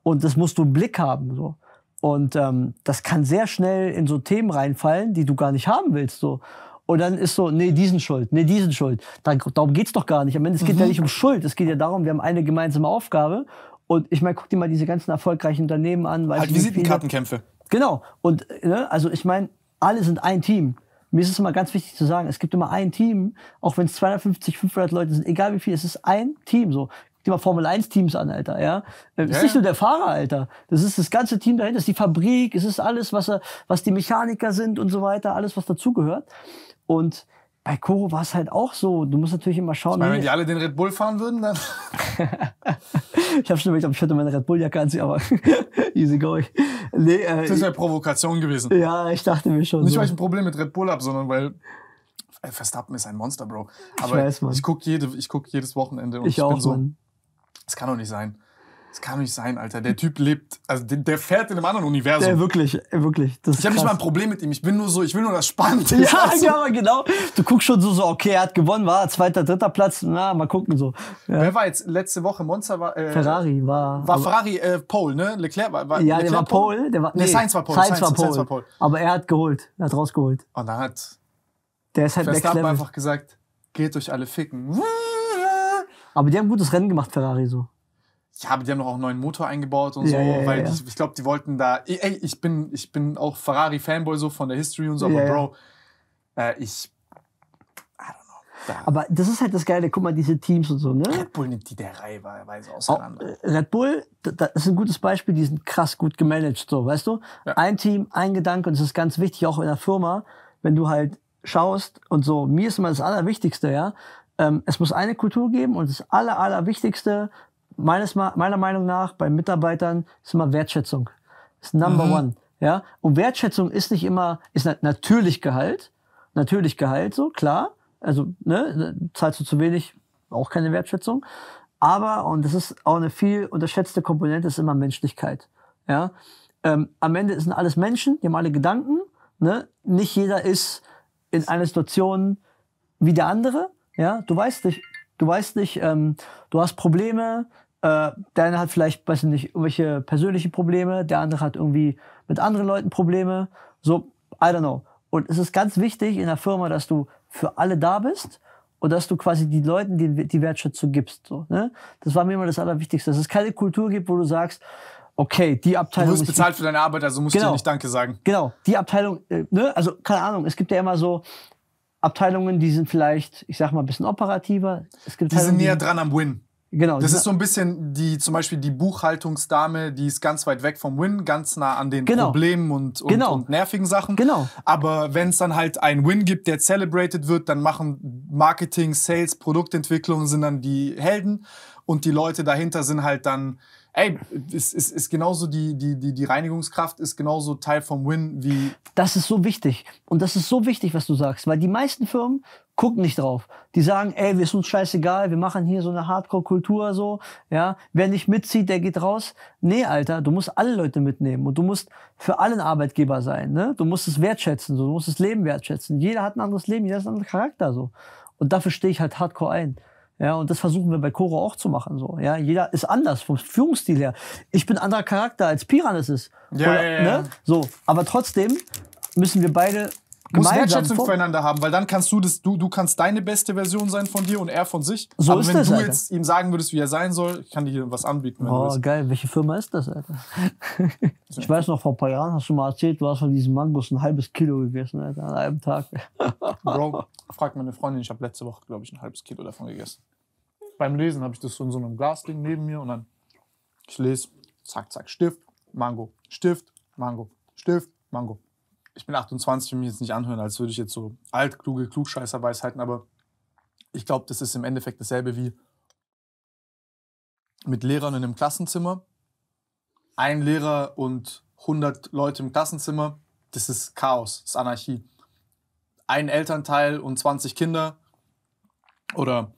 Und das musst du im Blick haben. So. Und ähm, das kann sehr schnell in so Themen reinfallen, die du gar nicht haben willst. So. Und dann ist so, nee, diesen schuld, nee, diesen schuld. darum geht's doch gar nicht. Am Ende, es geht mhm. ja nicht um Schuld, es geht ja darum, wir haben eine gemeinsame Aufgabe. Und ich meine, guck dir mal diese ganzen erfolgreichen Unternehmen an. Weil halt Visitenkartenkämpfe. Genau. Und ne, also ich meine, alle sind ein Team. Mir ist es immer ganz wichtig zu sagen, es gibt immer ein Team, auch wenn es 250, 500 Leute sind, egal wie viel, es ist ein Team. So, Guck dir mal Formel 1 Teams an, Alter, ja. Äh, es ja, ist nicht nur der Fahrer, Alter. Das ist das ganze Team dahinter, das ist die Fabrik, es ist alles, was, was die Mechaniker sind und so weiter, alles, was dazugehört. Und bei Koro war es halt auch so. Du musst natürlich immer schauen. meine, wenn die alle den Red Bull fahren würden, dann. *laughs* ich habe schon überlegt, ob ich hätte meine Red Bull-Jacke anziehe, aber *laughs* easy going. Nee, äh, das ist ja Provokation gewesen. Ja, ich dachte mir schon. Nicht, so. weil ich ein Problem mit Red Bull habe, sondern weil Verstappen ist ein Monster, Bro. Aber ich, weiß, ich gucke jede, ich guck jedes Wochenende und ich, ich auch, bin so. Mann. Es kann doch nicht sein. Das kann nicht sein, Alter. Der Typ lebt, also der, der fährt in einem anderen Universum. Ja, wirklich, wirklich. Das ich habe nicht mal ein Problem mit ihm. Ich bin nur so, ich will nur das Spannende. *laughs* Ja, also. ja, genau. Du guckst schon so, so, okay, er hat gewonnen, war zweiter, dritter Platz. Na, mal gucken so. Ja. Wer war jetzt letzte Woche Monster? War, äh, Ferrari war. War Ferrari äh, Pole, ne? Leclerc war. war ja, Leclerc der war Pole. Pole. Der war, nee, nee, Sainz war Pole. Sainz, war, Pole. Aber er hat geholt. Er hat rausgeholt. Und dann hat. Der ist halt Verstappen einfach gesagt, geht euch alle ficken. Aber die haben gutes Rennen gemacht, Ferrari so. Ja, die haben doch auch einen neuen Motor eingebaut und ja, so, ja, weil ja. ich, ich glaube, die wollten da. Ey, ich bin, ich bin auch Ferrari-Fanboy so von der History und so, aber Bro, äh, ich. I don't know. Da. Aber das ist halt das Geile, guck mal, diese Teams und so, ne? Red Bull nimmt die der Reihe weise auseinander. Red Bull, das ist ein gutes Beispiel, die sind krass gut gemanagt, so, weißt du? Ein Team, ein Gedanke, und das ist ganz wichtig, auch in der Firma, wenn du halt schaust und so, mir ist immer das Allerwichtigste, ja. Ähm, es muss eine Kultur geben und das Aller, Allerwichtigste meines, meiner Meinung nach bei Mitarbeitern ist immer Wertschätzung. Ist number mhm. one. Ja? Und Wertschätzung ist nicht immer, ist natürlich Gehalt. Natürlich Gehalt, so, klar. Also, ne, zahlst du zu wenig, auch keine Wertschätzung. Aber, und das ist auch eine viel unterschätzte Komponente, ist immer Menschlichkeit. Ja? Ähm, am Ende sind alles Menschen, die haben alle Gedanken. Ne? Nicht jeder ist in einer Situation wie der andere. Ja? Du weißt nicht, du weißt nicht, ähm, du hast Probleme, äh, der eine hat vielleicht, weiß ich nicht, irgendwelche persönlichen Probleme, der andere hat irgendwie mit anderen Leuten Probleme. So, I don't know. Und es ist ganz wichtig in der Firma, dass du für alle da bist und dass du quasi die Leuten die, die Wertschätzung gibst. So, ne? Das war mir immer das Allerwichtigste, dass es keine Kultur gibt, wo du sagst, okay, die Abteilung. Du wirst bezahlt für deine Arbeit, also musst genau, du nicht Danke sagen. Genau, die Abteilung, äh, ne? also keine Ahnung, es gibt ja immer so Abteilungen, die sind vielleicht, ich sag mal, ein bisschen operativer. Es gibt die sind näher dran am Win. Genau. Das ist so ein bisschen die, zum Beispiel die Buchhaltungsdame, die ist ganz weit weg vom Win, ganz nah an den genau. Problemen und, und, genau. und, nervigen Sachen. Genau. Aber wenn es dann halt einen Win gibt, der celebrated wird, dann machen Marketing, Sales, Produktentwicklung sind dann die Helden und die Leute dahinter sind halt dann ey, es ist, ist genauso die, die, die, die Reinigungskraft ist genauso Teil vom Win wie. Das ist so wichtig. Und das ist so wichtig, was du sagst, weil die meisten Firmen gucken nicht drauf. Die sagen, ey, wir ist uns scheißegal, wir machen hier so eine Hardcore-Kultur so, ja, wer nicht mitzieht, der geht raus. Nee, Alter, du musst alle Leute mitnehmen und du musst für allen Arbeitgeber sein, ne? Du musst es wertschätzen, so. du musst das Leben wertschätzen. Jeder hat ein anderes Leben, jeder hat einen anderen Charakter so. Und dafür stehe ich halt Hardcore ein. Ja, und das versuchen wir bei Coro auch zu machen. So, ja, jeder ist anders vom Führungsstil her. Ich bin anderer Charakter als Piran es ist. Ja, Oder, ja, ja. Ne? So, aber trotzdem müssen wir beide muss Wertschätzung füreinander haben, weil dann kannst du das, du, du kannst deine beste Version sein von dir und er von sich. So Aber ist wenn das, du Alter. jetzt ihm sagen würdest, wie er sein soll, ich kann dir was anbieten. Wenn oh, geil, welche Firma ist das, Alter? *laughs* ich weiß noch, vor ein paar Jahren hast du mal erzählt, du hast von diesen Mangos ein halbes Kilo gegessen, Alter, an einem Tag. *laughs* Bro, frag meine Freundin, ich habe letzte Woche, glaube ich, ein halbes Kilo davon gegessen. Beim Lesen habe ich das so in so einem Glasding neben mir und dann, ich lese, zack, zack, Stift, Mango, Stift, Mango, Stift, Mango ich bin 28, will mich jetzt nicht anhören, als würde ich jetzt so altkluge Klugscheißerweisheiten, aber ich glaube, das ist im Endeffekt dasselbe wie mit Lehrern in einem Klassenzimmer. Ein Lehrer und 100 Leute im Klassenzimmer, das ist Chaos, das ist Anarchie. Ein Elternteil und 20 Kinder oder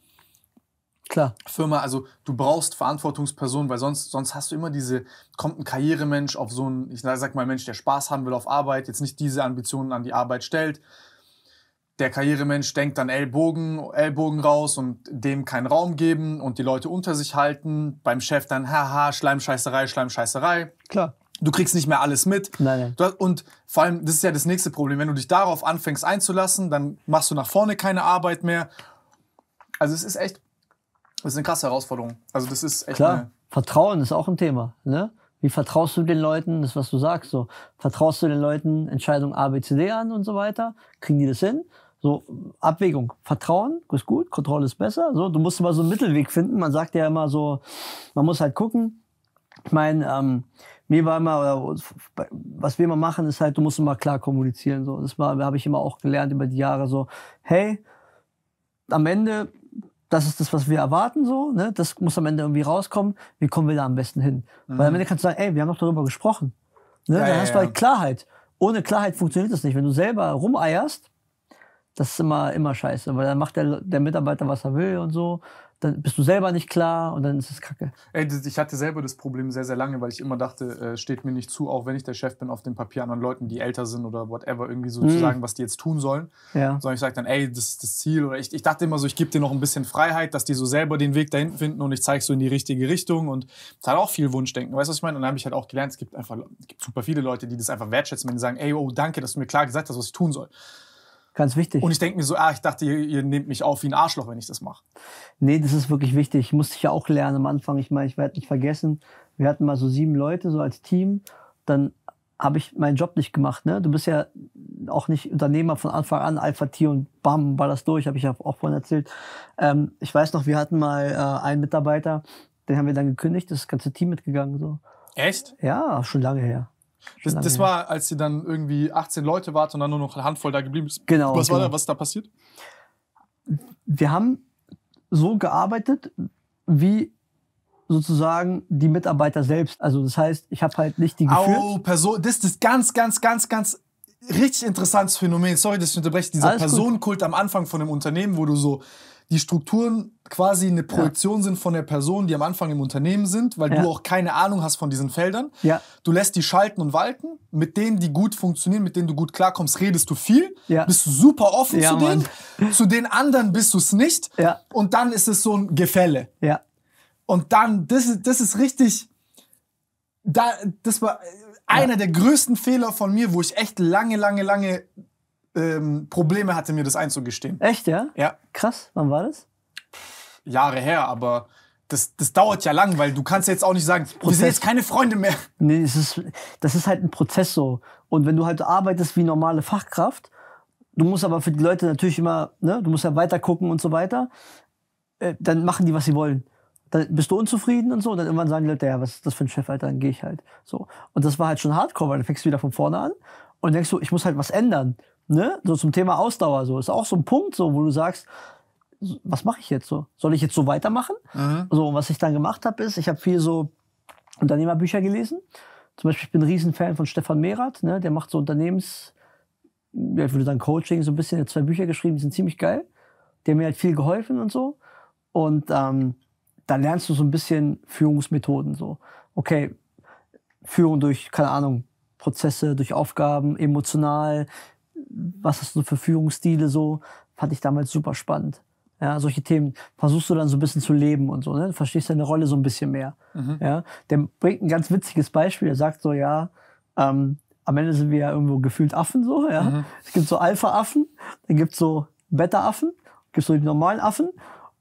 Klar. Firma. Also du brauchst Verantwortungspersonen, weil sonst, sonst hast du immer diese, kommt ein Karrieremensch auf so einen, ich sag mal, Mensch, der Spaß haben will auf Arbeit, jetzt nicht diese Ambitionen an die Arbeit stellt. Der Karrieremensch denkt dann Ellbogen, Ellbogen raus und dem keinen Raum geben und die Leute unter sich halten. Beim Chef dann, haha, Schleimscheißerei, Schleimscheißerei. Klar. Du kriegst nicht mehr alles mit. Nein, Und vor allem, das ist ja das nächste Problem. Wenn du dich darauf anfängst einzulassen, dann machst du nach vorne keine Arbeit mehr. Also es ist echt das ist eine krasse Herausforderung. Also das ist echt. Klar, Vertrauen ist auch ein Thema. Ne? Wie vertraust du den Leuten, das was du sagst? So vertraust du den Leuten Entscheidung A, B, C, D an und so weiter? Kriegen die das hin? So Abwägung, Vertrauen ist gut, Kontrolle ist besser. So, du musst immer so einen Mittelweg finden. Man sagt ja immer so, man muss halt gucken. Ich meine, ähm, mir war immer, oder was wir immer machen, ist halt, du musst immer klar kommunizieren. So, das war, habe ich immer auch gelernt über die Jahre. So, hey, am Ende das ist das, was wir erwarten, so, ne? das muss am Ende irgendwie rauskommen, wie kommen wir da am besten hin? Mhm. Weil am mhm. Ende kannst du sagen, ey, wir haben doch darüber gesprochen. Ne? Ja, Dann hast du halt Klarheit. Ohne Klarheit funktioniert das nicht. Wenn du selber rumeierst, das ist immer, immer scheiße, weil dann macht der, der Mitarbeiter, was er will und so dann bist du selber nicht klar und dann ist es kacke. Ey, ich hatte selber das Problem sehr, sehr lange, weil ich immer dachte, äh, steht mir nicht zu, auch wenn ich der Chef bin, auf dem Papier anderen Leuten, die älter sind oder whatever, irgendwie so mm. zu sagen, was die jetzt tun sollen. Ja. Sondern ich sage dann, ey, das ist das Ziel. Oder ich, ich dachte immer so, ich gebe dir noch ein bisschen Freiheit, dass die so selber den Weg dahin finden und ich zeige so in die richtige Richtung. Und es hat auch viel Wunschdenken. Weißt du, was ich meine? Und dann habe ich halt auch gelernt, es gibt einfach es gibt super viele Leute, die das einfach wertschätzen, wenn die sagen, ey, oh, danke, dass du mir klar gesagt hast, was ich tun soll. Ganz wichtig. Und ich denke mir so, ah, ich dachte, ihr, ihr, nehmt mich auf wie ein Arschloch, wenn ich das mache. Nee, das ist wirklich wichtig. Musste ich ja auch lernen am Anfang. Ich meine, ich werde nicht vergessen, wir hatten mal so sieben Leute, so als Team. Dann habe ich meinen Job nicht gemacht. Ne? Du bist ja auch nicht Unternehmer von Anfang an, Alpha T und bam, war das durch, habe ich ja auch vorhin erzählt. Ähm, ich weiß noch, wir hatten mal äh, einen Mitarbeiter, den haben wir dann gekündigt, das ganze Team mitgegangen. So. Echt? Ja, schon lange her. Das, das war, als sie dann irgendwie 18 Leute waren und dann nur noch eine Handvoll da geblieben ist. Genau. Was genau. war da, genau. was da passiert? Wir haben so gearbeitet, wie sozusagen die Mitarbeiter selbst. Also das heißt, ich habe halt nicht die geführt. Oh, Person, das ist ganz, ganz, ganz, ganz richtig interessantes Phänomen. Sorry, dass ich unterbreche. Dieser Alles Personenkult gut. am Anfang von dem Unternehmen, wo du so die Strukturen quasi eine Projektion ja. sind von der Person, die am Anfang im Unternehmen sind, weil ja. du auch keine Ahnung hast von diesen Feldern. Ja. Du lässt die schalten und walten. Mit denen, die gut funktionieren, mit denen du gut klarkommst, redest du viel. Ja. Bist du super offen zu denen. Mann. Zu den anderen bist du es nicht. Ja. Und dann ist es so ein Gefälle. Ja. Und dann, das ist, das ist richtig. Da, das war äh, einer der größten Fehler von mir, wo ich echt lange, lange, lange ähm, Probleme hatte, mir das einzugestehen. Echt, ja? Ja. Krass, wann war das? Jahre her, aber das, das dauert ja lang, weil du kannst jetzt auch nicht sagen, Prozess. wir sind jetzt keine Freunde mehr. Nee, es ist, das ist halt ein Prozess so. Und wenn du halt arbeitest wie normale Fachkraft, du musst aber für die Leute natürlich immer, ne, du musst ja weiter gucken und so weiter, äh, dann machen die, was sie wollen. Dann bist du unzufrieden und so, und dann irgendwann sagen die Leute, ja, was ist das für ein Chef, Alter, dann gehe ich halt. So. Und das war halt schon hardcore, weil dann fängst du wieder von vorne an und denkst du, so, ich muss halt was ändern ne, so zum Thema Ausdauer, so ist auch so ein Punkt, so wo du sagst, was mache ich jetzt so? Soll ich jetzt so weitermachen? Mhm. So, und was ich dann gemacht habe, ist, ich habe viel so Unternehmerbücher gelesen. Zum Beispiel, ich bin ein Riesenfan von Stefan Mehrath, ne? der macht so Unternehmens, ja, ich würde sagen Coaching, so ein bisschen, zwei Bücher geschrieben, die sind ziemlich geil. Die haben mir halt viel geholfen und so. Und ähm, da lernst du so ein bisschen Führungsmethoden, so. Okay, Führung durch, keine Ahnung, Prozesse, durch Aufgaben, emotional, was hast du für Führungsstile so, fand ich damals super spannend. Ja, solche Themen versuchst du dann so ein bisschen zu leben und so, ne? Verstehst deine Rolle so ein bisschen mehr. Mhm. Ja, der bringt ein ganz witziges Beispiel. Er sagt so, ja, ähm, am Ende sind wir ja irgendwo gefühlt Affen so, ja. Mhm. Es gibt so Alpha-Affen, dann gibt es so Beta-Affen, gibt es so die normalen Affen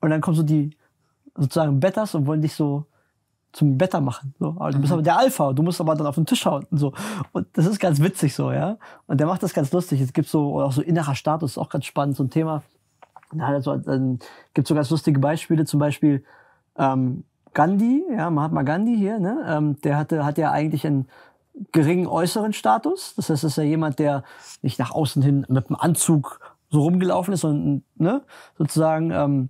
und dann kommen so die sozusagen Betas und wollen dich so zum Wetter machen. So. Aber du bist mhm. aber der Alpha, du musst aber dann auf den Tisch hauen. Und, so. und das ist ganz witzig so, ja. Und der macht das ganz lustig. Es gibt so, auch so innerer Status, ist auch ganz spannend, so ein Thema. Na, also, dann gibt so ganz lustige Beispiele, zum Beispiel ähm, Gandhi, ja, Mahatma Gandhi hier, ne? Ähm, der hatte, hat ja eigentlich einen geringen äußeren Status. Das heißt, das ist ja jemand, der nicht nach außen hin mit einem Anzug so rumgelaufen ist, und ne, sozusagen, ähm,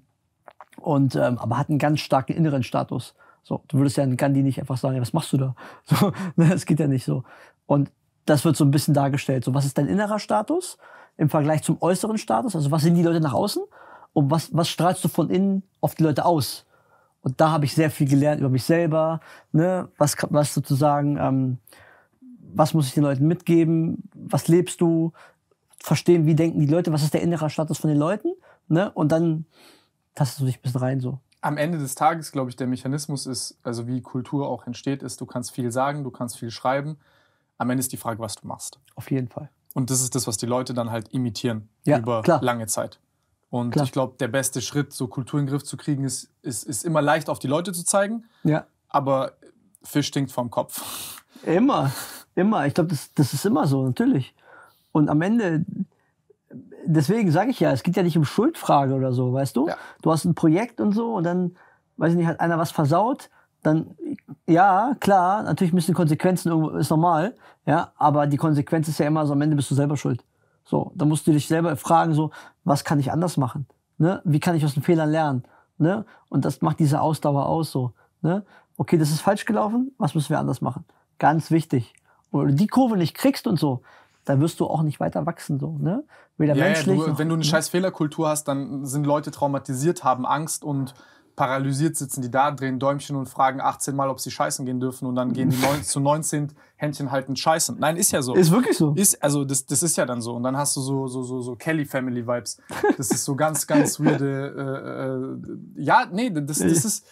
und ähm, aber hat einen ganz starken inneren Status. So, du würdest ja einen Gandhi nicht einfach sagen, ja, was machst du da? *laughs* So, ne, das geht ja nicht so. Und das wird so ein bisschen dargestellt. So, was ist dein innerer Status im Vergleich zum äußeren Status? Also, was sind die Leute nach außen? Und was, was strahlst du von innen auf die Leute aus? Und da habe ich sehr viel gelernt über mich selber, ne? was, was sozusagen, ähm, was muss ich den Leuten mitgeben, was lebst du, verstehen, wie denken die Leute, was ist der innere Status von den Leuten, ne? Und dann tastest du dich ein bisschen rein so am Ende des Tages, glaube ich, der Mechanismus ist, also wie Kultur auch entsteht, ist, du kannst viel sagen, du kannst viel schreiben. Am Ende ist die Frage, was du machst. Auf jeden Fall. Und das ist das, was die Leute dann halt imitieren ja, über klar. lange Zeit. Und klar. ich glaube, der beste Schritt, so Kultur in den Griff zu kriegen, ist, ist, ist immer leicht auf die Leute zu zeigen. Ja. Aber Fisch stinkt vom Kopf. Immer, immer. Ich glaube, das, das ist immer so, natürlich. Und am Ende, deswegen sage ich ja, es geht ja nicht um Schuldfrage oder so, weißt du? Ja. Du hast ein Projekt und so und dann, weiß ich nicht, hat einer was versaut, dann, ja, klar, natürlich müssen Konsequenzen, ist normal, ja, aber die Konsequenz ist ja immer so, am Ende bist du selber schuld. So, dann musst du dich selber fragen, so, was kann ich anders machen? Ne? Wie kann ich aus den Fehlern lernen? Ne? Und das macht diese Ausdauer aus, so, ne? Okay, das ist falsch gelaufen, was müssen wir anders machen? Ganz wichtig. Und wenn du die Kurve nicht kriegst und so, dann wirst du auch nicht weiter wachsen, so, ne? Weder ja, menschlich. Ja, du, wenn du eine hm. scheiß Fehlerkultur hast, dann sind Leute traumatisiert, haben Angst und paralysiert sitzen die da, drehen Däumchen und fragen 18 Mal, ob sie scheißen gehen dürfen und dann gehen die 9, *laughs* zu 19 Händchen haltend scheißen. Nein, ist ja so. Ist wirklich so. Ist, also das, das ist ja dann so. Und dann hast du so, so, so, so Kelly-Family-Vibes. Das ist so ganz, ganz weirde. Äh, äh, ja, nee, das, das ist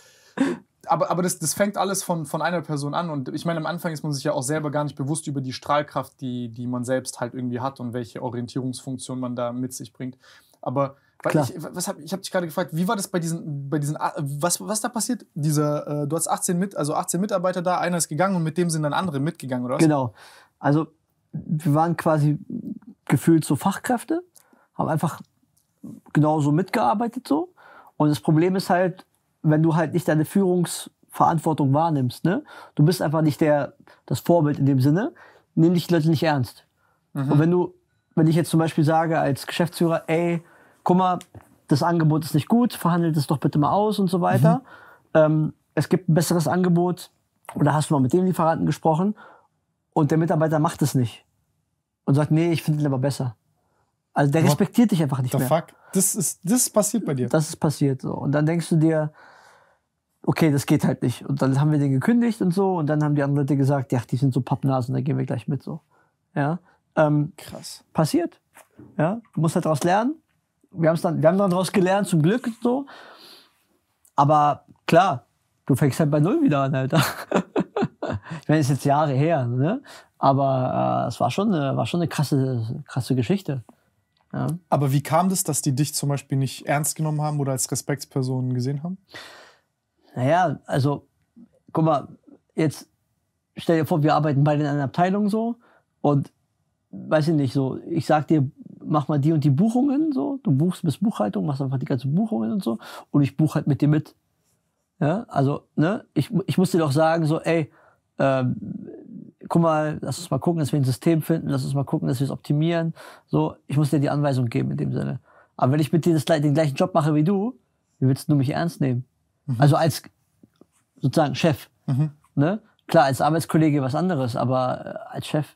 aber, aber das, das fängt alles von, von einer Person an. Und ich meine, am Anfang ist man sich ja auch selber gar nicht bewusst über die Strahlkraft, die, die man selbst halt irgendwie hat und welche Orientierungsfunktion man da mit sich bringt. Aber Klar. ich, was hab, ich habe dich gerade gefragt, wie war das bei diesen, bei diesen ah, was, was da passiert? Dieser, äh, du hast 18, mit, also 18 Mitarbeiter da, einer ist gegangen und mit dem sind dann andere mitgegangen, oder was? Genau. Also wir waren quasi gefühlt so Fachkräfte, haben einfach genauso mitgearbeitet so. Und das Problem ist halt, wenn du halt nicht deine Führungsverantwortung wahrnimmst, ne? Du bist einfach nicht der, das Vorbild in dem Sinne, nehmen dich die Leute nicht ernst. Mhm. Und wenn du, wenn ich jetzt zum Beispiel sage als Geschäftsführer, ey, guck mal, das Angebot ist nicht gut, verhandelt es doch bitte mal aus und so weiter. Mhm. Ähm, es gibt ein besseres Angebot oder hast du mal mit dem Lieferanten gesprochen und der Mitarbeiter macht es nicht und sagt, nee, ich finde es lieber besser. Also der respektiert dich einfach nicht the mehr. Fuck? Das ist, das passiert bei dir. Das ist passiert so. Und dann denkst du dir, okay, das geht halt nicht. Und dann haben wir den gekündigt und so. Und dann haben die anderen Leute gesagt, ja, die sind so Pappnasen, da gehen wir gleich mit so. Ja. Ähm, Krass. Passiert. Ja. Du musst halt daraus lernen. Wir, dann, wir haben dann daraus gelernt, zum Glück so. Aber klar, du fängst halt bei Null wieder an, Alter. *laughs* ich meine, das ist jetzt Jahre her, ne? Aber äh, es war schon, eine, war schon eine krasse, krasse Geschichte. Ja. Aber wie kam das, dass die dich zum Beispiel nicht ernst genommen haben oder als Respektsperson gesehen haben? naja, also, guck mal, jetzt stell dir vor, wir arbeiten beide in einer Abteilung so und weiß ich nicht, so, ich sag dir, mach mal die und die Buchungen so, du buchst bis Buchhaltung, machst einfach die ganzen Buchungen und so und ich buche halt mit dir mit. Ja, also, ne, ich, ich muss dir doch sagen, so, ey, ähm, guck mal, lass uns mal gucken, dass wir ein System finden, lass uns mal gucken, dass wir es optimieren. So, ich muss dir die Anweisung geben in dem Sinne. Aber wenn ich mit dir das, den gleichen Job mache wie du, wie willst du mich ernst nehmen? Mhm. Also als sozusagen Chef. Mhm. Ne? Klar, als Arbeitskollege was anderes, aber äh, als Chef.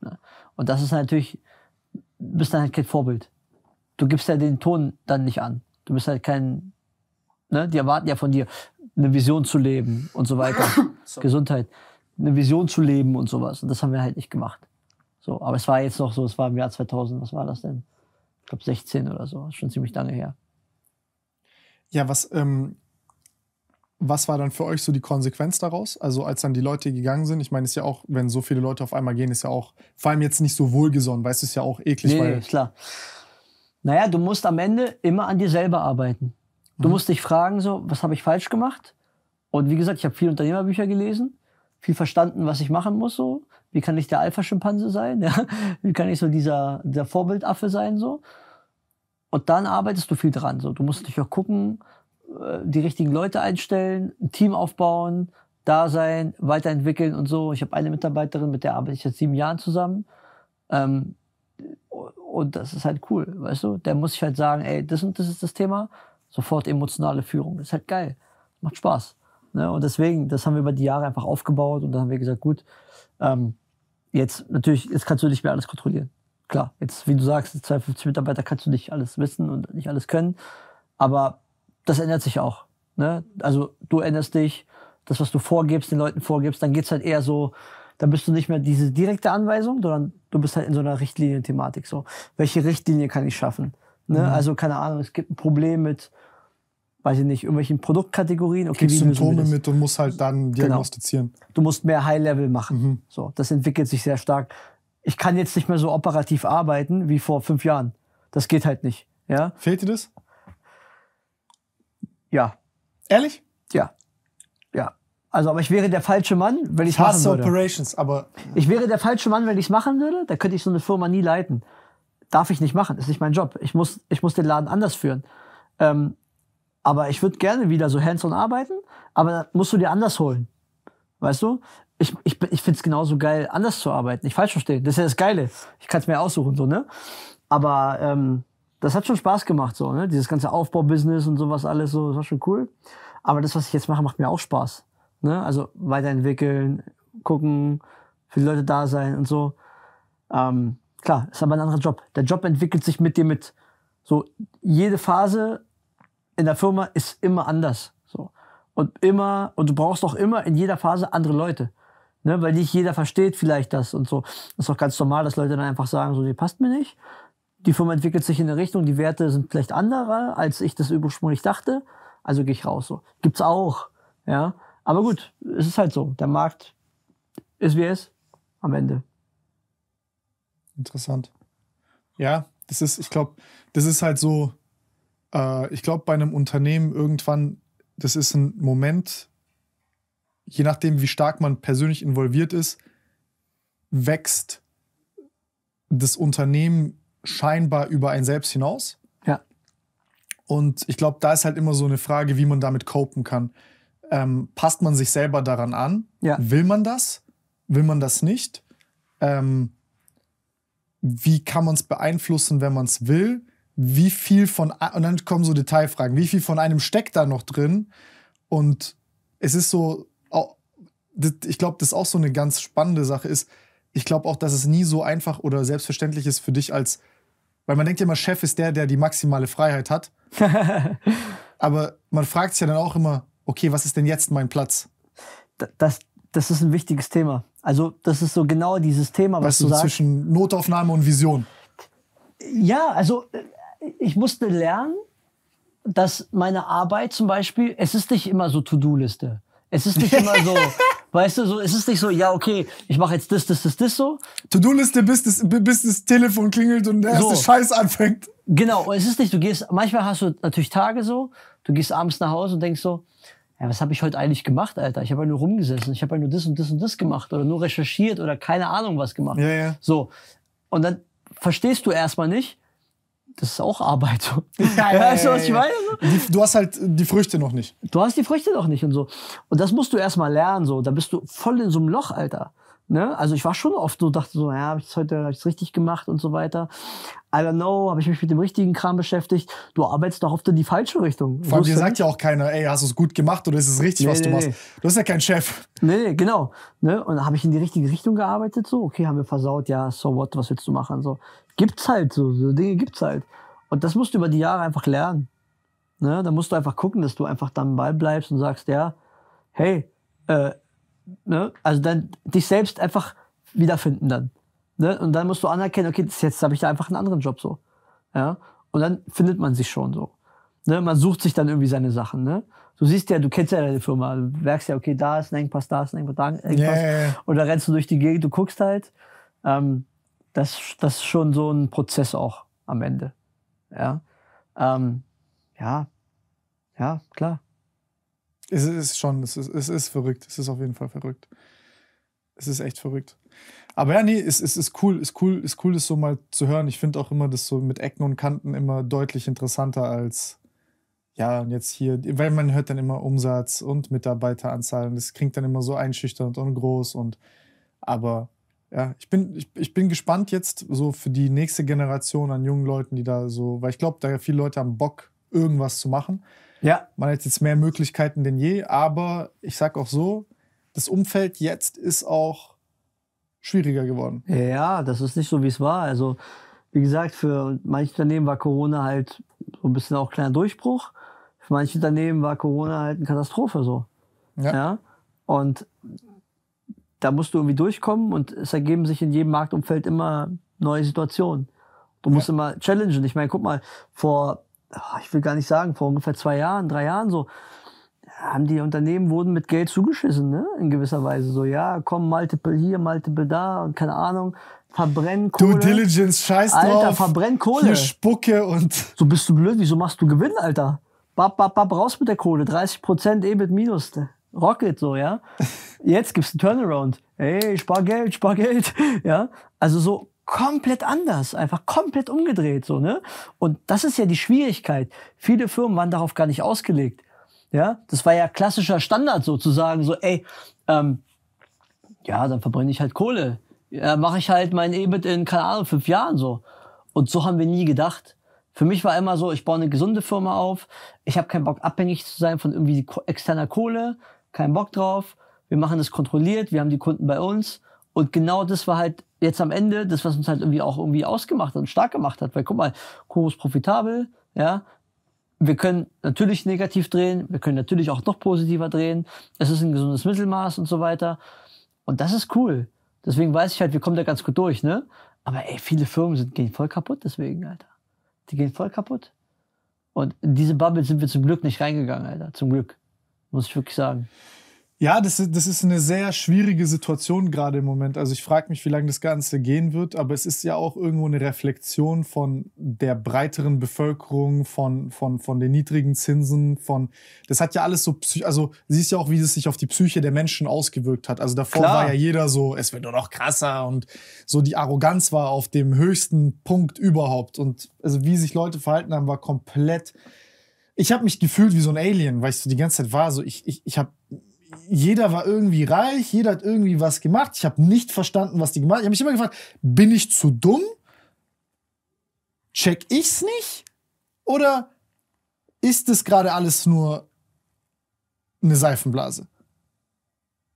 Ne? Und das ist natürlich, du bist dann halt kein Vorbild. Du gibst ja den Ton dann nicht an. Du bist halt kein, ne? die erwarten ja von dir, eine Vision zu leben und so weiter. *laughs* so. Gesundheit. Eine Vision zu leben und sowas. Und das haben wir halt nicht gemacht. So, aber es war jetzt noch so, es war im Jahr 2000, was war das denn? Ich glaube 16 oder so, schon ziemlich lange her. Ja, was ähm, was war dann für euch so die Konsequenz daraus? Also als dann die Leute gegangen sind, ich meine, ist ja auch, wenn so viele Leute auf einmal gehen, ist ja auch vor allem jetzt nicht so wohlgesonnen, weißt du, ist ja auch eklig. Nee, weil klar. Naja, du musst am Ende immer an dir selber arbeiten. Du mhm. musst dich fragen, so, was habe ich falsch gemacht? Und wie gesagt, ich habe viel Unternehmerbücher gelesen, viel verstanden, was ich machen muss, so. Wie kann ich der Alpha-Schimpanse sein? *laughs* Ja? Wie kann ich so dieser, der Vorbildaffe sein, so? Und dann arbeitest du viel dran, so. Du musst dich auch gucken, äh, die richtigen Leute einstellen, ein Team aufbauen, da sein, weiterentwickeln und so. Ich habe eine Mitarbeiterin, mit der arbeite ich seit sieben Jahren zusammen. Ähm, und das ist halt cool, weißt du? Der muss ich halt sagen, ey, das und das ist das Thema. Sofort emotionale Führung. ist halt geil. Macht Spaß. Ne? Und deswegen, das haben wir über die Jahre einfach aufgebaut und dann haben wir gesagt, gut, ähm, jetzt natürlich, jetzt kannst du nicht mehr alles kontrollieren. Klar, jetzt, wie du sagst, 52 Mitarbeiter kannst du nicht alles wissen und nicht alles können. Aber das ändert sich auch. Ne? Also du änderst dich, das, was du vorgibst, den Leuten vorgibst, dann geht es halt eher so, dann bist du nicht mehr diese direkte Anweisung, sondern du bist halt in so einer Richtlinienthematik. So, welche Richtlinie kann ich schaffen? Ne? Mhm. Also keine Ahnung, es gibt ein Problem mit, weiß ich nicht, irgendwelchen Produktkategorien. Okay, Kriegst Symptome mit und musst halt dann genau. diagnostizieren. Genau. Du musst mehr High-Level machen. Mhm. So, das entwickelt sich sehr stark. Ich kann jetzt nicht mehr so operativ arbeiten wie vor fünf Jahren. Das geht halt nicht. Ja? Fehlt dir das? Ja. Ehrlich? Ja. Ja. Also, aber ich wäre der falsche Mann, wenn ich machen würde. Operations, aber ich wäre der falsche Mann, wenn ich es machen würde. Da könnte ich so eine Firma nie leiten. Darf ich nicht machen. Ist nicht mein Job. Ich muss, ich muss den Laden anders führen. Ähm, aber ich würde gerne wieder so hands-on arbeiten. Aber musst du dir anders holen. Weißt du? ich, ich, ich finde es genauso geil, anders zu arbeiten. Ich falsch verstehe. Das ist ja das Geile. Ich kann es mir aussuchen, so, ne? Aber ähm, das hat schon Spaß gemacht, so, ne? Dieses ganze Aufbaubusiness und sowas alles, so, das war schon cool. Aber das, was ich jetzt mache, macht mir auch Spaß. Ne? Also weiterentwickeln, gucken, für die Leute da sein und so. Ähm, klar, ist aber ein anderer Job. Der Job entwickelt sich mit dir mit. So, jede Phase in der Firma ist immer anders. So. Und immer, und du brauchst auch immer in jeder Phase andere Leute. Ne? Weil nicht jeder versteht vielleicht das und so. Das ist auch ganz normal, dass Leute dann einfach sagen, so, die passt mir nicht die Firma entwickelt sich in eine Richtung, die Werte sind vielleicht anderer, als ich das ursprünglich dachte, also gehe ich raus. So. es auch, ja. Aber gut, es ist halt so. Der Markt ist wie es am Ende. Interessant. Ja, das ist, ich glaube, das ist halt so, äh, ich glaube, bei einem Unternehmen irgendwann, das ist ein Moment, je nachdem, wie stark man persönlich involviert ist, wächst das Unternehmen scheinbar über ein Selbst hinaus. Ja. Und ich glaube, da ist halt immer so eine Frage, wie man damit copen kann. Ähm, passt man sich selber daran an? Ja. Will man das? Will man das nicht? Ähm, wie kann man es beeinflussen, wenn man es will? Wie viel von, und dann kommen so Detailfragen, wie viel von einem steckt da noch drin? Und es ist so, ich glaube, das ist auch so eine ganz spannende Sache ist, ich glaube auch, dass es nie so einfach oder selbstverständlich ist für dich als weil man denkt ja immer, Chef ist der, der die maximale Freiheit hat. *laughs* Aber man fragt sich ja dann auch immer, okay, was ist denn jetzt mein Platz? Das, das ist ein wichtiges Thema. Also, das ist so genau dieses Thema, was weißt du so sagst. zwischen Notaufnahme und Vision. Ja, also äh, ich musste lernen, dass meine Arbeit zum Beispiel, es ist nicht immer so To-Do-Liste. Es ist nicht immer so, *laughs* Weißt du, so ist es nicht so, ja, okay, ich mache jetzt das, das, das, das so. To-Do-Liste, bis das, bis das Telefon klingelt und der erste Scheiß anfängt. Genau, und es ist nicht, du gehst, manchmal hast du natürlich Tage so, du gehst abends nach Hause und denkst so, ja, was habe ich heute eigentlich gemacht, Alter? Ich habe ja halt nur rumgesessen, ich habe ja halt nur das und das und das gemacht oder nur recherchiert oder keine Ahnung was gemacht. Ja, ja. So. Und dann verstehst du erstmal nicht, das ist auch Arbeit. *laughs* So. Ja, ja, weißt du, was ich meine? Die, du hast halt die Früchte noch nicht. Du hast die Früchte noch nicht und so. Und das musst du erstmal lernen, so. Da bist du voll in so einem Loch, Alter. Ne? Also ich war schon oft so, dachte so, ja, habe ich es heute hab ich's richtig gemacht und so weiter. I don't know, habe ich mich mit dem richtigen Kram beschäftigt. Du arbeitest doch oft in die falsche Richtung. Vor allem dir sagt ja auch keiner, ey, hast du es gut gemacht oder ist es richtig, nee, was nee, du machst? Nee. Du bist ja kein Chef. Nee, genau. Ne? Und habe ich in die richtige Richtung gearbeitet, so, okay, haben wir versaut, ja, so what, was willst du machen? So, gibt's halt so, so Dinge gibt's halt. Und das musst du über die Jahre einfach lernen. Ne? Da musst du einfach gucken, dass du einfach dann Ball bleibst und sagst, ja, hey, äh, ne? also dann dich selbst einfach wiederfinden dann. Ne? Und dann musst du anerkennen, okay, das, jetzt habe ich da einfach einen anderen Job so. Ja? Und dann findet man sich schon so. Ne? Man sucht sich dann irgendwie seine Sachen. Ne? Du siehst ja, du kennst ja deine Firma, du merkst ja, okay, da ist ein Engpass, da ist ein Engpass, da ist ein Engpass. Yeah, yeah, yeah. Und da rennst du durch die Gegend, du guckst halt. Ähm, das, das ist schon so ein Prozess auch am Ende. Ja, ähm, ja. ja, klar. Es ist schon, es ist, es ist verrückt. Es ist auf jeden Fall verrückt. Es ist echt verrückt. Aber ja, nee, es, es ist cool, ist cool, ist cool, das so mal zu hören. Ich finde auch immer das so mit Ecken und Kanten immer deutlich interessanter als ja, und jetzt hier, weil man hört dann immer Umsatz und Mitarbeiteranzahlen. und das klingt dann immer so einschüchternd und groß und aber ja, ich bin, ich, ich, bin gespannt jetzt so für die nächste Generation an jungen Leuten, die da so, weil ich glaube, da viele Leute haben Bock, irgendwas zu machen. Ja. Man hat jetzt mehr Möglichkeiten denn je, aber ich sag auch so, das Umfeld jetzt ist auch schwieriger geworden. Ja, das ist nicht so, wie es war. Also, wie gesagt, für manche Unternehmen war Corona halt so ein bisschen auch ein kleiner Durchbruch. Für manche Unternehmen war Corona halt eine Katastrophe so. ja? ja? Und da musst du irgendwie durchkommen und es ergeben sich in jedem Marktumfeld immer neue Situationen. Du musst ja. immer challengen. Ich meine, guck mal, vor, ah, ich will gar nicht sagen, vor ungefähr zwei Jahren, drei Jahren so, haben die Unternehmen wurden mit Geld zugeschissen, ne? In gewisser Weise. So, ja, komm, Multiple hier, Multiple da und keine Ahnung. Verbrenn Kohle. Due Diligence, scheiß drauf. Alter, verbrenn Kohle. Hier Spucke und. So bist du blöd, wieso machst du Gewinn, Alter? Bab, bab, bab, raus mit der Kohle. 30% EBIT minus. Rocket, so, ja. *laughs* Jetzt gibt's ein Turnaround. Ey, spar Geld, spar Geld. *laughs* Ja, also so komplett anders, einfach komplett umgedreht, so, ne? Und das ist ja die Schwierigkeit. Viele Firmen waren darauf gar nicht ausgelegt. Ja, das war ja klassischer Standard sozusagen, so, ey, ähm, ja, dann verbrenne ich halt Kohle. Ja, mache ich halt mein EBIT in, keine Ahnung, fünf Jahren so. Und so haben wir nie gedacht. Für mich war immer so, ich baue eine gesunde Firma auf. Ich habe keinen Bock, abhängig zu sein von irgendwie externer Kohle. Keinen Bock drauf wir machen das kontrolliert, wir haben die Kunden bei uns. Und genau das war halt jetzt am Ende das, was uns halt irgendwie auch irgendwie ausgemacht und stark gemacht hat. Weil guck mal, Kuro ist profitabel, ja. Wir können natürlich negativ drehen, wir können natürlich auch noch positiver drehen. Es ist ein gesundes Mittelmaß und so weiter. Und das ist cool. Deswegen weiß ich halt, wir kommen da ganz gut durch, ne? Aber ey, viele Firmen sind, gehen voll kaputt deswegen, Alter. Die gehen voll kaputt. Und in diese Bubble sind wir zum Glück nicht reingegangen, Alter. Zum Glück. Muss ich wirklich sagen. Ja, das ist, das ist eine sehr schwierige Situation gerade im Moment. Also ich frage mich, wie lange das Ganze gehen wird, aber es ist ja auch irgendwo eine Reflexion von der breiteren Bevölkerung, von, von, von den niedrigen Zinsen, von das hat ja alles so, also siehst ja auch, wie es sich auf die Psyche der Menschen ausgewirkt hat. Also davor Klar. war ja jeder so, es wird nur noch krasser und so die Arroganz war auf dem höchsten Punkt überhaupt. Und also wie sich Leute verhalten haben, war komplett. Ich habe mich gefühlt wie so ein Alien, weil ich so die ganze Zeit war. So, ich, ich, ich habe jeder war irgendwie reich, jeder hat irgendwie was gemacht. Ich habe nicht verstanden, was die gemacht haben. Ich habe mich immer gefragt, bin ich zu dumm? Check ich's nicht? Oder ist das gerade alles nur eine Seifenblase?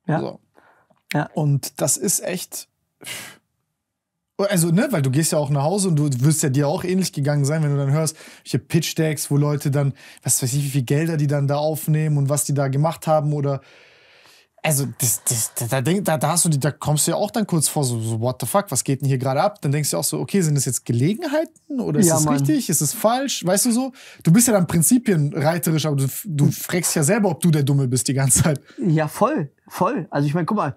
Ja. So. ja. Und das ist echt. Pff also, ne, weil du gehst ja auch nach Hause und du wirst ja dir auch ähnlich gegangen sein, wenn du dann hörst, welche Pitch-Decks, wo Leute dann, was weiß ich, wie viel Gelder die dann da aufnehmen und was die da gemacht haben oder. Also, das, das, da, da, da, hast du, da kommst du ja auch dann kurz vor, so, so, what the fuck, was geht denn hier gerade ab? Dann denkst du auch so, okay, sind das jetzt Gelegenheiten oder ist ja, das Mann. richtig? Ist es falsch? Weißt du so? Du bist ja dann prinzipienreiterisch, aber du, du fragst ja selber, ob du der Dumme bist die ganze Zeit. Ja, voll, voll. Also, ich meine, guck mal,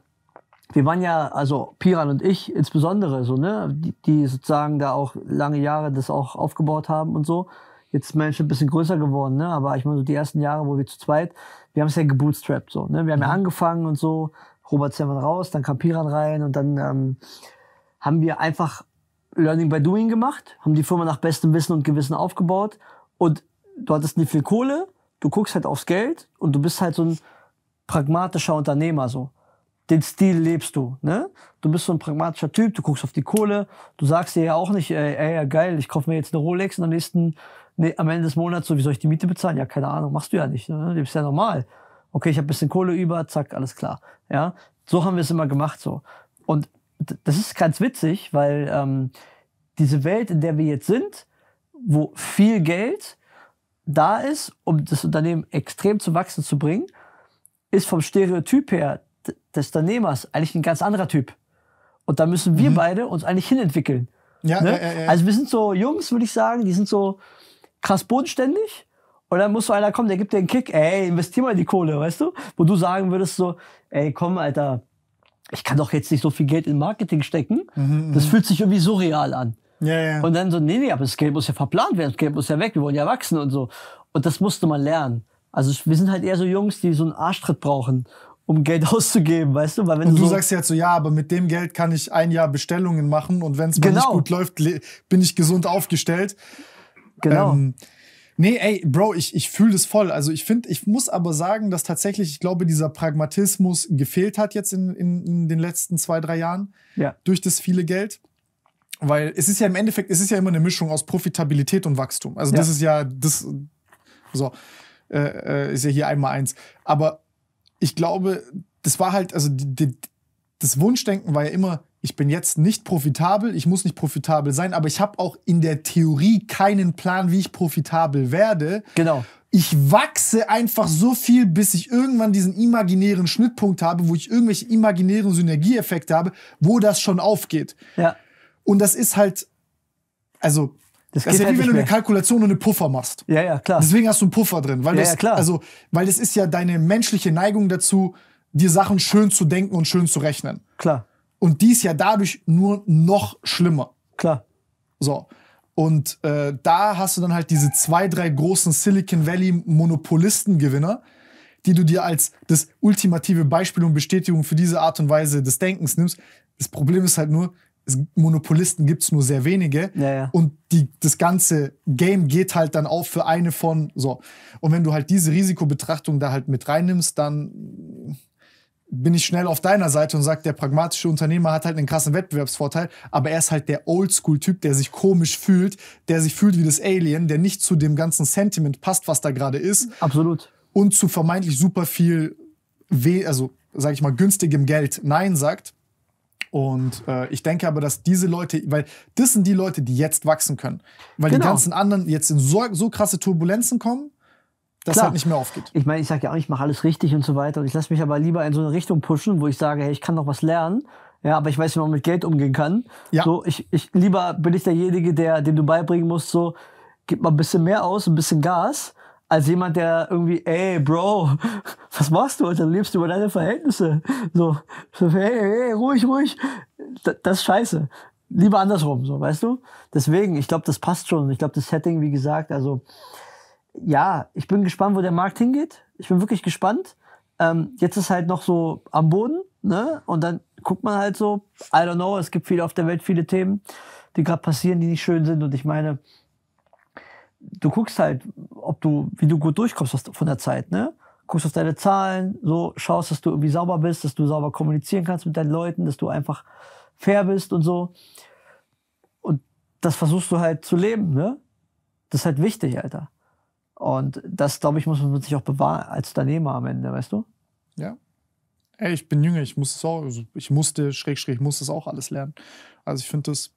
wir waren ja, also Piran und ich insbesondere, so, ne, die, die sozusagen da auch lange Jahre das auch aufgebaut haben und so. Jetzt ist man schon ein bisschen größer geworden, ne? Aber ich meine, so die ersten Jahre, wo wir zu zweit, wir haben es ja gebootstrapped so, ne? Wir haben mhm. ja angefangen und so, Robert Zimmermann raus, dann kam Piran rein und dann ähm, haben wir einfach Learning by Doing gemacht, haben die Firma nach bestem Wissen und Gewissen aufgebaut und du hattest nicht viel Kohle, du guckst halt aufs Geld und du bist halt so ein pragmatischer Unternehmer so den Stil lebst du. Ne? Du bist so ein pragmatischer Typ, du guckst auf die Kohle, du sagst dir ja auch nicht, ey, ey ja, geil, ich kaufe mir jetzt eine Rolex und am nächsten, nee, am Ende des Monats, so wie soll ich die Miete bezahlen? Ja, keine Ahnung, machst du ja nicht, ne? lebst ja normal. Okay, ich habe ein bisschen Kohle über, zack, alles klar. Ja, so haben wir es immer gemacht so. Und das ist ganz witzig, weil ähm, diese Welt, in der wir jetzt sind, wo viel Geld da ist, um das Unternehmen extrem zu wachsen zu bringen, ist vom Stereotyp her des Unternehmers eigentlich ein ganz anderer Typ. Und da müssen wir mhm. beide uns eigentlich hinentwickeln. Ja, ne? ja, ja, ja, Also wir sind so Jungs, würde ich sagen, die sind so krass bodenständig. Und dann muss so einer kommen, der gibt dir einen Kick, ey, investier mal die Kohle, weißt du? Wo du sagen würdest so, ey, komm, Alter, ich kann doch jetzt nicht so viel Geld in Marketing stecken. Mhm, mhm, mhm, das fühlt sich irgendwie surreal an. Ja, ja. Und dann so, nee, nee, aber das Geld muss ja verplant werden, das Geld muss ja weg, wir wollen ja wachsen und so. Und das musste man lernen. Also wir sind halt eher so Jungs, die so einen Arschtritt brauchen um Geld *laughs* auszugeben, weißt du? Weil wenn und du, so sagst ja so, ja, aber mit dem Geld kann ich ein Jahr Bestellungen machen und wenn es genau. nicht gut läuft, bin ich gesund aufgestellt. Genau. Ähm, nee, ey, Bro, ich, ich fühle das voll. Also ich finde, ich muss aber sagen, dass tatsächlich, ich glaube, dieser Pragmatismus gefehlt hat jetzt in, in, in den letzten zwei, drei Jahren ja. durch das viele Geld. Weil es ist ja im Endeffekt, es ist ja immer eine Mischung aus Profitabilität und Wachstum. Also ja. das ist ja das so äh, äh, ist ja hier einmal eins. Aber ich glaube, das war halt, also die, die, das Wunschdenken war ja immer, ich bin jetzt nicht profitabel, ich muss nicht profitabel sein, aber ich habe auch in der Theorie keinen Plan, wie ich profitabel werde. Genau. Ich wachse einfach so viel, bis ich irgendwann diesen imaginären Schnittpunkt habe, wo ich irgendwelche imaginären Synergieeffekte habe, wo das schon aufgeht. Ja. Und das ist halt, also das, das ist ja halt wie wenn du eine Kalkulation und eine Puffer machst. Ja, ja, klar. Deswegen hast du einen Puffer drin, weil ja, das, ja, klar. also, weil das ist ja deine menschliche Neigung dazu, dir Sachen schön zu denken und schön zu rechnen. Klar. Und die ist ja dadurch nur noch schlimmer. Klar. So. Und äh, da hast du dann halt diese zwei, drei großen Silicon Valley monopolisten gewinner die du dir als das ultimative Beispiel und Bestätigung für diese Art und Weise des Denkens nimmst. Das Problem ist halt nur, Monopolisten gibt es nur sehr wenige. Ja, ja. Und die, das ganze Game geht halt dann auf für eine von so. Und wenn du halt diese Risikobetrachtung da halt mit reinnimmst, dann bin ich schnell auf deiner Seite und sage, der pragmatische Unternehmer hat halt einen krassen Wettbewerbsvorteil, aber er ist halt der Oldschool-Typ, der sich komisch fühlt, der sich fühlt wie das Alien, der nicht zu dem ganzen Sentiment passt, was da gerade ist. Absolut. Und zu vermeintlich super viel, We also sage ich mal, günstigem Geld Nein sagt und äh, ich denke aber, dass diese Leute, weil das sind die Leute, die jetzt wachsen können. Weil genau. die ganzen anderen jetzt in so, so krasse Turbulenzen kommen, dass Klar. halt nicht mehr aufgeht. Ich meine, ich sage ja auch, ich mache alles richtig und so weiter. Und ich lasse mich aber lieber in so eine Richtung pushen, wo ich sage, hey, ich kann noch was lernen. Ja, aber ich weiß, wie man mit Geld umgehen kann. Ja. So, ich, ich, lieber bin ich derjenige, der, dem du beibringen musst, so, gib mal ein bisschen mehr aus, ein bisschen Gas als jemand, der irgendwie, ey, Bro, was machst du? Alter? Du lebst über deine Verhältnisse. So, so hey, hey, ruhig, ruhig. D das ist scheiße. Lieber andersrum, so, weißt du? Deswegen, ich glaube, das passt schon. Ich glaube, das Setting, wie gesagt, also, ja, ich bin gespannt, wo der Markt hingeht. Ich bin wirklich gespannt. Ähm, jetzt ist halt noch so am Boden, ne? Und dann guckt man halt so, I don't know, es gibt viel auf der Welt viele Themen, die gerade passieren, die nicht schön sind. Und ich meine, du guckst halt, ob du, wie du gut durchkommst von der Zeit, ne? Guckst auf deine Zahlen, so schaust, dass du irgendwie sauber bist, dass du sauber kommunizieren kannst mit deinen Leuten, dass du einfach fair bist und so. Und das versuchst du halt zu leben, ne? Das ist halt wichtig, Alter. Und das, glaube ich, muss man sich auch bewahren als Unternehmer am Ende, weißt du? Ja. Ey, ich bin jünger, ich muss es auch, also ich musste, schräg, schräg, ich muss das auch alles lernen. Also ich finde das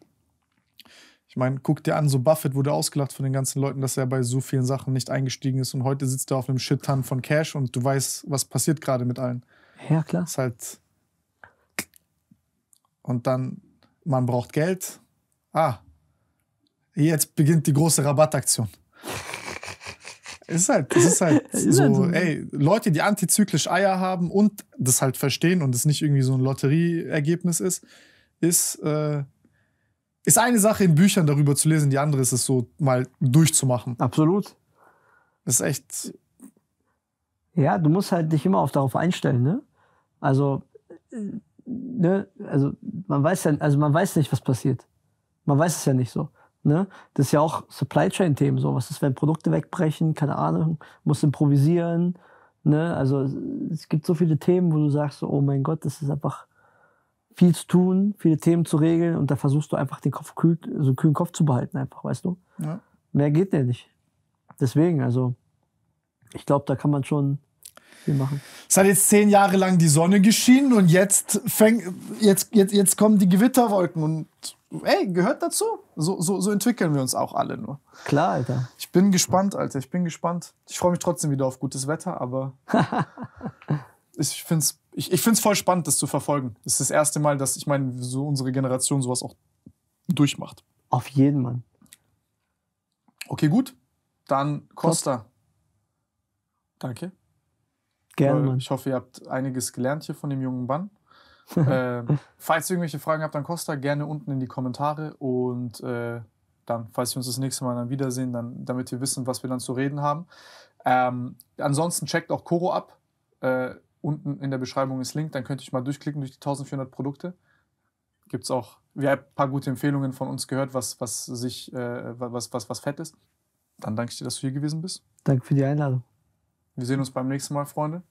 ich meine, guck dir an, so Buffett wurde ausgelacht von den ganzen Leuten, dass er bei so vielen Sachen nicht eingestiegen ist und heute sitzt er auf einem Shit-Ton von Cash und du weißt, was passiert gerade mit allen. Ja, klar. Ist halt. Und dann, man braucht Geld. Ah, jetzt beginnt die große Rabattaktion. ist halt, es ist halt, *laughs* halt so, ne? ey, Leute, die antizyklisch Eier haben und das halt verstehen und es nicht irgendwie so ein Lotterieergebnis ist, ist. Äh, ist eine Sache, in Büchern darüber zu lesen, die andere ist es so mal durchzumachen. Absolut. Das ist echt. Ja, du musst halt dich immer auf darauf einstellen, ne? Also, ne? Also man weiß ja, also man weiß nicht, was passiert. Man weiß es ja nicht so. Ne? Das ist ja auch Supply Chain-Themen so. Was ist, wenn Produkte wegbrechen? Keine Ahnung, muss improvisieren. Ne? Also es gibt so viele Themen, wo du sagst, oh mein Gott, das ist einfach viel zu tun, viele Themen zu regeln und da versuchst du einfach den Kopf kühl, so also kühlen Kopf zu behalten, einfach, weißt du? Ja. Mehr geht ja nicht. Deswegen, also, ich glaube, da kann man schon viel machen. Es hat jetzt zehn Jahre lang die Sonne geschienen und jetzt fängt, jetzt, jetzt, jetzt kommen die Gewitterwolken und ey, gehört dazu. So, so, so entwickeln wir uns auch alle nur. Klar, Alter. Ich bin gespannt, Alter. Ich bin gespannt. Ich freue mich trotzdem wieder auf gutes Wetter, aber *laughs* ich finde es ich, ich finde es voll spannend, das zu verfolgen. Es ist das erste Mal, dass ich meine, so unsere Generation sowas auch durchmacht. Auf jeden Mann. Okay, gut. Dann Costa. Top. Danke. Gerne, Mann. Ich hoffe, ihr habt einiges gelernt hier von dem jungen Mann. *laughs* äh, falls ihr irgendwelche Fragen habt dann Costa, gerne unten in die Kommentare. Und äh, dann, falls wir uns das nächste Mal dann wiedersehen, dann, damit wir wissen, was wir dann zu reden haben. Ähm, ansonsten checkt auch Koro ab. Äh, Unten in der Beschreibung ist Link, dann könnt ihr mal durchklicken durch die 1400 Produkte. Gibt es auch, wir haben ein paar gute Empfehlungen von uns gehört, was, was, sich, äh, was, was, was fett ist. Dann danke ich dir, dass du hier gewesen bist. Danke für die Einladung. Wir sehen uns beim nächsten Mal, Freunde.